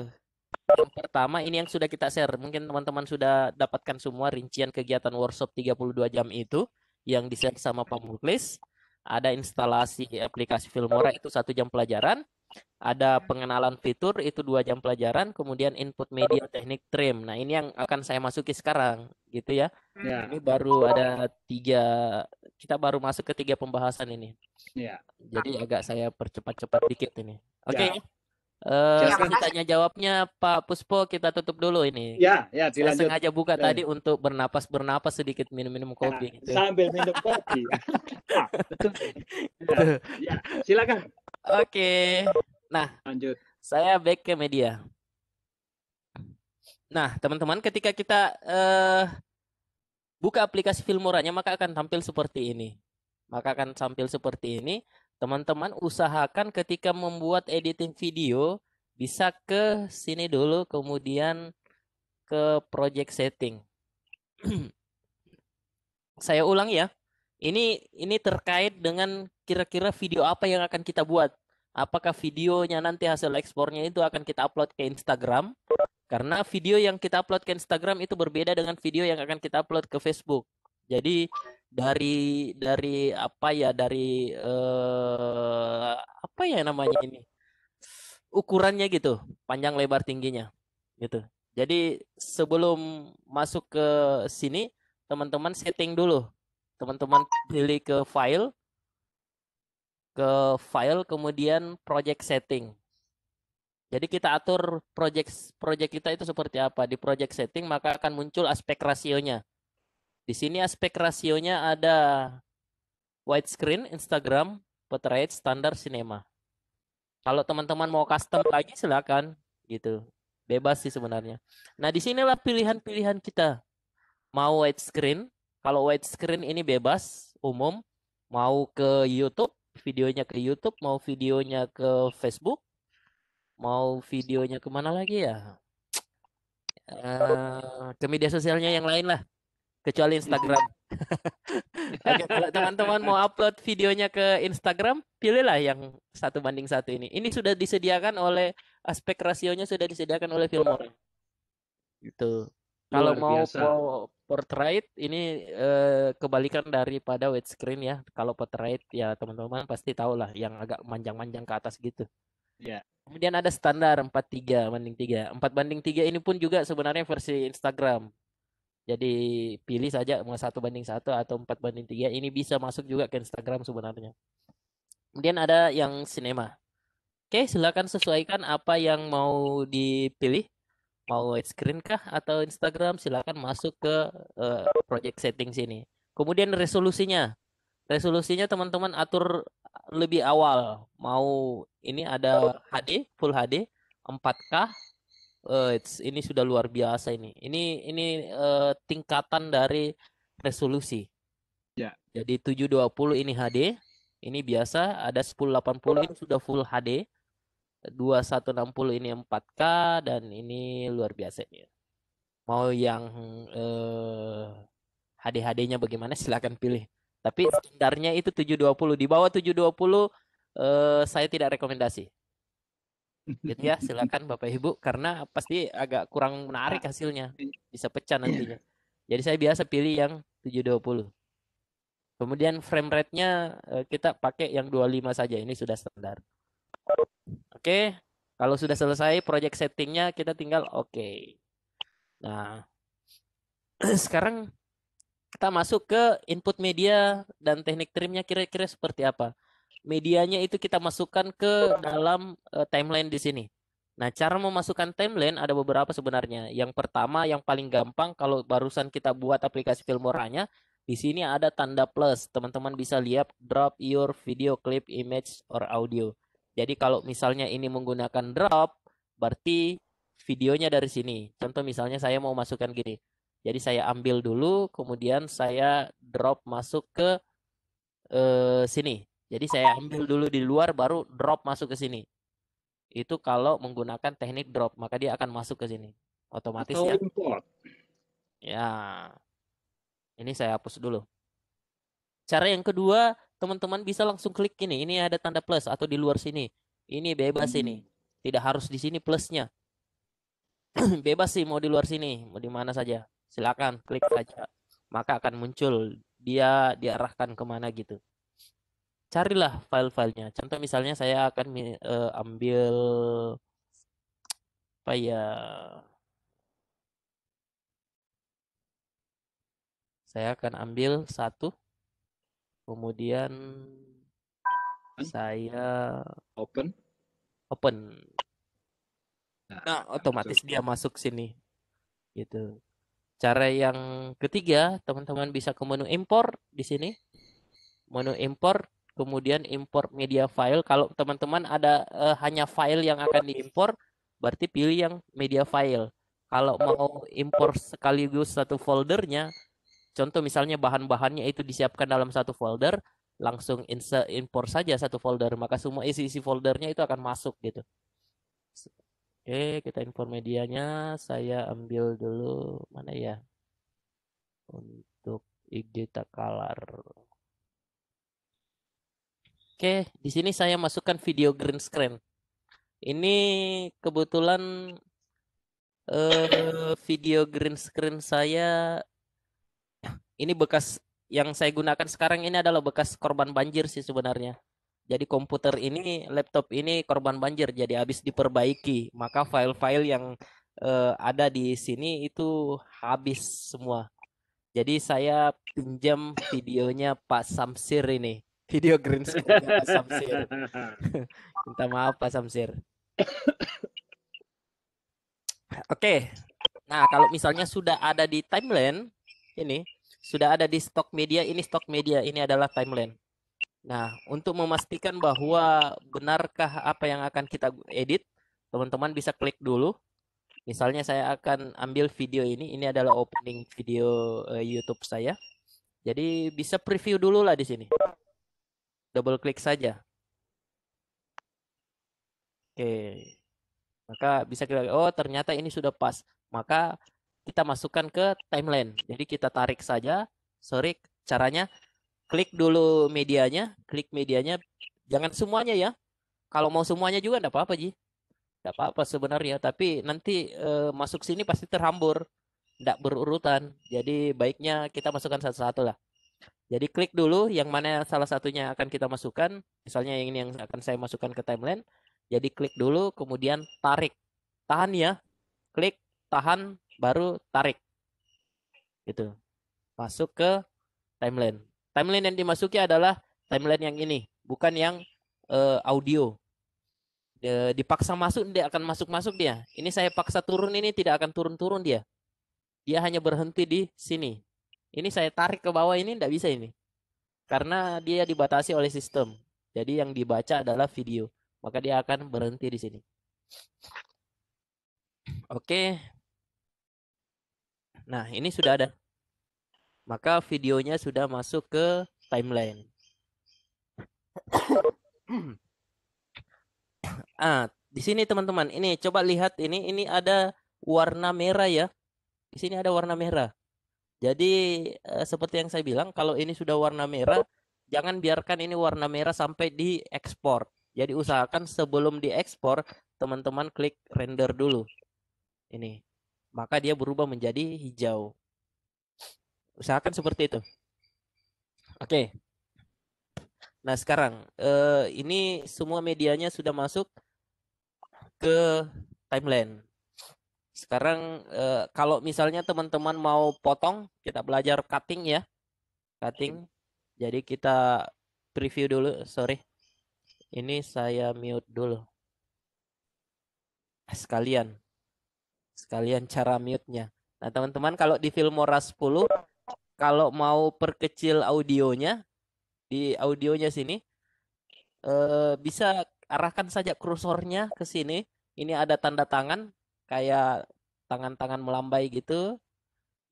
[SPEAKER 3] yang pertama ini yang sudah kita share. Mungkin teman-teman sudah dapatkan semua rincian kegiatan workshop 32 jam itu yang di sama Pak Muklis. Ada instalasi aplikasi Filmora itu satu jam pelajaran. Ada pengenalan fitur itu dua jam pelajaran. Kemudian input media teknik trim. Nah ini yang akan saya masuki sekarang gitu ya. ya. Ini baru ada tiga, kita baru masuk ke tiga pembahasan ini. Ya. Jadi agak saya percepat-cepat dikit ini. Oke. Okay. Ya. Uh, ya, jawabnya Pak Puspo kita tutup dulu ini. Ya, ya dilanjut. Saya sengaja buka ya. tadi untuk bernapas bernapas sedikit minum-minum iya, kopi. Ya, gitu. Sambil
[SPEAKER 4] minum kopi. nah, betul. Ya, ya,
[SPEAKER 3] silakan. Oke. Okay. Nah, lanjut. Saya back ke media. Nah, teman-teman, ketika kita uh, buka aplikasi Filmoranya maka akan tampil seperti ini. Maka akan tampil seperti ini. Teman-teman usahakan ketika membuat editing video bisa ke sini dulu kemudian ke project setting. Saya ulang ya. Ini ini terkait dengan kira-kira video apa yang akan kita buat. Apakah videonya nanti hasil ekspornya itu akan kita upload ke Instagram? Karena video yang kita upload ke Instagram itu berbeda dengan video yang akan kita upload ke Facebook. Jadi dari dari apa ya dari eh, apa ya namanya ini ukurannya gitu panjang lebar tingginya gitu jadi sebelum masuk ke sini teman-teman setting dulu teman-teman pilih ke file ke file kemudian project setting jadi kita atur project project kita itu seperti apa di project setting maka akan muncul aspek rasionya di sini aspek rasionya ada widescreen, Instagram, portrait, standar, cinema. Kalau teman-teman mau custom lagi silakan gitu. Bebas sih sebenarnya. Nah, di sinilah pilihan-pilihan kita. Mau widescreen, kalau widescreen ini bebas, umum, mau ke YouTube, videonya ke YouTube, mau videonya ke Facebook, mau videonya kemana lagi ya? Uh, ke media sosialnya yang lain lah kecuali Instagram. Oke, kalau teman-teman mau upload videonya ke Instagram, pilihlah yang satu banding satu ini. Ini sudah disediakan oleh aspek rasionya sudah disediakan oleh Filmora. Gitu. Kalau mau portrait ini eh, kebalikan daripada widescreen ya. Kalau portrait ya teman-teman pasti tahu lah yang agak manjang-manjang ke atas gitu. Ya. Kemudian ada standar 43 banding 3. 4 banding 3 ini pun juga sebenarnya versi Instagram. Jadi pilih saja mau satu banding satu atau empat banding tiga. Ini bisa masuk juga ke Instagram sebenarnya. Kemudian ada yang cinema. Oke, silakan sesuaikan apa yang mau dipilih. Mau widescreen kah atau Instagram? Silakan masuk ke uh, project setting sini. Kemudian resolusinya. Resolusinya teman-teman atur lebih awal. Mau ini ada HD, full HD, 4K, uh, ini sudah luar biasa ini. Ini ini uh, tingkatan dari resolusi. Ya. Jadi 720 ini HD, ini biasa, ada 1080 ini sudah full HD. 2160 ini 4K dan ini luar biasa ini. Mau yang eh, HD-HD-nya bagaimana silahkan pilih. Tapi standarnya itu 720 di bawah 720 eh, saya tidak rekomendasi
[SPEAKER 4] gitu ya silakan
[SPEAKER 3] bapak ibu karena pasti agak kurang menarik hasilnya bisa pecah iya. nantinya jadi saya biasa pilih yang 720 kemudian frame rate-nya eh, kita pakai yang 25 saja ini sudah standar oke kalau sudah selesai project settingnya kita tinggal oke nah sekarang kita masuk ke input media dan teknik trimnya kira-kira seperti apa medianya itu kita masukkan ke dalam uh, timeline di sini. Nah, cara memasukkan timeline ada beberapa sebenarnya. Yang pertama yang paling gampang kalau barusan kita buat aplikasi Filmora-nya, di sini ada tanda plus. Teman-teman bisa lihat drop your video clip, image or audio. Jadi kalau misalnya ini menggunakan drop, berarti videonya dari sini. Contoh misalnya saya mau masukkan gini. Jadi saya ambil dulu, kemudian saya drop masuk ke eh, sini. Jadi saya ambil dulu di luar baru drop masuk ke sini. Itu kalau menggunakan teknik drop, maka dia akan masuk ke sini. Otomatis ya. Ya. Ini saya hapus dulu. Cara yang kedua, teman-teman bisa langsung klik ini. Ini ada tanda plus atau di luar sini. Ini bebas hmm. ini. Tidak harus di sini plusnya. bebas sih mau di luar sini, mau di mana saja. Silakan klik saja. Maka akan muncul dia diarahkan kemana gitu carilah file-filenya. Contoh misalnya saya akan uh, ambil apa ya? Saya akan ambil satu, kemudian saya open, open. Nah,
[SPEAKER 4] nah, nah otomatis dia
[SPEAKER 3] masuk sini, gitu. Cara yang ketiga, teman-teman bisa ke menu import di sini. Menu import, kemudian import media file. Kalau teman-teman ada uh, hanya file yang akan diimpor, berarti pilih yang media file. Kalau mau import sekaligus satu foldernya, contoh misalnya bahan-bahannya itu disiapkan dalam satu folder, langsung insert import saja satu folder maka semua isi-isi foldernya itu akan masuk gitu oke kita import medianya saya ambil dulu mana ya untuk IG Takalar Oke, di sini saya masukkan video green screen. Ini kebetulan eh, video green screen saya ini bekas yang saya gunakan sekarang ini adalah bekas korban banjir sih sebenarnya. Jadi komputer ini, laptop ini korban banjir, jadi habis diperbaiki. Maka file-file yang eh, ada di sini itu habis semua. Jadi saya pinjam videonya Pak Samsir ini video green screen ya, Pak Samsir. Minta maaf Pak Samsir. Oke. Okay. Nah, kalau misalnya sudah ada di timeline ini, sudah ada di stok media, ini stok media, ini adalah timeline. Nah, untuk memastikan bahwa benarkah apa yang akan kita edit, teman-teman bisa klik dulu. Misalnya saya akan ambil video ini, ini adalah opening video uh, YouTube saya. Jadi bisa preview dulu lah di sini double klik saja. Oke. Maka bisa kita oh ternyata ini sudah pas. Maka kita masukkan ke timeline. Jadi kita tarik saja. Sorry, caranya klik dulu medianya, klik medianya. Jangan semuanya ya. Kalau mau semuanya juga enggak apa-apa, Ji. Enggak apa-apa sebenarnya, tapi nanti e, masuk sini pasti terhambur. tidak berurutan. Jadi baiknya kita masukkan satu-satu lah. Jadi klik dulu yang mana salah satunya akan kita masukkan. Misalnya yang ini yang akan saya masukkan ke timeline. Jadi klik dulu, kemudian tarik. Tahan ya. Klik, tahan, baru tarik. Gitu. Masuk ke timeline. Timeline yang dimasuki adalah timeline yang ini. Bukan yang uh, audio. De, dipaksa masuk, dia akan masuk-masuk dia. Ini saya paksa turun ini, tidak akan turun-turun dia. Dia hanya berhenti di sini. Ini saya tarik ke bawah ini tidak bisa ini. Karena dia dibatasi oleh sistem. Jadi yang dibaca adalah video. Maka dia akan berhenti di sini. Oke. Nah, ini sudah ada. Maka videonya sudah masuk ke timeline. ah, di sini teman-teman, ini coba lihat ini ini ada warna merah ya. Di sini ada warna merah. Jadi eh, seperti yang saya bilang, kalau ini sudah warna merah, jangan biarkan ini warna merah sampai diekspor. Jadi usahakan sebelum diekspor, teman-teman klik render dulu. Ini. Maka dia berubah menjadi hijau. Usahakan seperti itu. Oke. Nah sekarang, eh, ini semua medianya sudah masuk ke timeline. Sekarang eh, kalau misalnya teman-teman mau potong, kita belajar cutting ya. Cutting. Jadi kita preview dulu, sorry. Ini saya mute dulu. Ah, sekalian. Sekalian cara mute-nya. Nah, teman-teman kalau di Filmora 10, kalau mau perkecil audionya, di audionya sini, eh, bisa arahkan saja kursornya ke sini. Ini ada tanda tangan kayak tangan-tangan melambai gitu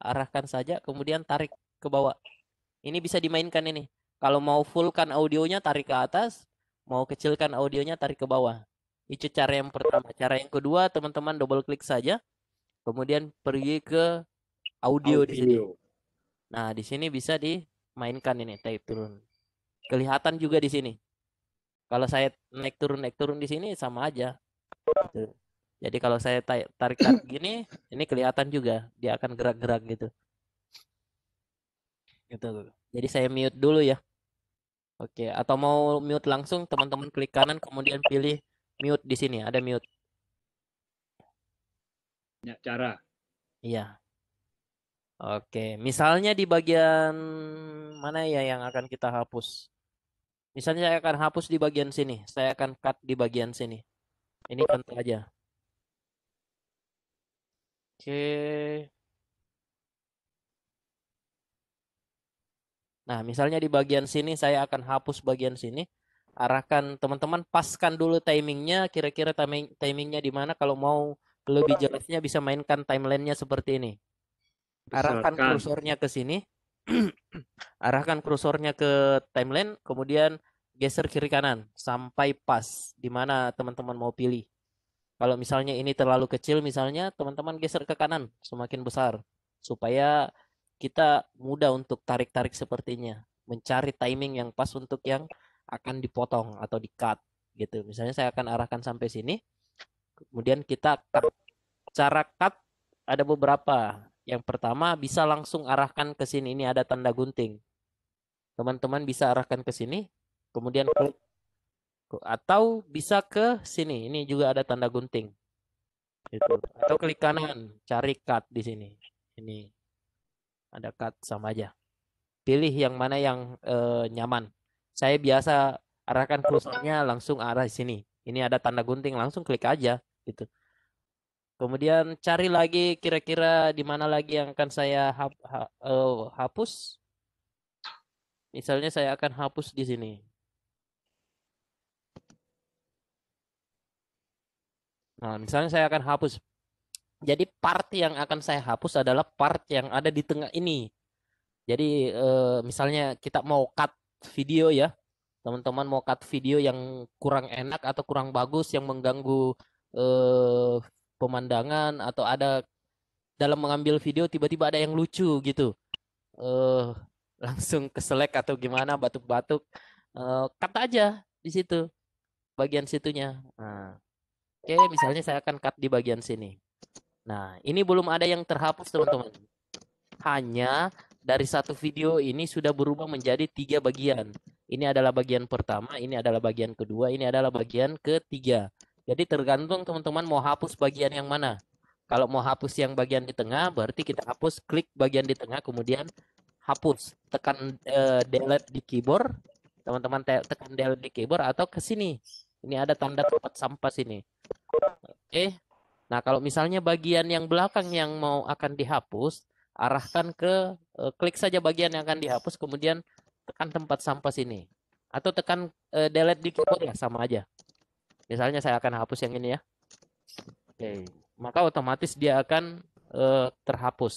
[SPEAKER 3] arahkan saja kemudian tarik ke bawah ini bisa dimainkan ini kalau mau fullkan audionya tarik ke atas mau kecilkan audionya tarik ke bawah itu cara yang pertama cara yang kedua teman-teman double klik saja kemudian pergi ke audio, audio. di sini nah di sini bisa dimainkan ini tarik turun kelihatan juga di sini kalau saya naik turun naik turun di sini sama aja gitu. Jadi kalau saya tarik-tarik gini, ini kelihatan juga dia akan gerak-gerak gitu. Gitu. Jadi saya mute dulu ya. Oke, atau mau mute langsung teman-teman klik kanan kemudian pilih mute di sini, ada mute. Ya, cara. Iya. Oke, misalnya di bagian mana ya yang akan kita hapus? Misalnya saya akan hapus di bagian sini, saya akan cut di bagian sini. Ini contoh aja.
[SPEAKER 4] Oke.
[SPEAKER 3] Nah, misalnya di bagian sini saya akan hapus bagian sini. Arahkan teman-teman paskan dulu timingnya, kira-kira timing timingnya di mana kalau mau lebih jelasnya bisa mainkan timelinenya seperti ini. Arahkan kursornya ke sini. arahkan kursornya ke timeline, kemudian geser kiri kanan sampai pas di mana teman-teman mau pilih. Kalau misalnya ini terlalu kecil misalnya teman-teman geser ke kanan semakin besar supaya kita mudah untuk tarik-tarik sepertinya, mencari timing yang pas untuk yang akan dipotong atau di-cut gitu. Misalnya saya akan arahkan sampai sini. Kemudian kita cut. Cara cut ada beberapa. Yang pertama bisa langsung arahkan ke sini. Ini ada tanda gunting. Teman-teman bisa arahkan ke sini, kemudian klik Gitu. atau bisa ke sini. Ini juga ada tanda gunting. Itu. Atau klik kanan, cari cut di sini. Ini ada cut sama aja. Pilih yang mana yang eh, nyaman. Saya biasa arahkan kursornya langsung arah sini. Ini ada tanda gunting, langsung klik aja gitu. Kemudian cari lagi kira-kira di mana lagi yang akan saya hap, ha, eh, hapus. Misalnya saya akan hapus di sini. Nah, misalnya saya akan hapus. Jadi part yang akan saya hapus adalah part yang ada di tengah ini. Jadi eh, misalnya kita mau cut video ya, teman-teman mau cut video yang kurang enak atau kurang bagus yang mengganggu eh, pemandangan atau ada dalam mengambil video tiba-tiba ada yang lucu gitu eh, langsung keselek atau gimana batuk-batuk eh, cut aja di situ bagian situnya nah, Oke, misalnya saya akan cut di bagian sini. Nah, ini belum ada yang terhapus, teman-teman. Hanya dari satu video ini sudah berubah menjadi tiga bagian. Ini adalah bagian pertama, ini adalah bagian kedua, ini adalah bagian ketiga. Jadi tergantung teman-teman mau hapus bagian yang mana. Kalau mau hapus yang bagian di tengah, berarti kita hapus klik bagian di tengah, kemudian hapus. Tekan uh, delete di keyboard, teman-teman tekan delete di keyboard atau ke sini. Ini ada tanda tempat sampah sini. Oke. Eh, nah, kalau misalnya bagian yang belakang yang mau akan dihapus, arahkan ke eh, klik saja bagian yang akan dihapus kemudian tekan tempat sampah sini atau tekan eh, delete di keyboard ya sama aja. Misalnya saya akan hapus yang ini ya. Oke, maka otomatis dia akan eh, terhapus.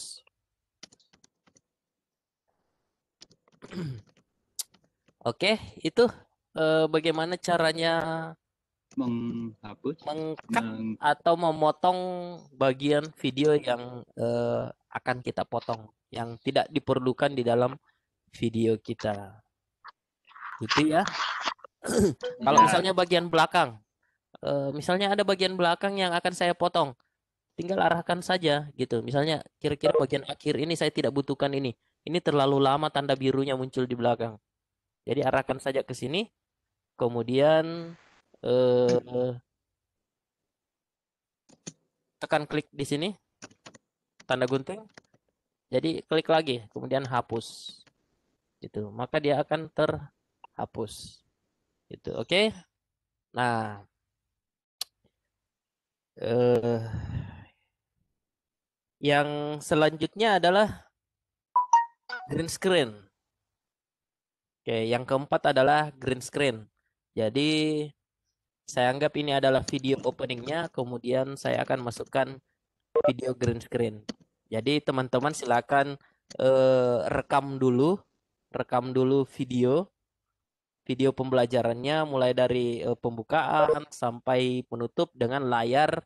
[SPEAKER 3] Oke, itu eh, bagaimana caranya menghapus, meng meng... atau memotong bagian video yang uh, akan kita potong yang tidak diperlukan di dalam video kita. Gitu ya. Kalau misalnya bagian belakang, uh, misalnya ada bagian belakang yang akan saya potong, tinggal arahkan saja gitu. Misalnya kira-kira bagian akhir ini saya tidak butuhkan ini. Ini terlalu lama tanda birunya muncul di belakang. Jadi arahkan saja ke sini. Kemudian eh, tekan klik di sini tanda gunting jadi klik lagi kemudian hapus itu maka dia akan terhapus itu oke okay? nah eh, yang selanjutnya adalah green screen oke okay, yang keempat adalah green screen jadi saya anggap ini adalah video openingnya, kemudian saya akan masukkan video green screen. Jadi teman-teman silakan eh, rekam dulu, rekam dulu video, video pembelajarannya mulai dari eh, pembukaan sampai penutup dengan layar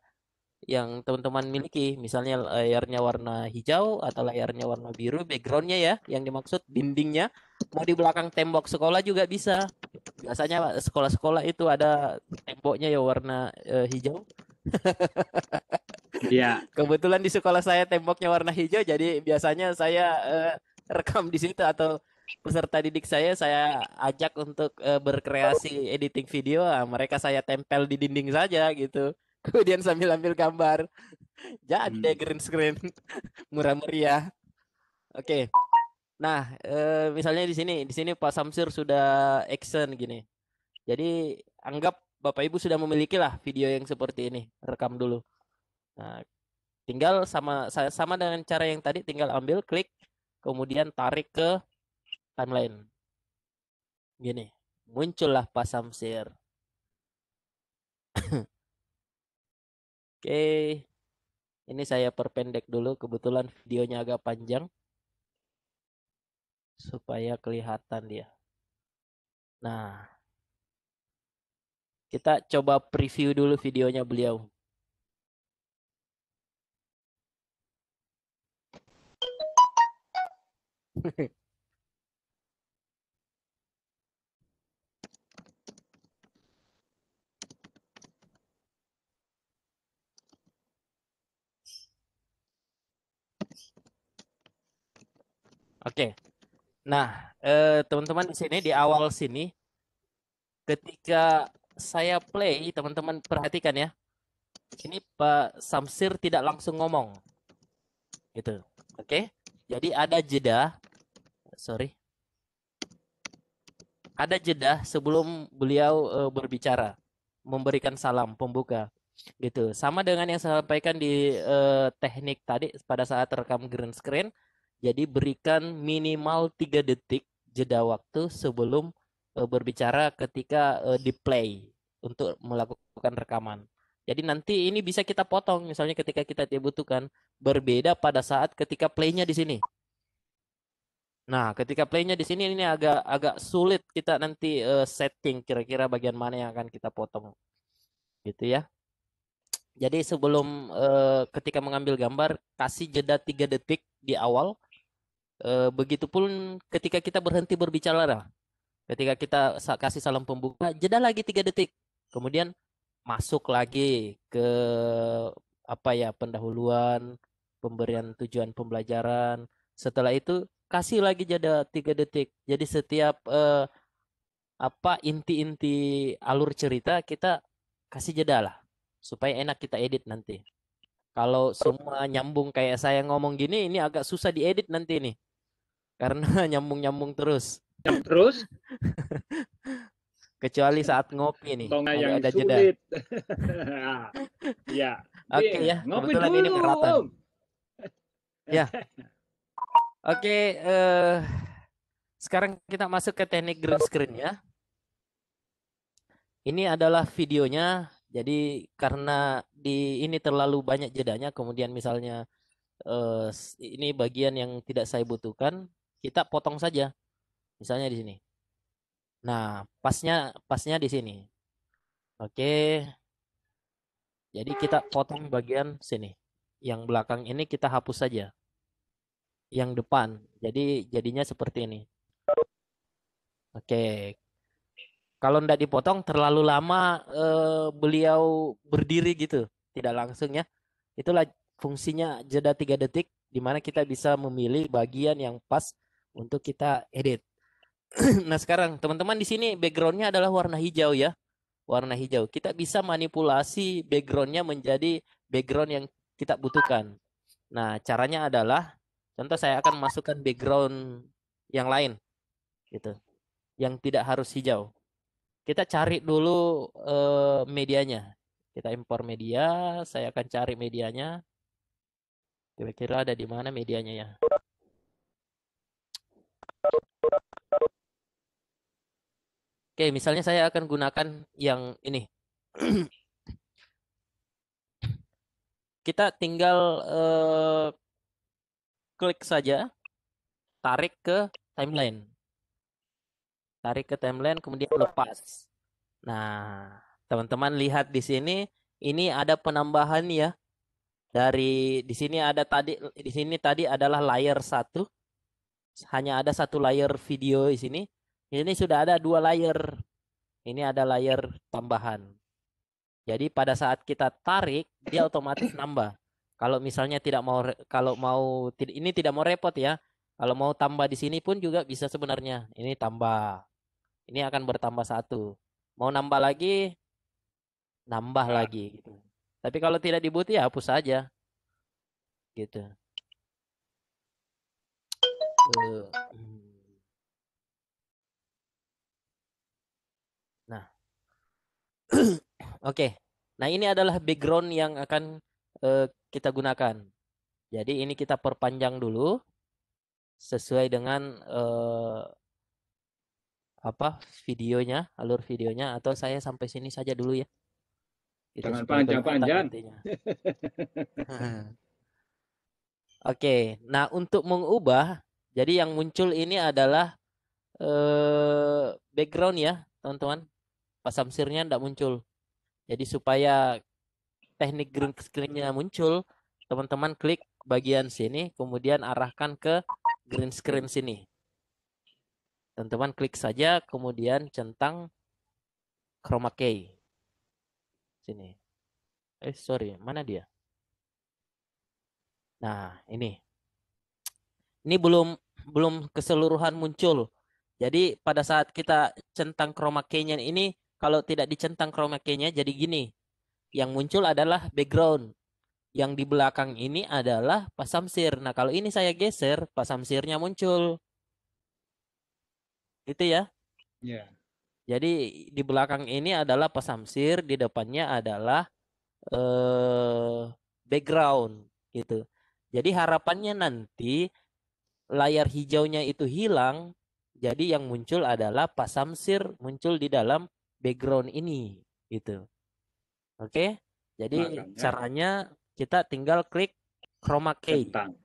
[SPEAKER 3] yang teman-teman miliki. Misalnya eh, layarnya warna hijau atau layarnya warna biru, backgroundnya ya, yang dimaksud dindingnya. Mau di belakang tembok sekolah juga bisa. Biasanya sekolah-sekolah itu ada temboknya ya warna uh, hijau. Iya. Kebetulan di sekolah saya temboknya warna hijau, jadi biasanya saya uh, rekam di situ atau peserta didik saya saya ajak untuk uh, berkreasi editing video, ah, mereka saya tempel di dinding saja gitu kemudian sambil ambil gambar jadi hmm. green screen murah meriah oke okay. nah e, misalnya di sini di sini Pak Samsir sudah action gini jadi anggap Bapak Ibu sudah memiliki lah video yang seperti ini rekam dulu nah tinggal sama sama dengan cara yang tadi tinggal ambil klik kemudian tarik ke timeline gini muncullah Pak Samsir Oke. Ini saya perpendek dulu kebetulan videonya agak panjang supaya kelihatan dia. Nah, kita coba preview dulu videonya beliau. Hehehe Oke. Nah, eh, teman-teman eh, di sini di awal sini ketika saya play, teman-teman perhatikan ya. Ini Pak Samsir tidak langsung ngomong. Gitu. Oke. Jadi ada jeda. Sorry. Ada jeda sebelum beliau eh, berbicara, memberikan salam pembuka. Gitu. Sama dengan yang saya sampaikan di eh, teknik tadi pada saat rekam green screen jadi berikan minimal 3 detik jeda waktu sebelum uh, berbicara ketika uh, di play untuk melakukan rekaman. Jadi nanti ini bisa kita potong misalnya ketika kita tidak butuhkan berbeda pada saat ketika playnya di sini. Nah, ketika playnya di sini ini agak agak sulit kita nanti uh, setting kira-kira bagian mana yang akan kita potong, gitu ya. Jadi sebelum uh, ketika mengambil gambar kasih jeda tiga detik di awal E, pun ketika kita berhenti berbicara, ketika kita kasih salam pembuka, jeda lagi tiga detik, kemudian masuk lagi ke apa ya pendahuluan, pemberian tujuan pembelajaran. Setelah itu kasih lagi jeda tiga detik. Jadi setiap eh, apa inti-inti alur cerita kita kasih jeda lah supaya enak kita edit nanti. Kalau semua nyambung kayak saya ngomong gini, ini agak susah diedit nanti nih karena nyambung-nyambung terus. Nyambung terus. Kecuali saat ngopi nih. Tonga yang ada jeda. ya. Oke okay, ya. Ngopi Kebetulan dulu. ini peralatan. ya. Oke, okay, uh, eh, sekarang kita masuk ke teknik green screen ya. Ini adalah videonya. Jadi karena di ini terlalu banyak jedanya, kemudian misalnya uh, ini bagian yang tidak saya butuhkan, kita potong saja. Misalnya di sini. Nah, pasnya pasnya di sini. Oke. Jadi kita potong bagian sini. Yang belakang ini kita hapus saja. Yang depan. Jadi jadinya seperti ini. Oke. Kalau tidak dipotong terlalu lama eh, beliau berdiri gitu. Tidak langsung ya. Itulah fungsinya jeda tiga detik di mana kita bisa memilih bagian yang pas untuk kita edit. nah sekarang teman-teman di sini backgroundnya adalah warna hijau ya. Warna hijau. Kita bisa manipulasi backgroundnya menjadi background yang kita butuhkan. Nah caranya adalah, contoh saya akan masukkan background yang lain. gitu, Yang tidak harus hijau. Kita cari dulu eh, medianya. Kita impor media, saya akan cari medianya. Kira-kira ada di mana medianya ya. Oke, misalnya saya akan gunakan yang ini. Kita tinggal uh, klik saja, tarik ke timeline. Tarik ke timeline, kemudian lepas. Nah, teman-teman lihat di sini, ini ada penambahan ya. Dari di sini ada tadi di sini tadi adalah layer 1, hanya ada satu layer video di sini. Ini sudah ada dua layer. Ini ada layer tambahan. Jadi pada saat kita tarik dia otomatis nambah. Kalau misalnya tidak mau kalau mau ini tidak mau repot ya. Kalau mau tambah di sini pun juga bisa sebenarnya. Ini tambah. Ini akan bertambah satu. Mau nambah lagi, nambah ya. lagi. Gitu. Tapi kalau tidak dibutuh ya hapus saja.
[SPEAKER 4] Gitu. Nah.
[SPEAKER 3] Oke. Nah, ini adalah background yang akan, uh, kita gunakan. Jadi ini kita perpanjang dulu sesuai dengan, uh, apa, videonya, alur videonya atau saya sampai sini saja dulu ya. Itu Jangan panjang-panjang. Oke, nah untuk mengubah jadi yang muncul ini adalah eh, background ya, teman-teman. Pas samsirnya tidak muncul. Jadi supaya teknik green screen-nya muncul, teman-teman klik bagian sini, kemudian arahkan ke green screen sini. Teman-teman klik saja, kemudian centang chroma key. Sini. Eh, sorry, mana dia? Nah, ini ini belum belum keseluruhan muncul. Jadi pada saat kita centang chroma key ini kalau tidak dicentang chroma key jadi gini. Yang muncul adalah background. Yang di belakang ini adalah pasamsir. Nah, kalau ini saya geser, pasamsirnya muncul. Itu ya? Iya. Yeah. Jadi di belakang ini adalah pasamsir, di depannya adalah eh background gitu. Jadi harapannya nanti layar hijaunya itu hilang, jadi yang muncul adalah pasamsir muncul di dalam background ini gitu. Oke? Okay? Jadi Makanya, caranya kita tinggal klik chroma key. Tentang.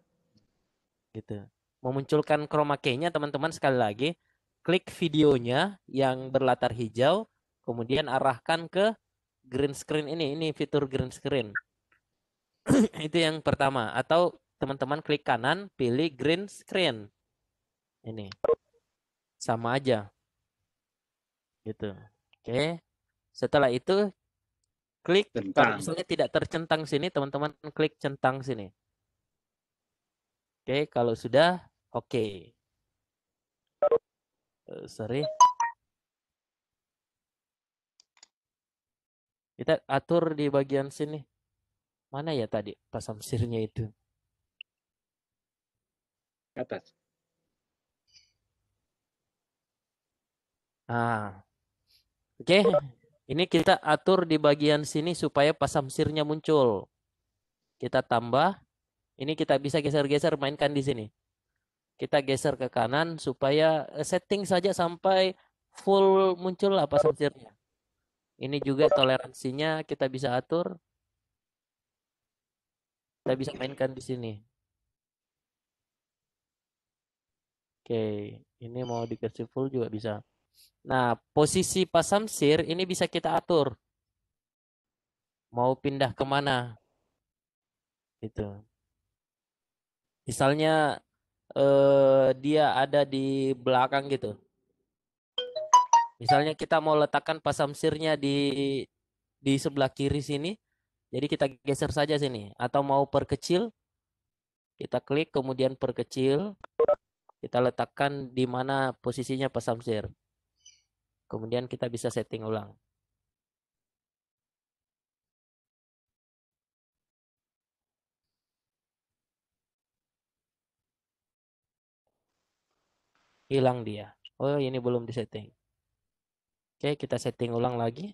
[SPEAKER 3] Gitu. Memunculkan chroma key-nya teman-teman sekali lagi, klik videonya yang berlatar hijau, kemudian arahkan ke green screen ini. Ini fitur green screen. Itu yang pertama atau teman-teman klik kanan, pilih green screen. Ini. Sama aja. Gitu. Oke. Setelah itu klik centang. kalau misalnya tidak tercentang sini, teman-teman klik centang sini. Oke, kalau sudah oke. Okay. Uh, eh, sorry. Kita atur di bagian sini. Mana ya tadi pasang sirnya itu? atas. Ah. Oke, okay. ini kita atur di bagian sini supaya pasamsirnya muncul. Kita tambah. Ini kita bisa geser-geser mainkan di sini. Kita geser ke kanan supaya eh, setting saja sampai full muncul apa pasamsirnya. Ini juga toleransinya kita bisa atur. Kita bisa mainkan di sini. Oke, ini mau dikasih full juga bisa. Nah, posisi samsir ini bisa kita atur. Mau pindah kemana? Itu. Misalnya eh, dia ada di belakang gitu. Misalnya kita mau letakkan samsirnya di di sebelah kiri sini. Jadi kita geser saja sini. Atau mau perkecil. Kita klik kemudian perkecil kita letakkan di mana posisinya Pak Samsir. Kemudian kita bisa setting ulang. Hilang dia. Oh, ini belum disetting. Oke, kita setting ulang lagi.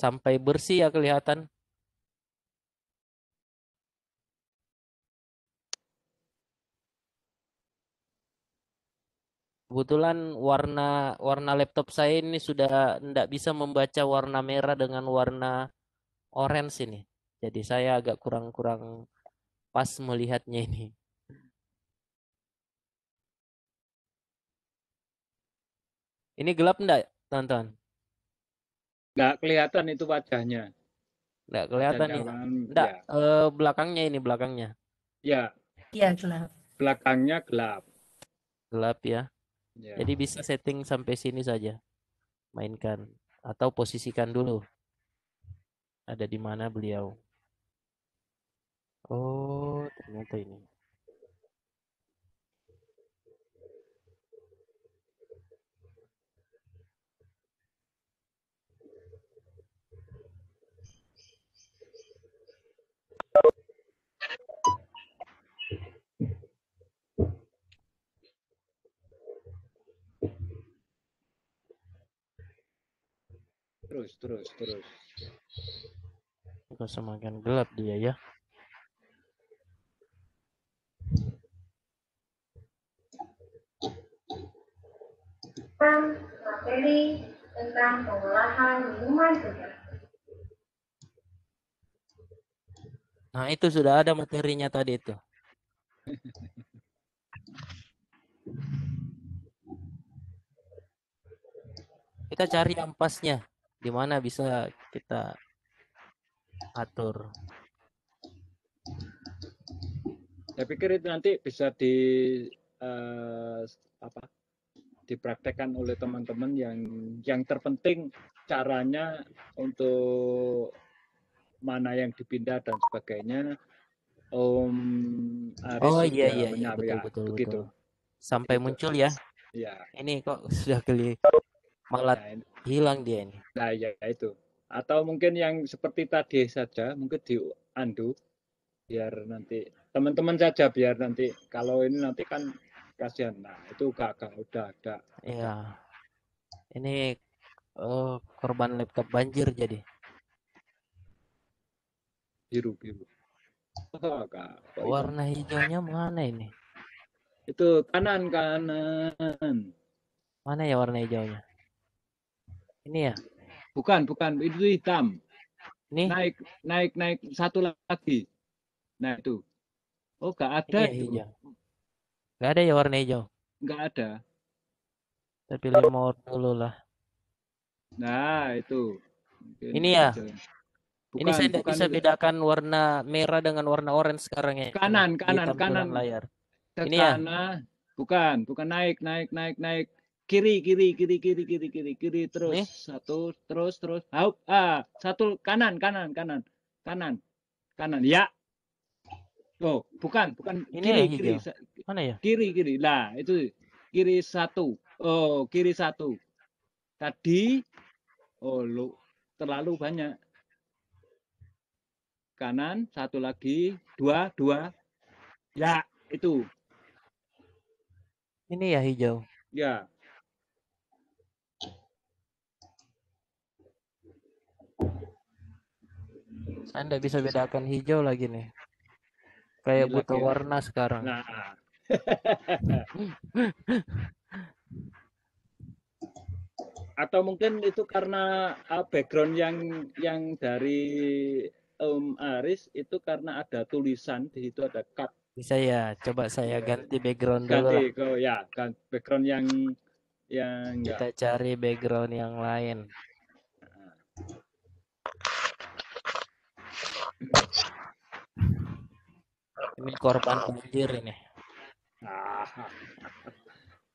[SPEAKER 3] sampai bersih ya kelihatan. Kebetulan warna warna laptop saya ini sudah tidak bisa membaca warna merah dengan warna orange ini. Jadi saya agak kurang-kurang pas melihatnya ini. Ini gelap enggak, tonton?
[SPEAKER 2] Enggak kelihatan itu wajahnya. Enggak kelihatan Enggak, ya.
[SPEAKER 3] eh, belakangnya ini belakangnya.
[SPEAKER 2] Ya. Iya, gelap. Belakangnya gelap. Gelap
[SPEAKER 3] ya. Yeah. Jadi bisa setting sampai sini saja. Mainkan atau posisikan dulu. Ada di mana beliau?
[SPEAKER 2] Oh, ternyata ini. terus, terus.
[SPEAKER 3] Kok semakin gelap dia ya?
[SPEAKER 4] materi tentang pengolahan minuman
[SPEAKER 3] Nah, itu sudah ada materinya tadi itu. Kita cari yang pasnya di mana bisa kita atur.
[SPEAKER 2] Saya pikir itu nanti bisa di uh, apa dipraktekkan oleh teman-teman yang yang terpenting caranya untuk mana yang dipindah dan sebagainya. Om Aris oh iya iya, iya ya. betul, betul, betul.
[SPEAKER 3] Sampai muncul ya.
[SPEAKER 2] Ya. Ini kok sudah geli malah nah, hilang dia ini. Nah ya itu. Atau mungkin yang seperti tadi saja mungkin diandu biar nanti teman-teman saja biar nanti kalau ini nanti kan kasihan. Nah itu gagal udah ada.
[SPEAKER 3] Iya. Ini uh, korban laptop banjir jadi.
[SPEAKER 2] Biru biru. Oh, kak, Warna
[SPEAKER 3] hijaunya mana ini?
[SPEAKER 2] Itu kanan kanan. Mana ya warna hijaunya? Ini ya? Bukan, bukan. Itu hitam. Ini? Naik, naik, naik. Satu lagi. Nah itu. Oh, gak ada ini iya, itu. Hijau.
[SPEAKER 3] Gak ada ya warna hijau? Gak ada. Tapi pilih mau dulu lah.
[SPEAKER 2] Nah itu. Mungkin ini ya? Bukan, ini saya tidak bisa itu.
[SPEAKER 3] bedakan warna merah dengan warna orange
[SPEAKER 2] sekarang ya. Kanan, kanan, kanan. Layar. Ke ini kanan. ya. Bukan, bukan naik, naik, naik, naik kiri kiri kiri kiri kiri kiri kiri terus Nih. satu terus terus hau ah satu kanan kanan kanan kanan kanan ya oh bukan bukan ini kiri ya, kiri mana ya kiri kiri lah itu kiri satu oh kiri satu tadi oh lu terlalu banyak kanan satu lagi dua dua ya itu ini ya hijau ya
[SPEAKER 4] Anda bisa
[SPEAKER 3] bedakan hijau lagi nih.
[SPEAKER 2] Kayak Gila, butuh ya. warna sekarang. Nah. Atau mungkin itu karena ah, background yang yang dari Om um, Aris itu karena ada tulisan di situ ada cut.
[SPEAKER 3] Bisa ya, coba saya ganti background ganti, dulu.
[SPEAKER 2] Ganti, oh, ya, kan background yang yang kita enggak.
[SPEAKER 3] cari background yang lain. Nah.
[SPEAKER 4] Ini korban banjir ini.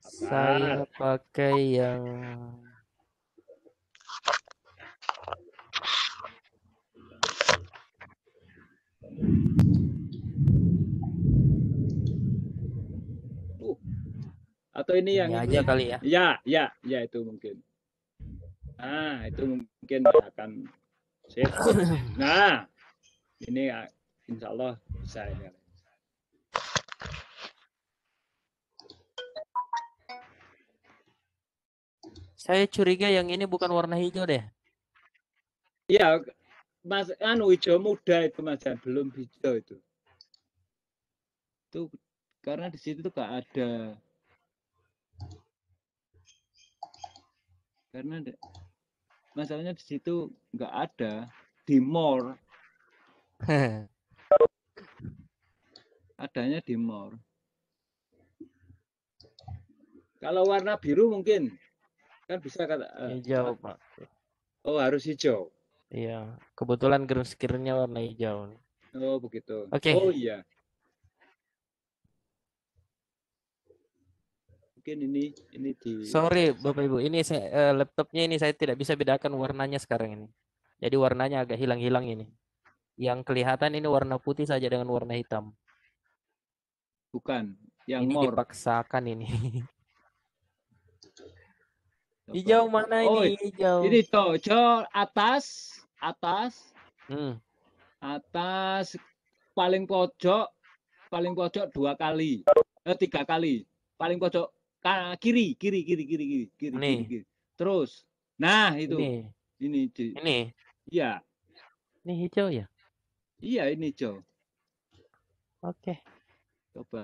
[SPEAKER 4] Saya
[SPEAKER 3] pakai yang uh,
[SPEAKER 2] atau ini, ini yang aja ini. Ya? kali ya ya ya ya itu mungkin nah itu mungkin akan Sip. nah ini ya insya Allah bisa ya.
[SPEAKER 3] Saya curiga yang ini bukan warna hijau deh.
[SPEAKER 2] Iya, mas anu hijau muda itu mas ya. belum hijau itu. Itu karena di situ tuh gak ada karena masalahnya di situ nggak ada di more Adanya di mall. Kalau warna biru mungkin kan bisa kata uh, hijau, Pak. Oh, harus hijau.
[SPEAKER 3] Iya, kebetulan green screennya warna hijau.
[SPEAKER 2] Oh, begitu. Oke. Okay. Oh iya. Mungkin ini ini di Sorry,
[SPEAKER 3] Bapak Ibu. Ini saya, eh, laptopnya ini saya tidak bisa bedakan warnanya sekarang ini. Jadi warnanya agak hilang-hilang ini. Yang kelihatan ini warna putih saja dengan warna
[SPEAKER 2] hitam. Bukan, yang ini more. dipaksakan ini. hijau mana oh, ini hijau? Ini toh, atas, atas, hmm. atas paling pojok, paling pojok dua kali, eh, tiga kali, paling pojok kiri, kiri, kiri, kiri, kiri, kiri, kiri, kiri. Terus, nah itu, ini, ini, ini, iya.
[SPEAKER 3] Ini hijau ya?
[SPEAKER 2] Iya ini Jo. Oke. Coba.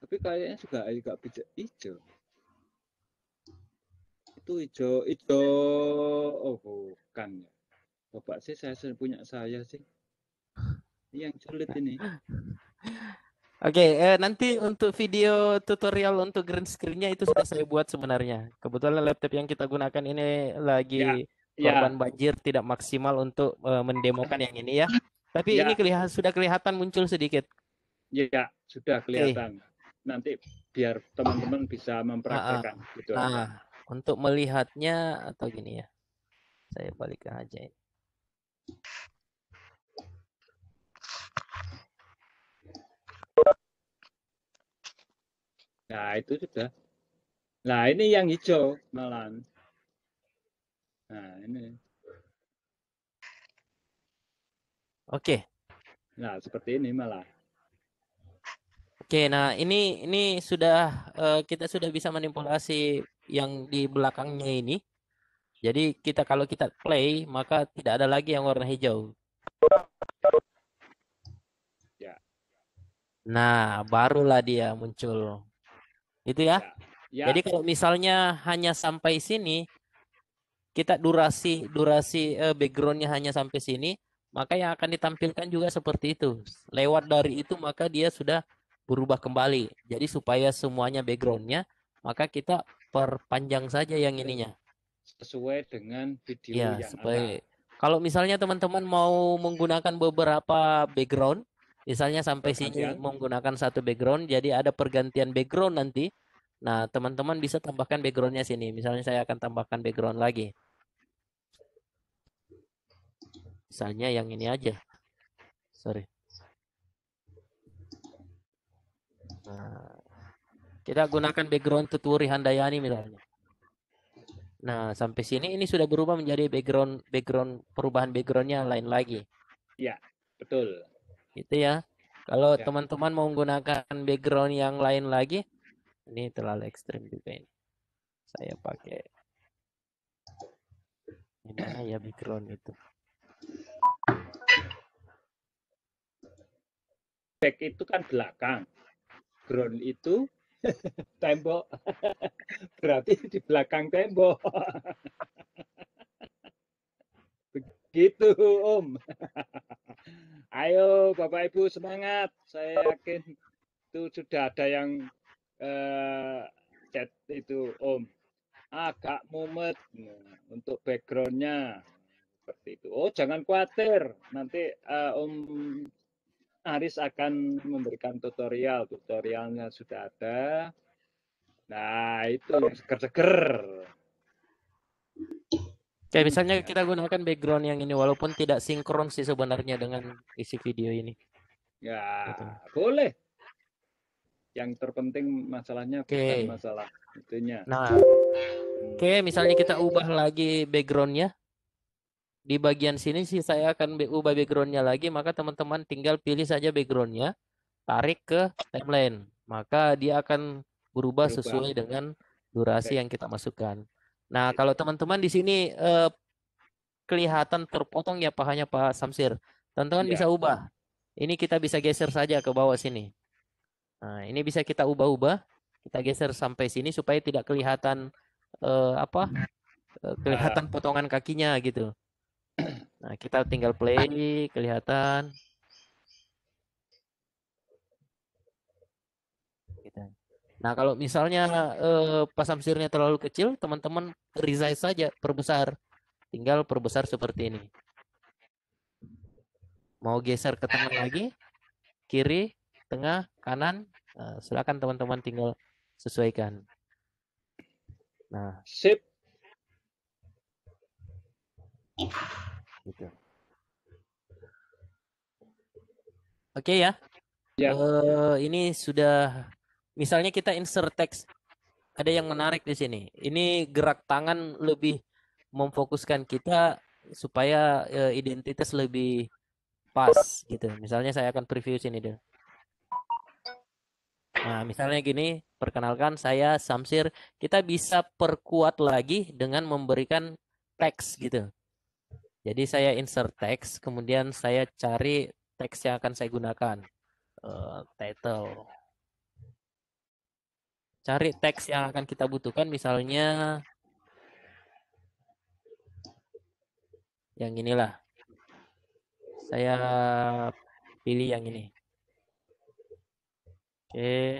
[SPEAKER 2] Tapi kayaknya juga agak bijak hijau. Itu hijau hijau. Oh bukan ya. Coba sih saya punya saya sih. Ini yang sulit ini.
[SPEAKER 3] Oke, okay, eh, nanti untuk video tutorial untuk green screen-nya itu sudah saya buat sebenarnya. Kebetulan laptop yang kita gunakan ini lagi ya Iya. korban ya. banjir tidak maksimal untuk uh, mendemokan yang ini ya. Tapi ya. ini kelihatan sudah
[SPEAKER 2] kelihatan muncul sedikit. Iya, sudah kelihatan. Okay. Nanti biar teman-teman bisa memperhatikan ah, ah. gitu. Nah, untuk
[SPEAKER 3] melihatnya atau gini ya. Saya balik aja.
[SPEAKER 2] Nah, itu sudah. Nah, ini yang hijau malam. Nah, ini. Oke. Nah, seperti ini malah.
[SPEAKER 3] Oke, nah ini ini sudah uh, kita sudah bisa manipulasi yang di belakangnya ini. Jadi kita kalau kita play maka tidak ada lagi yang warna hijau. Ya. Nah, barulah dia muncul. Itu ya. ya. ya. Jadi kalau misalnya hanya sampai sini, kita durasi durasi uh, backgroundnya hanya sampai sini, maka yang akan ditampilkan juga seperti itu. Lewat dari itu maka dia sudah berubah kembali. Jadi supaya semuanya backgroundnya, maka kita perpanjang saja yang ininya.
[SPEAKER 2] Sesuai dengan video ya, yang
[SPEAKER 3] supaya... ada. Kalau misalnya teman-teman mau menggunakan beberapa background, misalnya sampai sini menggunakan satu background, jadi ada pergantian background nanti. Nah, teman-teman bisa tambahkan backgroundnya sini. Misalnya saya akan tambahkan background lagi. Misalnya yang ini aja. Sorry. Nah, kita gunakan background Tuturi Handayani misalnya. Nah, sampai sini ini sudah berubah menjadi background background perubahan backgroundnya lain lagi.
[SPEAKER 2] Ya, betul.
[SPEAKER 3] Itu ya. Kalau ya. teman-teman ya. mau menggunakan background yang lain lagi, ini terlalu ekstrim juga ini. Saya pakai ini ya background itu.
[SPEAKER 2] Back itu kan belakang. Ground itu tembok. Berarti di belakang tembok. Begitu, Om. Ayo, Bapak Ibu semangat. Saya yakin itu sudah ada yang eh, chat itu, Om. Agak mumet untuk backgroundnya seperti itu. Oh, jangan khawatir, nanti uh, Om Aris akan memberikan tutorial, tutorialnya sudah ada. Nah, itu seger-seger.
[SPEAKER 4] Kayak
[SPEAKER 3] misalnya kita gunakan background yang ini walaupun tidak sinkron sih sebenarnya dengan isi video ini.
[SPEAKER 2] Ya, gitu. boleh. Yang terpenting masalahnya okay. bukan masalah itunya. Nah,
[SPEAKER 3] hmm. oke okay, misalnya kita ubah lagi backgroundnya di bagian sini sih saya akan ubah backgroundnya lagi maka teman-teman tinggal pilih saja backgroundnya tarik ke timeline maka dia akan berubah, sesuai dengan durasi yang kita masukkan nah kalau teman-teman di sini eh, kelihatan terpotong ya pahanya Pak Samsir teman-teman ya. bisa ubah ini kita bisa geser saja ke bawah sini nah ini bisa kita ubah-ubah kita geser sampai sini supaya tidak kelihatan eh, apa eh, kelihatan nah. potongan kakinya gitu Nah, kita tinggal play, kelihatan. Gitu. Nah, kalau misalnya eh, sirnya terlalu kecil, teman-teman resize saja, perbesar. Tinggal perbesar seperti ini. Mau geser ke tengah lagi, kiri, tengah, kanan, nah, silakan teman-teman tinggal sesuaikan. Nah,
[SPEAKER 2] sip.
[SPEAKER 4] Oke
[SPEAKER 3] okay, ya. Ya. Uh, ini sudah misalnya kita insert text ada yang menarik di sini. Ini gerak tangan lebih memfokuskan kita supaya uh, identitas lebih pas gitu. Misalnya saya akan preview sini deh. Nah, misalnya gini, perkenalkan saya Samsir. Kita bisa perkuat lagi dengan memberikan teks gitu. Jadi saya insert text, kemudian saya cari teks yang akan saya gunakan. Uh, title. Cari teks yang akan kita butuhkan, misalnya yang inilah. Saya pilih
[SPEAKER 4] yang ini. Oke. Okay.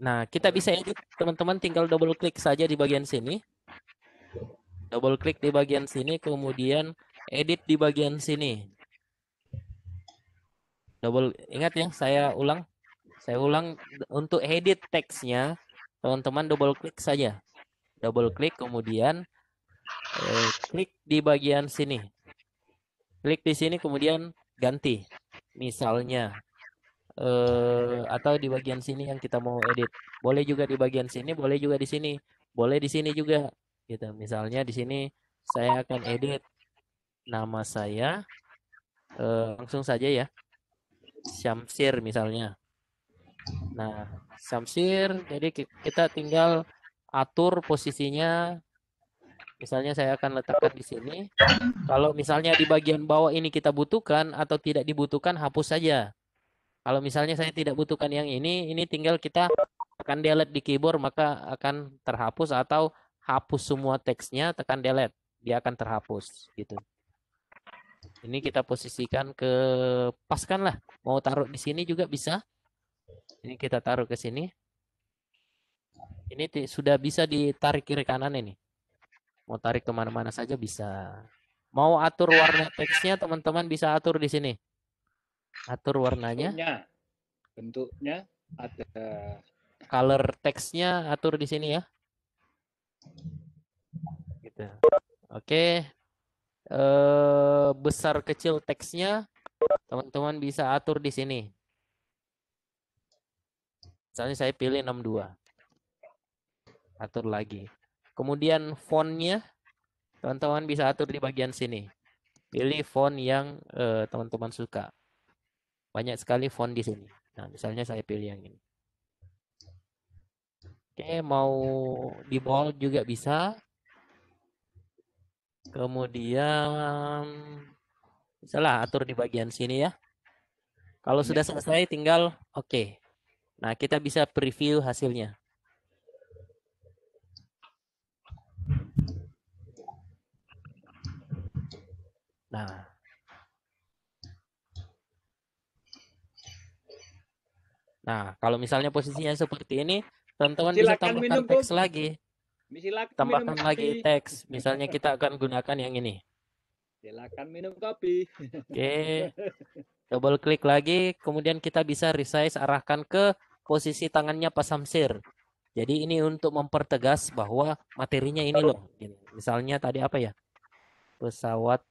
[SPEAKER 3] Nah, kita hmm. bisa edit teman-teman tinggal double klik saja di bagian sini. Double klik di bagian sini kemudian edit di bagian sini. Double ingat ya, saya ulang. Saya ulang untuk edit teksnya teman-teman double klik saja. Double klik kemudian eh, klik di bagian sini. Klik di sini kemudian ganti. Misalnya uh, atau di bagian sini yang kita mau edit. Boleh juga di bagian sini, boleh juga di sini, boleh di sini juga. Gitu. Misalnya di sini saya akan edit nama saya uh, langsung saja ya. Syamsir misalnya. Nah, Syamsir jadi kita tinggal atur posisinya Misalnya saya akan letakkan di sini. Kalau misalnya di bagian bawah ini kita butuhkan atau tidak dibutuhkan, hapus saja. Kalau misalnya saya tidak butuhkan yang ini, ini tinggal kita tekan delete di keyboard maka akan terhapus atau hapus semua teksnya tekan delete, dia akan terhapus gitu. Ini kita posisikan ke paskan lah. Mau taruh di sini juga bisa. Ini kita taruh ke sini. Ini sudah bisa ditarik kiri kanan ini. Mau tarik kemana-mana saja bisa. Mau atur warna teksnya teman-teman bisa atur di sini atur warnanya bentuknya,
[SPEAKER 2] bentuknya ada
[SPEAKER 3] color teksnya atur di sini ya gitu oke eh, besar kecil teksnya teman-teman bisa atur di sini misalnya saya pilih 62 atur lagi kemudian fontnya teman-teman bisa atur di bagian sini pilih font yang eh, teman-teman eh, teman -teman suka banyak sekali font di sini. Nah, misalnya saya pilih yang ini. Oke, mau di bold juga bisa. Kemudian misalnya atur di bagian sini ya. Kalau sudah iya. selesai tinggal oke. Okay. Nah, kita bisa preview hasilnya. Nah, Nah, kalau misalnya posisinya seperti ini, teman-teman bisa tambahkan teks lagi.
[SPEAKER 2] Silakan tambahkan lagi kopi. teks. Misalnya kita
[SPEAKER 3] akan gunakan yang ini.
[SPEAKER 2] Silakan minum kopi. Oke.
[SPEAKER 3] Double klik lagi, kemudian kita bisa resize arahkan ke posisi tangannya Pak Samsir. Jadi ini untuk mempertegas bahwa materinya ini loh. Misalnya tadi apa ya? Pesawat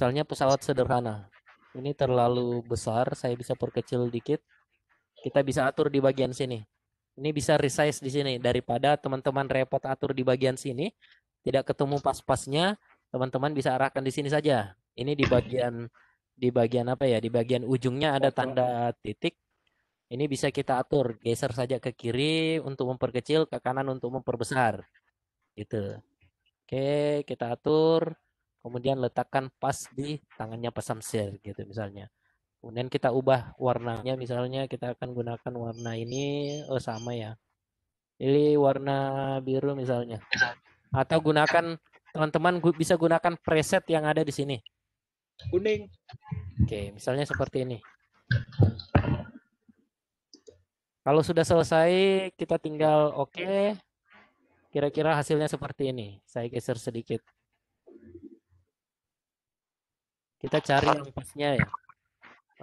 [SPEAKER 3] Misalnya pesawat sederhana. Ini terlalu besar, saya bisa perkecil dikit. Kita bisa atur di bagian sini. Ini bisa resize di sini daripada teman-teman repot atur di bagian sini, tidak ketemu pas-pasnya, teman-teman bisa arahkan di sini saja. Ini di bagian di bagian apa ya? Di bagian ujungnya ada tanda titik. Ini bisa kita atur, geser saja ke kiri untuk memperkecil, ke kanan untuk memperbesar. Gitu. Oke, kita atur kemudian letakkan pas di tangannya pesamsir gitu misalnya. Kemudian kita ubah warnanya misalnya kita akan gunakan warna ini oh sama ya. Ini warna biru misalnya. Atau gunakan teman-teman bisa gunakan preset yang ada di sini. Kuning. Oke, misalnya seperti ini. Kalau sudah selesai kita tinggal oke. Okay. Kira-kira hasilnya seperti ini. Saya geser sedikit. Kita cari yang pasnya ya.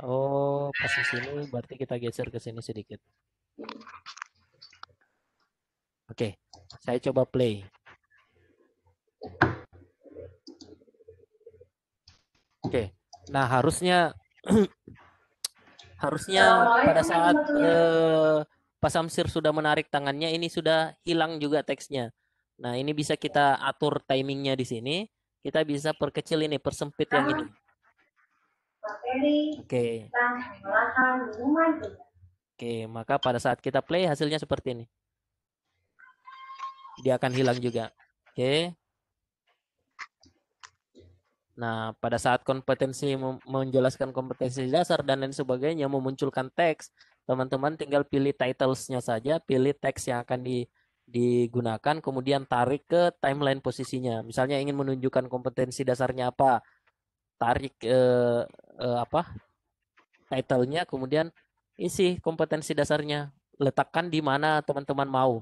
[SPEAKER 3] Oh, pas di sini berarti kita geser ke sini sedikit. Oke, saya coba play. Oke, nah harusnya harusnya pada saat eh, Pak Samsir sudah menarik tangannya, ini sudah hilang juga teksnya. Nah, ini bisa kita atur timingnya di sini. Kita bisa perkecil ini, persempit yang ini.
[SPEAKER 4] Oke. okay.
[SPEAKER 1] tentang
[SPEAKER 3] Oke, maka pada saat kita play hasilnya seperti ini. Dia akan hilang juga. Oke. Nah, pada saat kompetensi menjelaskan kompetensi dasar dan lain sebagainya, memunculkan teks, teman-teman tinggal pilih titlesnya saja, pilih teks yang akan di, digunakan, kemudian tarik ke timeline posisinya. Misalnya ingin menunjukkan kompetensi dasarnya apa, tarik eh, eh, apa titlenya kemudian isi kompetensi dasarnya letakkan di mana teman-teman mau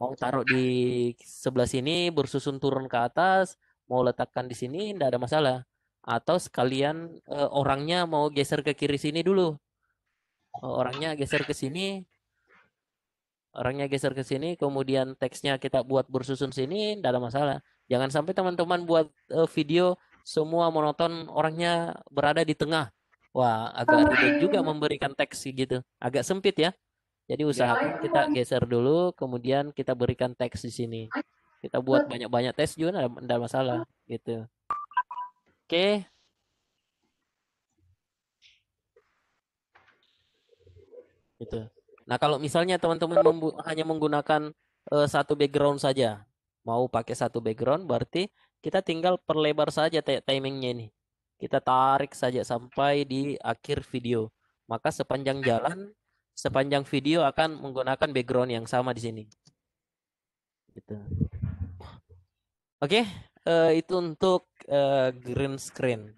[SPEAKER 3] mau taruh di sebelah sini bersusun turun ke atas mau letakkan di sini tidak ada masalah atau sekalian eh, orangnya mau geser ke kiri sini dulu eh, orangnya geser ke sini orangnya geser ke sini kemudian teksnya kita buat bersusun sini tidak ada masalah jangan sampai teman-teman buat eh, video semua monoton orangnya berada di tengah. Wah, agak ah. ribet juga memberikan teks gitu. Agak sempit ya. Jadi usahakan ya, kita kan. geser dulu, kemudian kita berikan teks di sini. Kita buat ah. banyak-banyak tes juga ada masalah gitu. Oke. Okay. Gitu. Nah, kalau misalnya teman-teman hanya menggunakan uh, satu background saja, mau pakai satu background berarti kita tinggal perlebar saja timingnya ini. Kita tarik saja sampai di akhir video. Maka sepanjang jalan, sepanjang video akan menggunakan background yang sama di sini. Gitu. Oke, okay, uh, eh, itu untuk uh, green screen.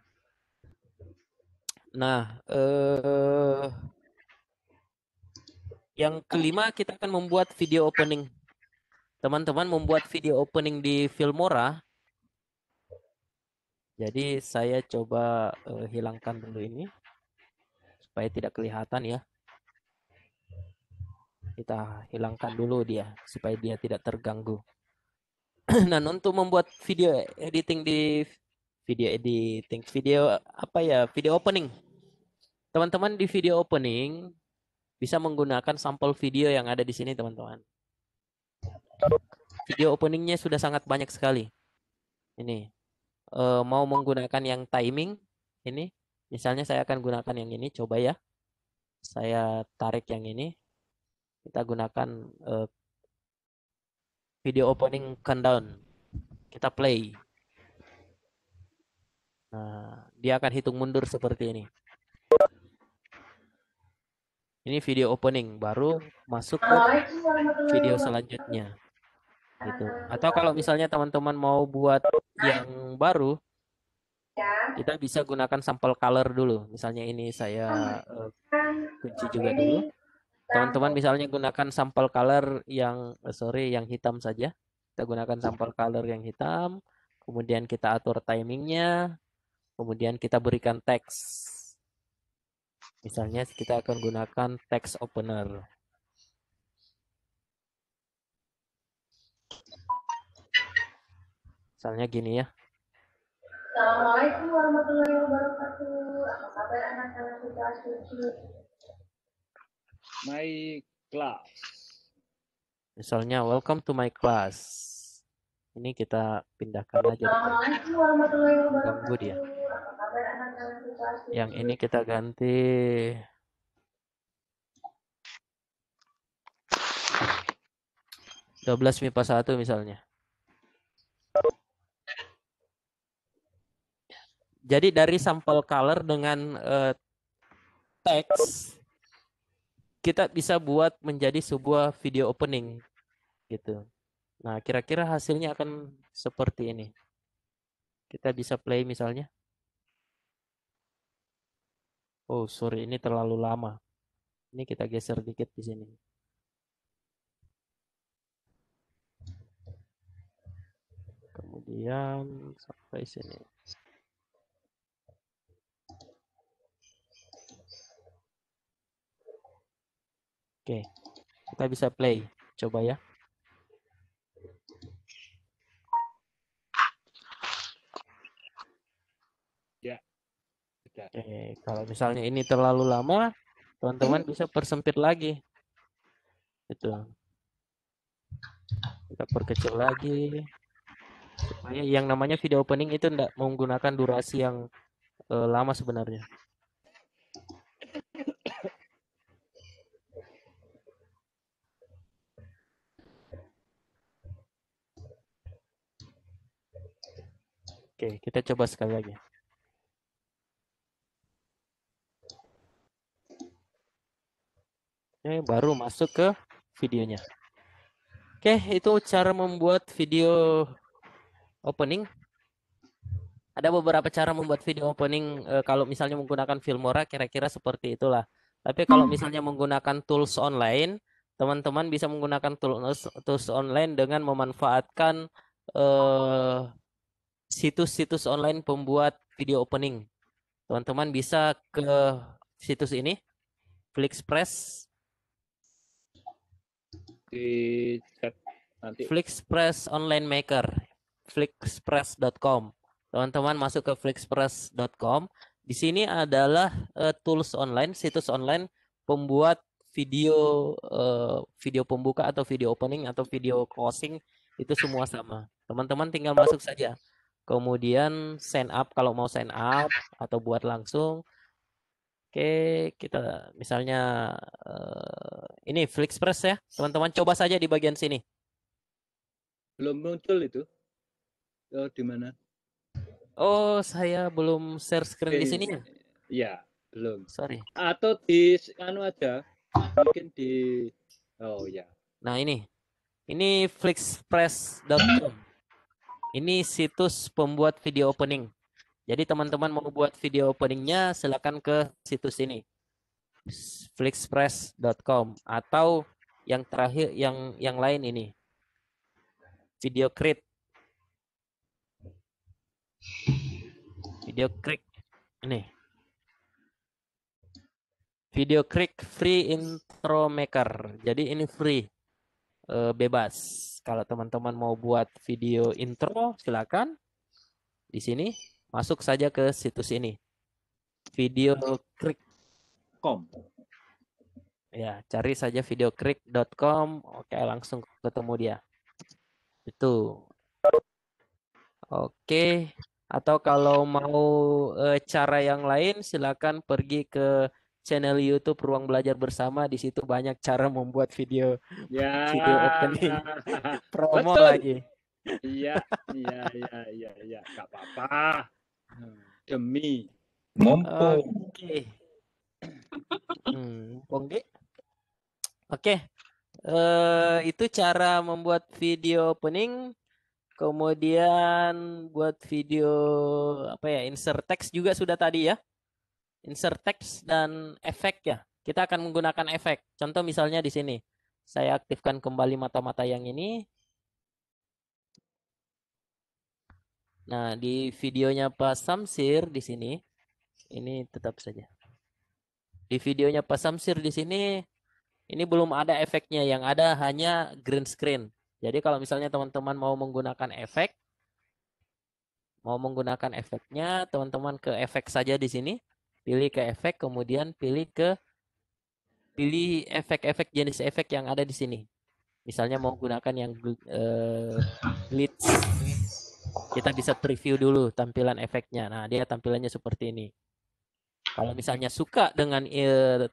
[SPEAKER 3] Nah, uh, yang kelima kita akan membuat video opening. Teman-teman membuat video opening di Filmora jadi saya coba uh, hilangkan dulu ini supaya tidak kelihatan ya. Kita hilangkan dulu dia supaya dia tidak terganggu. nah, untuk membuat video editing di video editing video apa ya? Video opening. Teman-teman di video opening bisa menggunakan sampel video yang ada di sini, teman-teman. Video openingnya sudah sangat banyak sekali. Ini uh, mau menggunakan yang timing ini, misalnya saya akan gunakan yang ini, coba ya. Saya tarik yang ini. Kita gunakan uh, video opening countdown. Kita play. Nah, dia akan hitung mundur seperti ini. Ini video opening, baru masuk ke video selanjutnya gitu atau kalau misalnya teman-teman mau buat yang baru ya. kita bisa gunakan sampel color dulu misalnya ini saya eh, kunci juga dulu teman-teman misalnya gunakan sampel color yang uh, sorry yang hitam saja kita gunakan sampel color yang hitam kemudian kita atur timingnya kemudian kita berikan teks misalnya kita akan gunakan teks opener Misalnya gini
[SPEAKER 4] ya. Assalamualaikum warahmatullahi wabarakatuh. Apa kabar anak-anak
[SPEAKER 2] kita suci? My class.
[SPEAKER 3] Misalnya, welcome to my class. Ini kita pindahkan aja.
[SPEAKER 4] Assalamualaikum warahmatullahi wabarakatuh. Apa kabar anak-anak kita suci? Yang ini kita
[SPEAKER 3] ganti dua belas MIPA satu misalnya. Jadi dari sampel color dengan uh, teks kita bisa buat menjadi sebuah video opening gitu. Nah, kira-kira hasilnya akan seperti ini. Kita bisa play misalnya. Oh, sorry ini terlalu lama. Ini kita geser dikit di sini.
[SPEAKER 2] Kemudian sampai sini.
[SPEAKER 3] Oke, kita bisa play. Coba ya.
[SPEAKER 4] Ya. Oke,
[SPEAKER 3] kalau misalnya ini terlalu lama, teman-teman bisa persempit lagi. Itu. Kita perkecil lagi. Supaya yang namanya video opening itu tidak menggunakan durasi yang eh, lama sebenarnya. Oke, kita coba sekali lagi.
[SPEAKER 4] Oke, baru masuk
[SPEAKER 3] ke videonya. Oke, itu cara membuat video opening. Ada beberapa cara membuat video opening eh, kalau misalnya menggunakan Filmora kira-kira seperti itulah. Tapi kalau hmm. misalnya menggunakan tools online, teman-teman bisa menggunakan tools tools online dengan memanfaatkan eh, situs-situs online pembuat video opening. Teman-teman bisa ke situs ini, Flixpress.
[SPEAKER 2] Di chat nanti.
[SPEAKER 3] Flixpress Online Maker, flixpress.com. Teman-teman masuk ke flixpress.com. Di sini adalah uh, tools online, situs online pembuat video uh, video pembuka atau video opening atau video closing itu semua sama. Teman-teman tinggal masuk saja. Kemudian sign up kalau mau sign up atau buat langsung. Oke, kita misalnya uh, ini Flixpress ya. Teman-teman coba saja di bagian sini.
[SPEAKER 2] Belum muncul itu. Oh, di mana?
[SPEAKER 3] Oh, saya belum share screen di sini. Ya?
[SPEAKER 2] Iya, belum. Sorry. Atau di anu aja. Mungkin di Oh ya.
[SPEAKER 3] Nah, ini. Ini flixpress.com. Ini situs pembuat video opening. Jadi teman-teman mau buat video openingnya silakan ke situs ini flixpress.com atau yang terakhir yang yang lain ini video create video create ini video create free intro maker jadi ini free uh, bebas. Kalau teman-teman mau buat video intro, silakan. Di sini masuk saja ke situs ini. Video krik.com. Ya, cari saja videokrik.com. Oke, langsung ketemu dia. Itu. Oke, atau kalau mau e, cara yang lain silakan pergi ke channel YouTube Ruang Belajar Bersama di situ banyak cara membuat video ya. video opening promo Betul. lagi.
[SPEAKER 2] Iya, iya, iya, iya, iya, nggak apa-apa. Demi mumpung. Oke. Okay. Hmm, Oke.
[SPEAKER 3] Okay. Uh, eh, itu cara membuat video opening. Kemudian buat video apa ya insert text juga sudah tadi ya? insert text dan efek ya. Kita akan menggunakan efek. Contoh misalnya di sini. Saya aktifkan kembali mata-mata yang ini. Nah, di videonya Pak Samsir di sini. Ini tetap saja. Di videonya Pak Samsir di sini ini belum ada efeknya. Yang ada hanya green screen. Jadi kalau misalnya teman-teman mau menggunakan efek mau menggunakan efeknya, teman-teman ke efek saja di sini pilih ke efek, kemudian pilih ke pilih efek-efek jenis efek yang ada di sini. Misalnya mau gunakan yang uh, glitch, kita bisa preview dulu tampilan efeknya. Nah, dia tampilannya seperti ini. Kalau misalnya suka dengan uh,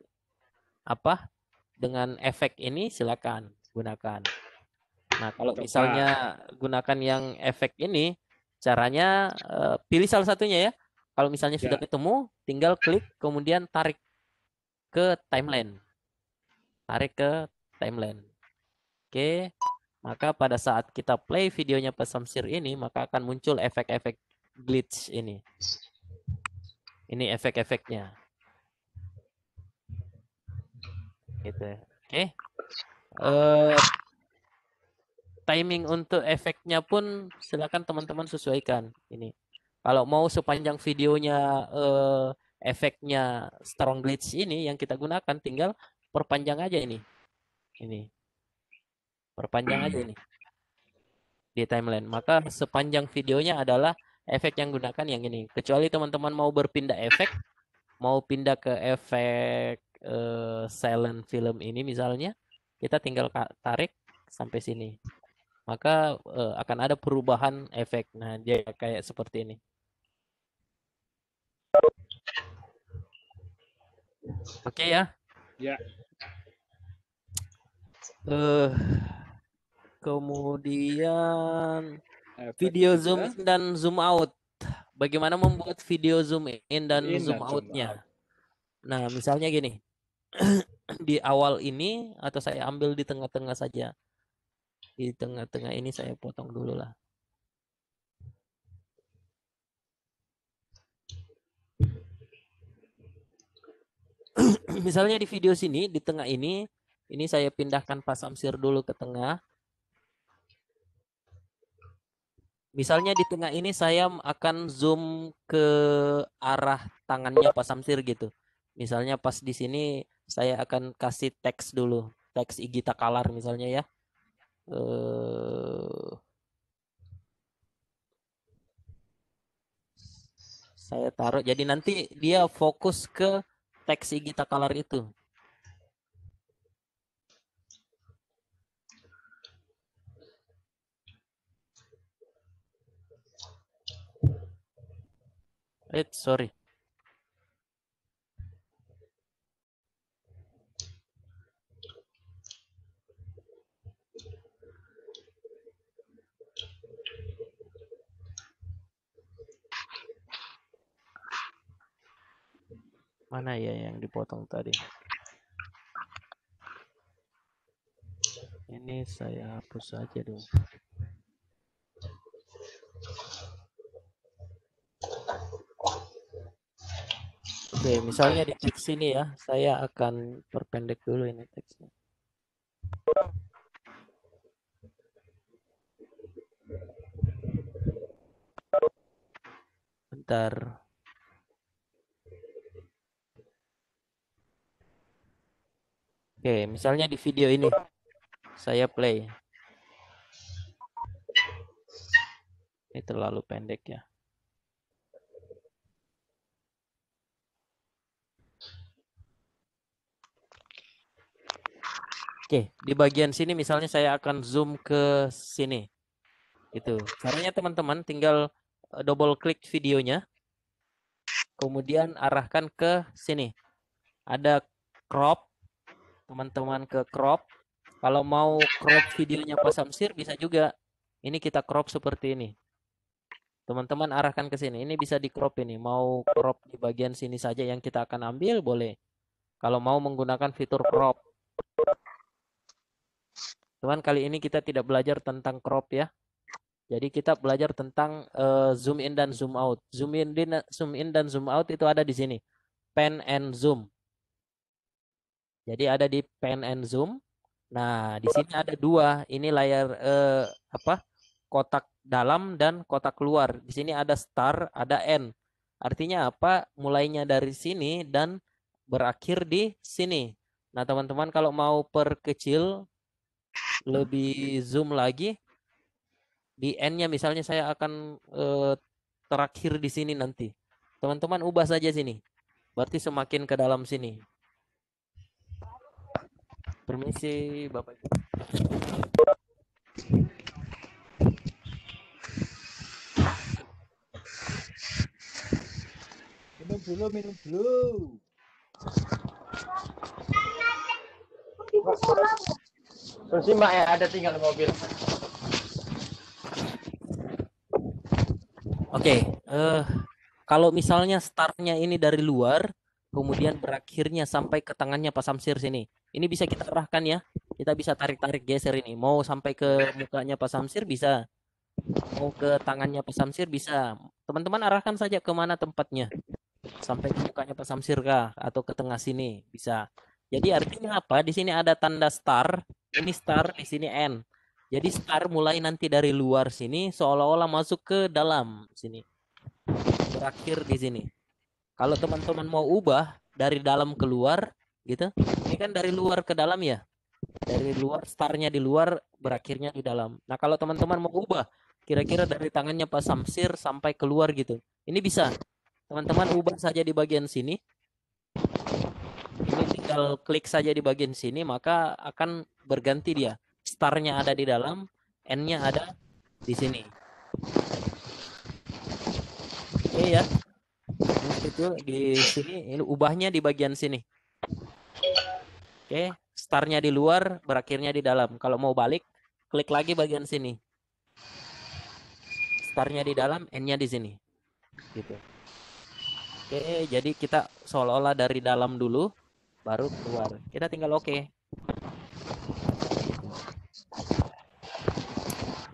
[SPEAKER 3] apa dengan efek ini, silakan gunakan. Nah, kalau misalnya gunakan yang efek ini, caranya uh, pilih salah satunya ya kalau misalnya ya. sudah ketemu, tinggal klik kemudian tarik ke timeline. Tarik ke timeline. Oke, maka pada saat kita play videonya Pak Samsir ini, maka akan muncul efek-efek glitch ini. Ini efek-efeknya. Gitu. Oke. Uh, timing untuk efeknya pun silakan teman-teman sesuaikan ini. Kalau mau sepanjang videonya eh, efeknya strong glitch ini yang kita gunakan tinggal perpanjang aja ini. Ini. Perpanjang aja ini. Di timeline. Maka sepanjang videonya adalah efek yang gunakan yang ini. Kecuali teman-teman mau berpindah efek, mau pindah ke efek eh, silent film ini misalnya, kita tinggal tarik sampai sini maka uh, akan ada perubahan efek. Nah, dia kayak seperti ini.
[SPEAKER 4] Oke ya. Ya.
[SPEAKER 3] Eh uh, kemudian Efek eh, video juga. zoom in dan zoom out. Bagaimana membuat video zoom in dan in zoom outnya? Out. Nah, misalnya gini. di awal ini atau saya ambil di tengah-tengah saja. Di tengah-tengah ini saya potong dulu lah. misalnya di video sini di tengah ini ini saya pindahkan Pak Samsir dulu ke tengah misalnya di tengah ini saya akan zoom ke arah tangannya Pak Samsir gitu misalnya pas di sini saya akan kasih teks dulu teks Igita Kalar misalnya ya eh, saya taruh jadi nanti dia fokus ke teks gita Kalar itu? Eh, sorry. Mana ya yang dipotong tadi?
[SPEAKER 4] Ini
[SPEAKER 2] saya hapus saja dulu. Oke, misalnya di teks
[SPEAKER 3] ini ya, saya akan perpendek dulu ini teksnya. Bentar. Oke, misalnya di video ini saya play. Ini terlalu pendek ya. Oke, di bagian sini misalnya saya akan zoom ke sini. Gitu. Caranya teman-teman tinggal eh, double klik videonya. Kemudian arahkan ke sini. Ada crop teman-teman ke crop. Kalau mau crop videonya Pak Samsir bisa juga. Ini kita crop seperti ini. Teman-teman arahkan ke sini. Ini bisa di crop ini. Mau crop di bagian sini saja yang kita akan ambil boleh. Kalau mau menggunakan fitur crop. Teman kali ini kita tidak belajar tentang crop ya. Jadi kita belajar tentang uh, zoom in dan zoom out. Zoom in, zoom in dan zoom out itu ada di sini. Pen and zoom. Jadi ada di pen and zoom. Nah, di sini ada dua. Ini layar eh, apa? kotak dalam dan kotak luar. Di sini ada star, ada n. Artinya apa? Mulainya dari sini dan berakhir di sini. Nah, teman-teman kalau mau perkecil lebih zoom lagi di n-nya misalnya saya akan eh, terakhir di sini nanti. Teman-teman ubah saja sini. Berarti semakin ke dalam sini. Permisi, Bapak.
[SPEAKER 2] Minum dulu, minum dulu. Terus Mbak ya, ada tinggal mobil. Oke, okay, uh, eh,
[SPEAKER 3] kalau misalnya startnya ini dari luar, kemudian berakhirnya sampai ke tangannya Pak Samsir sini. Ini bisa kita arahkan ya. Kita bisa tarik-tarik geser ini. Mau sampai ke mukanya Pak Samsir bisa. Mau ke tangannya Pak Samsir bisa. Teman-teman arahkan saja kemana tempatnya. Sampai ke mukanya Pak Samsir kah atau ke tengah sini bisa. Jadi artinya apa? Di sini ada tanda star, ini star, di sini N. Jadi star mulai nanti dari luar sini seolah-olah masuk ke dalam sini. Berakhir di sini. Kalau teman-teman mau ubah dari dalam keluar, gitu ini kan dari luar ke dalam ya dari luar startnya di luar berakhirnya di dalam nah kalau teman-teman mau ubah kira-kira dari tangannya Pak Samsir sampai keluar gitu ini bisa teman-teman ubah saja di bagian sini ini tinggal klik saja di bagian sini maka akan berganti dia startnya ada di dalam n-nya ada di sini oke ya nah, itu di sini ini ubahnya di bagian sini Oke, okay. startnya di luar, berakhirnya di dalam. Kalau mau balik, klik lagi bagian sini. Startnya di dalam, endnya di sini. Gitu. Oke, okay, jadi kita seolah-olah dari dalam dulu, baru keluar. Kita tinggal oke. Okay.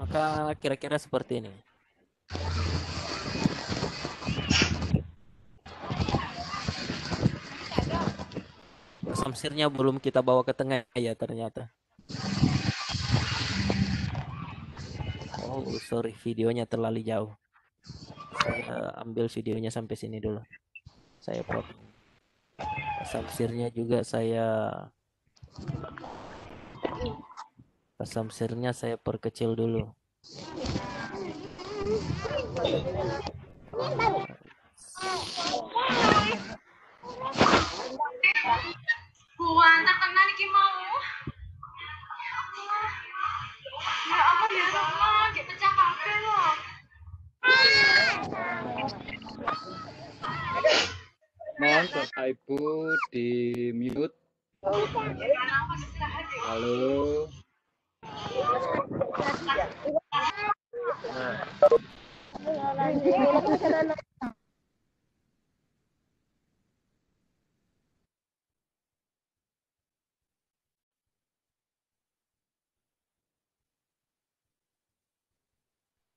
[SPEAKER 3] Maka kira-kira seperti ini. tafsirnya belum kita bawa ke tengah ya ternyata. Oh, sorry videonya terlalu jauh. Saya ambil videonya sampai sini dulu. Saya prop. Tafsirnya juga saya Tafsirnya saya perkecil dulu.
[SPEAKER 1] tak kenal iki mau. Ya apa ya rumah, gak pecah kafe loh.
[SPEAKER 2] Mohon Bapak Ibu di mute. Halo.
[SPEAKER 4] Nah.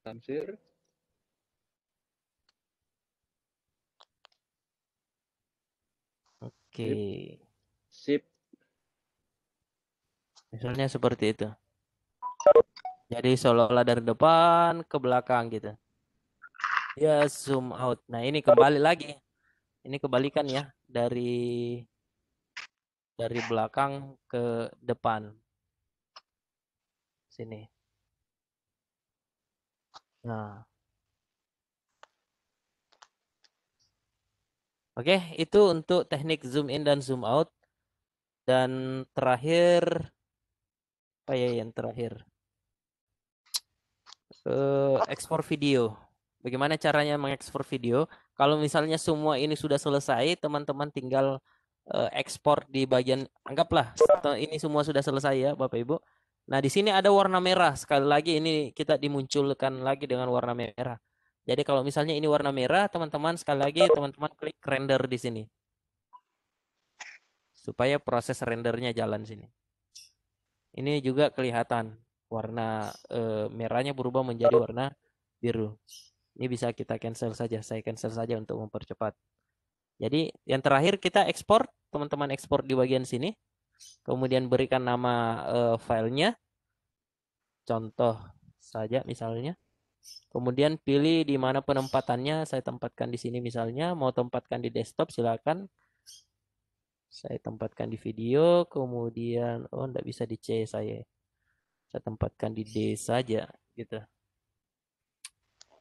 [SPEAKER 4] Tamsir.
[SPEAKER 2] Oke. Sip. Sip.
[SPEAKER 3] Misalnya seperti itu. Jadi seolah-olah dari depan ke belakang gitu. Ya zoom out. Nah ini kembali lagi. Ini kebalikan ya dari dari belakang ke depan. Sini. Nah. Oke, itu untuk teknik zoom in dan zoom out. Dan terakhir, apa ya yang terakhir? Uh, ekspor video. Bagaimana caranya mengekspor video? Kalau misalnya semua ini sudah selesai, teman-teman tinggal uh, ekspor di bagian anggaplah eh, ini semua sudah selesai ya, Bapak Ibu. Nah, di sini ada warna merah. Sekali lagi ini kita dimunculkan lagi dengan warna merah. Jadi kalau misalnya ini warna merah, teman-teman sekali lagi teman-teman klik render di sini. Supaya proses rendernya jalan sini. Ini juga kelihatan warna e, merahnya berubah menjadi warna biru. Ini bisa kita cancel saja, saya cancel saja untuk mempercepat. Jadi yang terakhir kita ekspor, teman-teman ekspor di bagian sini kemudian berikan nama uh, filenya contoh saja misalnya kemudian pilih di mana penempatannya saya tempatkan di sini misalnya mau tempatkan di desktop silakan saya tempatkan di video kemudian oh tidak bisa di C saya saya tempatkan di D saja gitu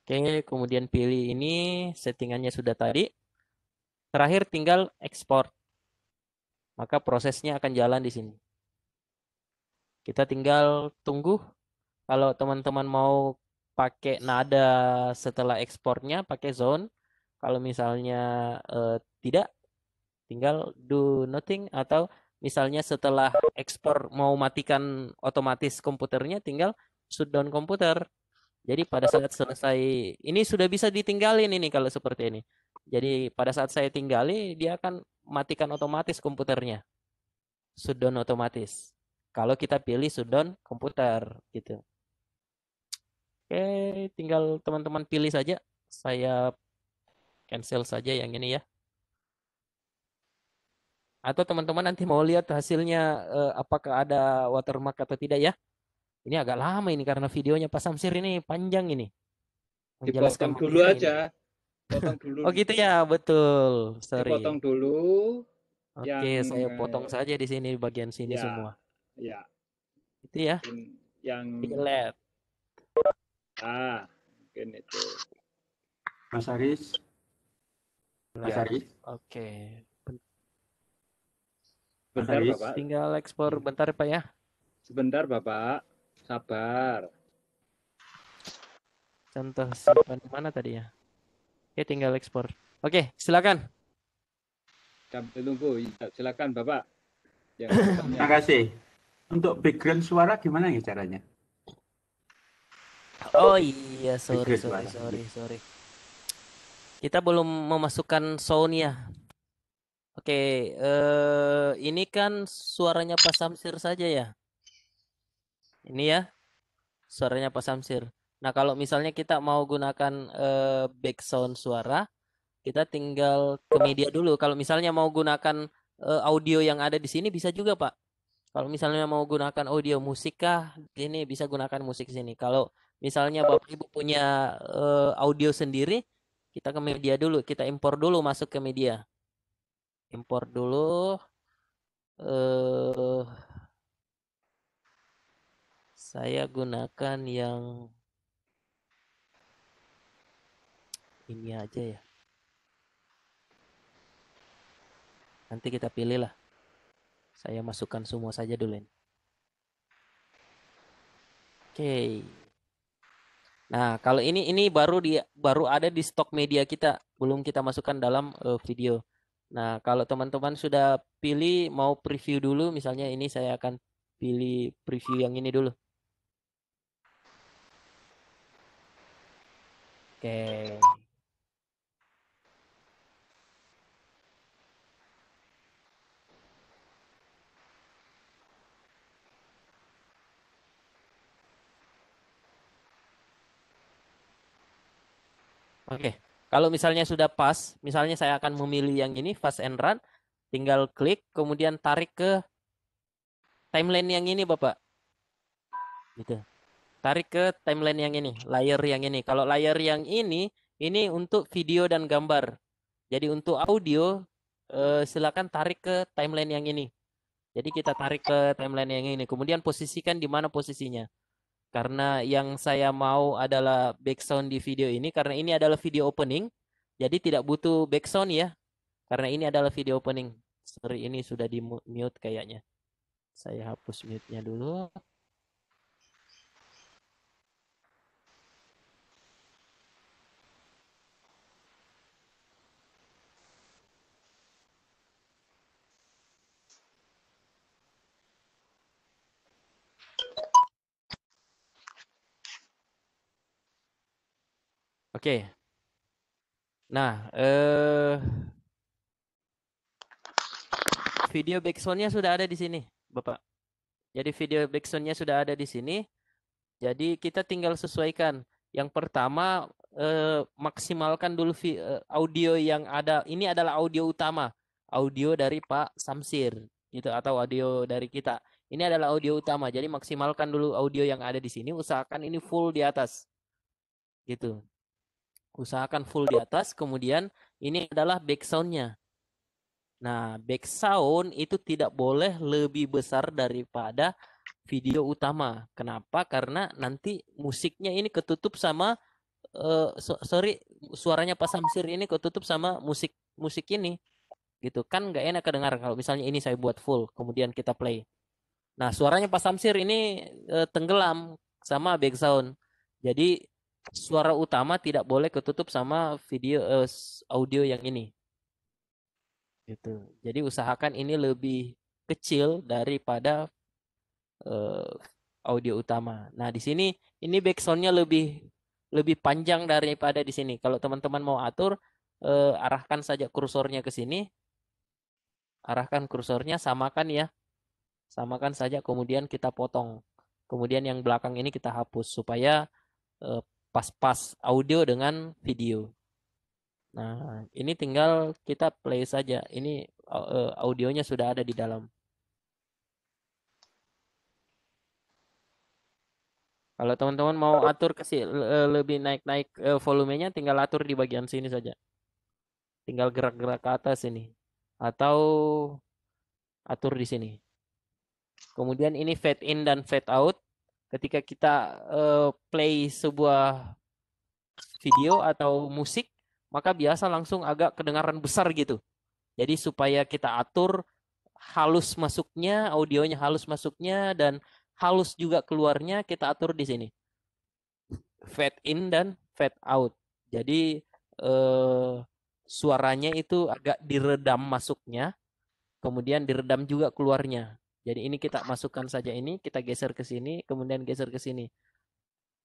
[SPEAKER 3] Oke kemudian pilih ini settingannya sudah tadi terakhir tinggal export maka prosesnya akan jalan di sini. Kita tinggal tunggu kalau teman-teman mau pakai nada setelah ekspornya pakai zone. Kalau misalnya eh, tidak tinggal do nothing atau misalnya setelah ekspor mau matikan otomatis komputernya tinggal shutdown komputer. Jadi pada saat selesai ini sudah bisa ditinggalin ini kalau seperti ini. Jadi pada saat saya tinggali, dia akan matikan otomatis komputernya. Shutdown otomatis. Kalau kita pilih shutdown komputer gitu. Oke, tinggal teman-teman pilih saja. Saya cancel saja yang ini ya. Atau teman-teman nanti mau lihat hasilnya eh, apakah ada watermark atau tidak ya. Ini agak lama ini karena videonya Pak Samsir ini panjang ini.
[SPEAKER 2] Menjelaskan dulu ini. aja potong dulu. oh gitu ya,
[SPEAKER 3] betul. Sorry. Potong
[SPEAKER 2] dulu. Oke, yang... saya eh, potong saja
[SPEAKER 3] di sini bagian sini ya, semua. Ya. Itu ya.
[SPEAKER 2] Yang Inlet. Ah, mungkin itu. Mas Aris. Mas ya. Aris. Oke. Bentar, Mas Aris. Bapak.
[SPEAKER 3] Tinggal ekspor bentar, Pak ya.
[SPEAKER 2] Sebentar, Bapak. Sabar.
[SPEAKER 3] Contoh simpan mana tadi ya? ya tinggal ekspor oke silakan
[SPEAKER 2] Sambil tunggu silakan bapak ya, terima kasih untuk background suara gimana ya caranya oh iya sorry sorry sorry sorry
[SPEAKER 3] kita belum memasukkan sound ya. oke eh, ini kan suaranya Pak Samsir saja ya ini ya suaranya Pak Samsir Nah, kalau misalnya kita mau gunakan uh, background suara, kita tinggal ke media dulu. Kalau misalnya mau gunakan uh, audio yang ada di sini bisa juga, Pak. Kalau misalnya mau gunakan audio musik kah, ini bisa gunakan musik sini. Kalau misalnya Bapak Ibu punya uh, audio sendiri, kita ke media dulu, kita impor dulu masuk ke media. Impor dulu eh uh, saya gunakan yang ini aja ya nanti kita pilih lah saya masukkan semua saja dulu ini oke okay. nah kalau ini ini baru di baru ada di stok media kita belum kita masukkan dalam uh, video nah kalau teman-teman sudah pilih mau preview dulu misalnya ini saya akan pilih preview yang ini dulu
[SPEAKER 4] oke okay. Oke,
[SPEAKER 3] kalau misalnya sudah pas, misalnya saya akan memilih yang ini fast and run, tinggal klik kemudian tarik ke timeline yang ini, Bapak. Gitu. Tarik ke timeline yang ini, layer yang ini. Kalau layer yang ini, ini untuk video dan gambar. Jadi untuk audio eh, silakan tarik ke timeline yang ini. Jadi kita tarik ke timeline yang ini, kemudian posisikan di mana posisinya. Karena yang saya mau adalah background di video ini karena ini adalah video opening. Jadi tidak butuh background ya. Karena ini adalah video opening. Sorry ini sudah di mute kayaknya. Saya hapus mute-nya dulu. Oke. Nah, eh video backsoundnya sudah ada di sini, Bapak. Jadi video backsoundnya sudah ada di sini. Jadi kita tinggal sesuaikan. Yang pertama eh, maksimalkan dulu vi, eh, audio yang ada. Ini adalah audio utama, audio dari Pak Samsir, gitu atau audio dari kita. Ini adalah audio utama. Jadi maksimalkan dulu audio yang ada di sini. Usahakan ini full di atas, gitu. Usahakan full di atas, kemudian ini adalah back soundnya. Nah, back sound itu tidak boleh lebih besar daripada video utama. Kenapa? Karena nanti musiknya ini ketutup sama uh, so, sorry suaranya Pak Samsir ini ketutup sama musik musik ini. Gitu kan nggak enak kedengar kalau misalnya ini saya buat full kemudian kita play. Nah, suaranya Pak Samsir ini uh, tenggelam sama back sound. Jadi suara utama tidak boleh ketutup sama video uh, audio yang ini. Gitu. Jadi usahakan ini lebih kecil daripada uh, audio utama. Nah, di sini ini backsoundnya lebih lebih panjang daripada di sini. Kalau teman-teman mau atur uh, arahkan saja kursornya ke sini. Arahkan kursornya samakan ya. Samakan saja kemudian kita potong. Kemudian yang belakang ini kita hapus supaya pas-pas audio dengan video. Nah, ini tinggal kita play saja. Ini eh, audionya sudah ada di dalam. Kalau teman-teman mau atur ke eh, lebih naik-naik eh, volumenya tinggal atur di bagian sini saja. Tinggal gerak-gerak ke atas ini atau atur di sini. Kemudian ini fade in dan fade out ketika kita uh, play sebuah video atau musik maka biasa langsung agak kedengaran besar gitu jadi supaya kita atur halus masuknya audionya halus masuknya dan halus juga keluarnya kita atur di sini fade in dan fade out jadi eh, suaranya itu agak diredam masuknya kemudian diredam juga keluarnya jadi ini kita masukkan saja ini, kita geser ke sini, kemudian geser ke sini.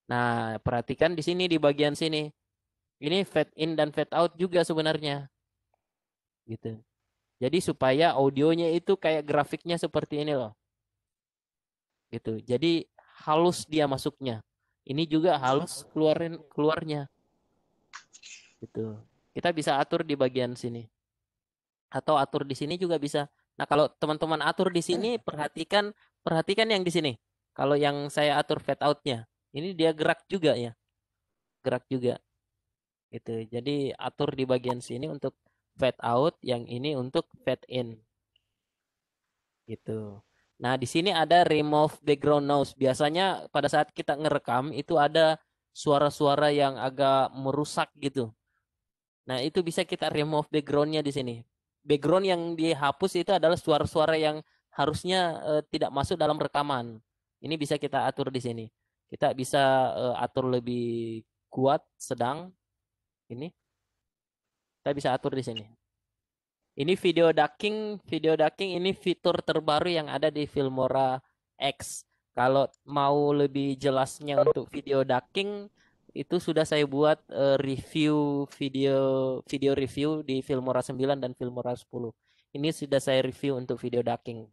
[SPEAKER 3] Nah, perhatikan di sini di bagian sini. Ini fade in dan fade out juga sebenarnya. Gitu. Jadi supaya audionya itu kayak grafiknya seperti ini loh. Gitu. Jadi halus dia masuknya. Ini juga halus keluarin keluarnya. Gitu. Kita bisa atur di bagian sini. Atau atur di sini juga bisa Nah, kalau teman-teman atur di sini eh. perhatikan perhatikan yang di sini. Kalau yang saya atur fade out-nya, ini dia gerak juga ya. Gerak juga. Gitu. Jadi atur di bagian sini untuk fade out, yang ini untuk fade in. Gitu. Nah, di sini ada remove background noise. Biasanya pada saat kita ngerekam itu ada suara-suara yang agak merusak gitu. Nah, itu bisa kita remove background-nya di sini background yang dihapus itu adalah suara-suara yang harusnya uh, tidak masuk dalam rekaman. Ini bisa kita atur di sini. Kita bisa uh, atur lebih kuat, sedang. Ini kita bisa atur di sini. Ini video ducking, video ducking ini fitur terbaru yang ada di Filmora X. Kalau mau lebih jelasnya untuk video ducking, itu sudah saya buat uh, review video video review di Filmora 9 dan Filmora 10. Ini sudah saya review untuk video ducking.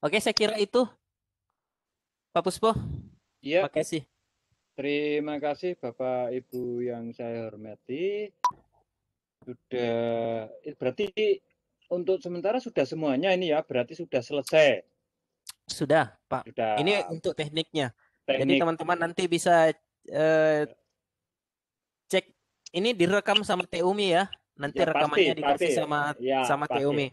[SPEAKER 3] Oke, saya kira itu Pak Puspo.
[SPEAKER 2] Iya. Terima kasih. Terima kasih Bapak Ibu yang saya hormati. Sudah eh, berarti untuk sementara sudah semuanya ini ya, berarti sudah selesai. Sudah, Pak. Sudah. Ini untuk tekniknya.
[SPEAKER 3] Teknik. Jadi teman-teman
[SPEAKER 2] nanti bisa eh, cek
[SPEAKER 3] ini direkam sama Teumi ya. Nanti ya, rekamannya pasti, dikasih pasti. sama ya, sama pasti. Teumi.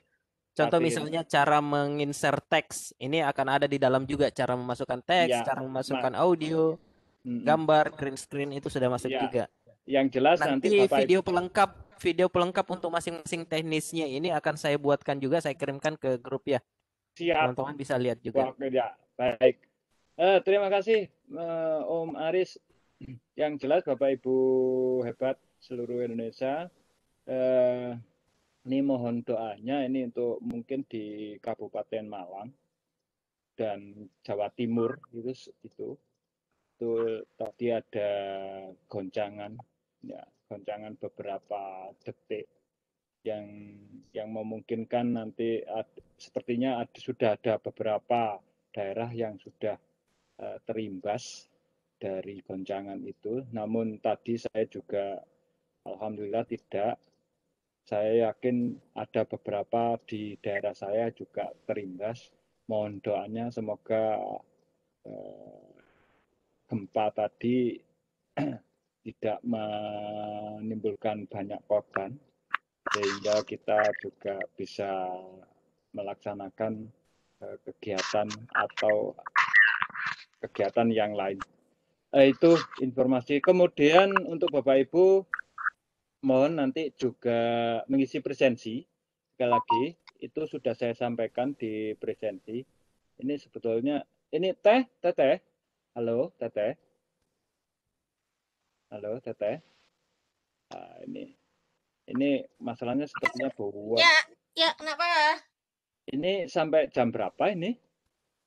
[SPEAKER 3] Contoh pasti. Gitu. misalnya cara menginsert teks. Ini akan ada di dalam juga cara memasukkan teks, ya, cara memasukkan nah. audio, hmm
[SPEAKER 2] gambar,
[SPEAKER 3] green screen itu sudah masuk ya. juga.
[SPEAKER 2] Yang jelas nanti, nanti video itu...
[SPEAKER 3] pelengkap video pelengkap untuk masing-masing teknisnya ini akan saya buatkan juga, saya kirimkan ke grup ya. Siap. Teman-teman bisa lihat juga.
[SPEAKER 2] ya. Baik. Uh, terima kasih uh, Om Aris yang jelas Bapak Ibu hebat seluruh Indonesia. Eh, ini mohon doanya ini untuk mungkin di Kabupaten Malang dan Jawa Timur itu itu itu tadi ada goncangan ya goncangan beberapa detik yang yang memungkinkan nanti ad, sepertinya ada sudah ada beberapa daerah yang sudah uh, terimbas dari goncangan itu. Namun tadi saya juga alhamdulillah tidak. Saya yakin ada beberapa di daerah saya juga terindas. Mohon doanya semoga eh, gempa tadi tidak menimbulkan banyak korban sehingga kita juga bisa melaksanakan eh, kegiatan atau kegiatan yang lain eh, itu informasi. Kemudian untuk Bapak Ibu mohon nanti juga mengisi presensi sekali lagi itu sudah saya sampaikan di presensi. Ini sebetulnya ini teh teteh. Halo teteh. Halo teteh. Nah, ini ini masalahnya sepertinya bahwa. Ya, ya kenapa? Ini sampai jam berapa ini?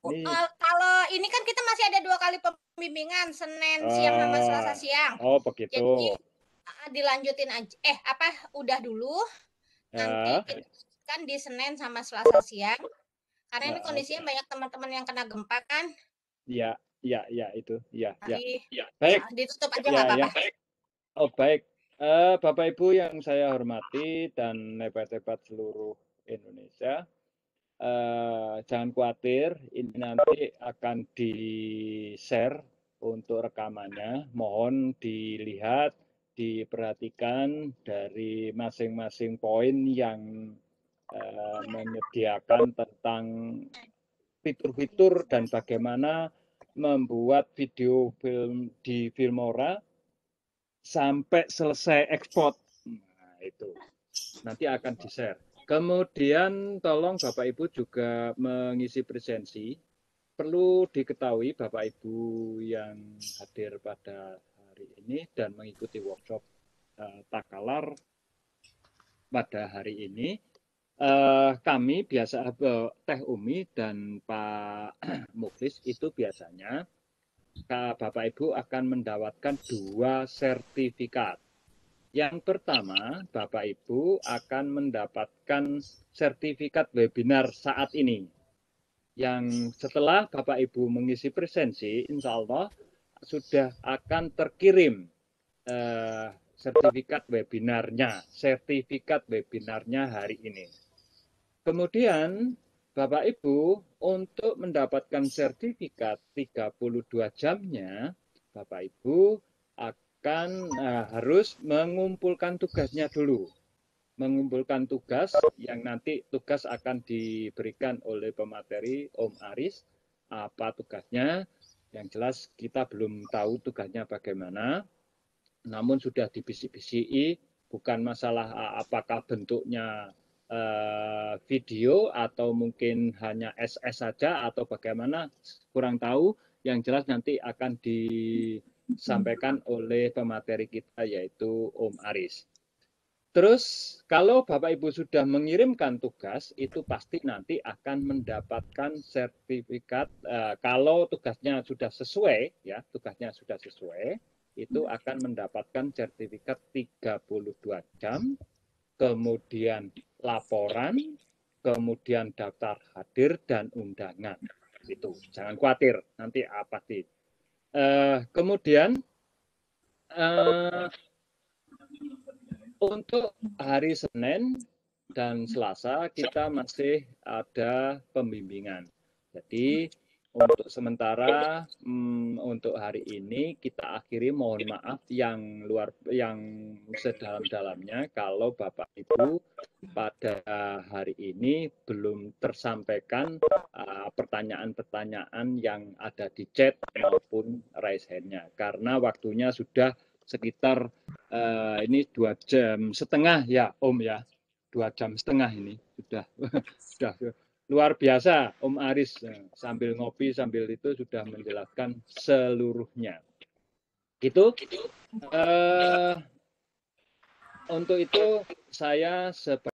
[SPEAKER 2] ini... Uh,
[SPEAKER 1] kalau ini kan kita masih ada dua kali pem bimbingan Senin oh. siang sama ah. Selasa siang. Oh, begitu. Jadi ah, dilanjutin aja. Eh, apa udah dulu?
[SPEAKER 2] Nanti
[SPEAKER 1] kan di Senin sama Selasa siang. Karena ini ya, kondisinya okay. banyak teman-teman yang kena gempa kan?
[SPEAKER 2] Iya, iya, iya itu. Iya, iya.
[SPEAKER 1] Ya. Baik. Iya, ah, ditutup aja iya, nggak ya, apa-apa. Ya.
[SPEAKER 2] Oh, baik. Uh, Bapak Ibu yang saya hormati dan nepet-nepet seluruh Indonesia eh, jangan khawatir, ini nanti akan di-share untuk rekamannya. Mohon dilihat, diperhatikan dari masing-masing poin yang eh, menyediakan tentang fitur-fitur dan bagaimana membuat video film di Filmora sampai selesai ekspor. Nah, itu nanti akan di-share. Kemudian tolong Bapak Ibu juga mengisi presensi. Perlu diketahui Bapak Ibu yang hadir pada hari ini dan mengikuti workshop uh, Takalar pada hari ini. Uh, kami biasa uh, Teh Umi dan Pak Muklis itu biasanya Bapak Ibu akan mendapatkan dua sertifikat yang pertama, Bapak Ibu akan mendapatkan sertifikat webinar saat ini. Yang setelah Bapak Ibu mengisi presensi, insya Allah sudah akan terkirim eh, sertifikat webinarnya, sertifikat webinarnya hari ini. Kemudian Bapak Ibu untuk mendapatkan sertifikat 32 jamnya, Bapak Ibu akan uh, nah, harus mengumpulkan tugasnya dulu mengumpulkan tugas yang nanti tugas akan diberikan oleh pemateri Om Aris apa tugasnya yang jelas kita belum tahu tugasnya bagaimana namun sudah dibisik-bisiki bukan masalah apakah bentuknya eh, video atau mungkin hanya SS saja atau bagaimana kurang tahu yang jelas nanti akan di disampaikan oleh pemateri kita yaitu Om Aris. Terus kalau Bapak Ibu sudah mengirimkan tugas itu pasti nanti akan mendapatkan sertifikat uh, kalau tugasnya sudah sesuai ya, tugasnya sudah sesuai itu hmm. akan mendapatkan sertifikat 32 jam, kemudian laporan, kemudian daftar hadir dan undangan. Itu jangan khawatir nanti apa sih Uh, kemudian
[SPEAKER 4] uh,
[SPEAKER 2] untuk hari Senin dan Selasa kita masih ada pembimbingan. Jadi untuk sementara hmm, untuk hari ini kita akhiri mohon maaf yang luar yang sedalam-dalamnya kalau Bapak Ibu pada hari ini belum tersampaikan pertanyaan uh, pertanyaan-pertanyaan yang ada di chat maupun raise hand-nya karena waktunya sudah sekitar uh, ini dua jam setengah ya Om ya dua jam setengah ini sudah sudah luar biasa Om Aris eh, sambil ngopi sambil itu sudah menjelaskan seluruhnya. Gitu. Uh, untuk itu saya sebagai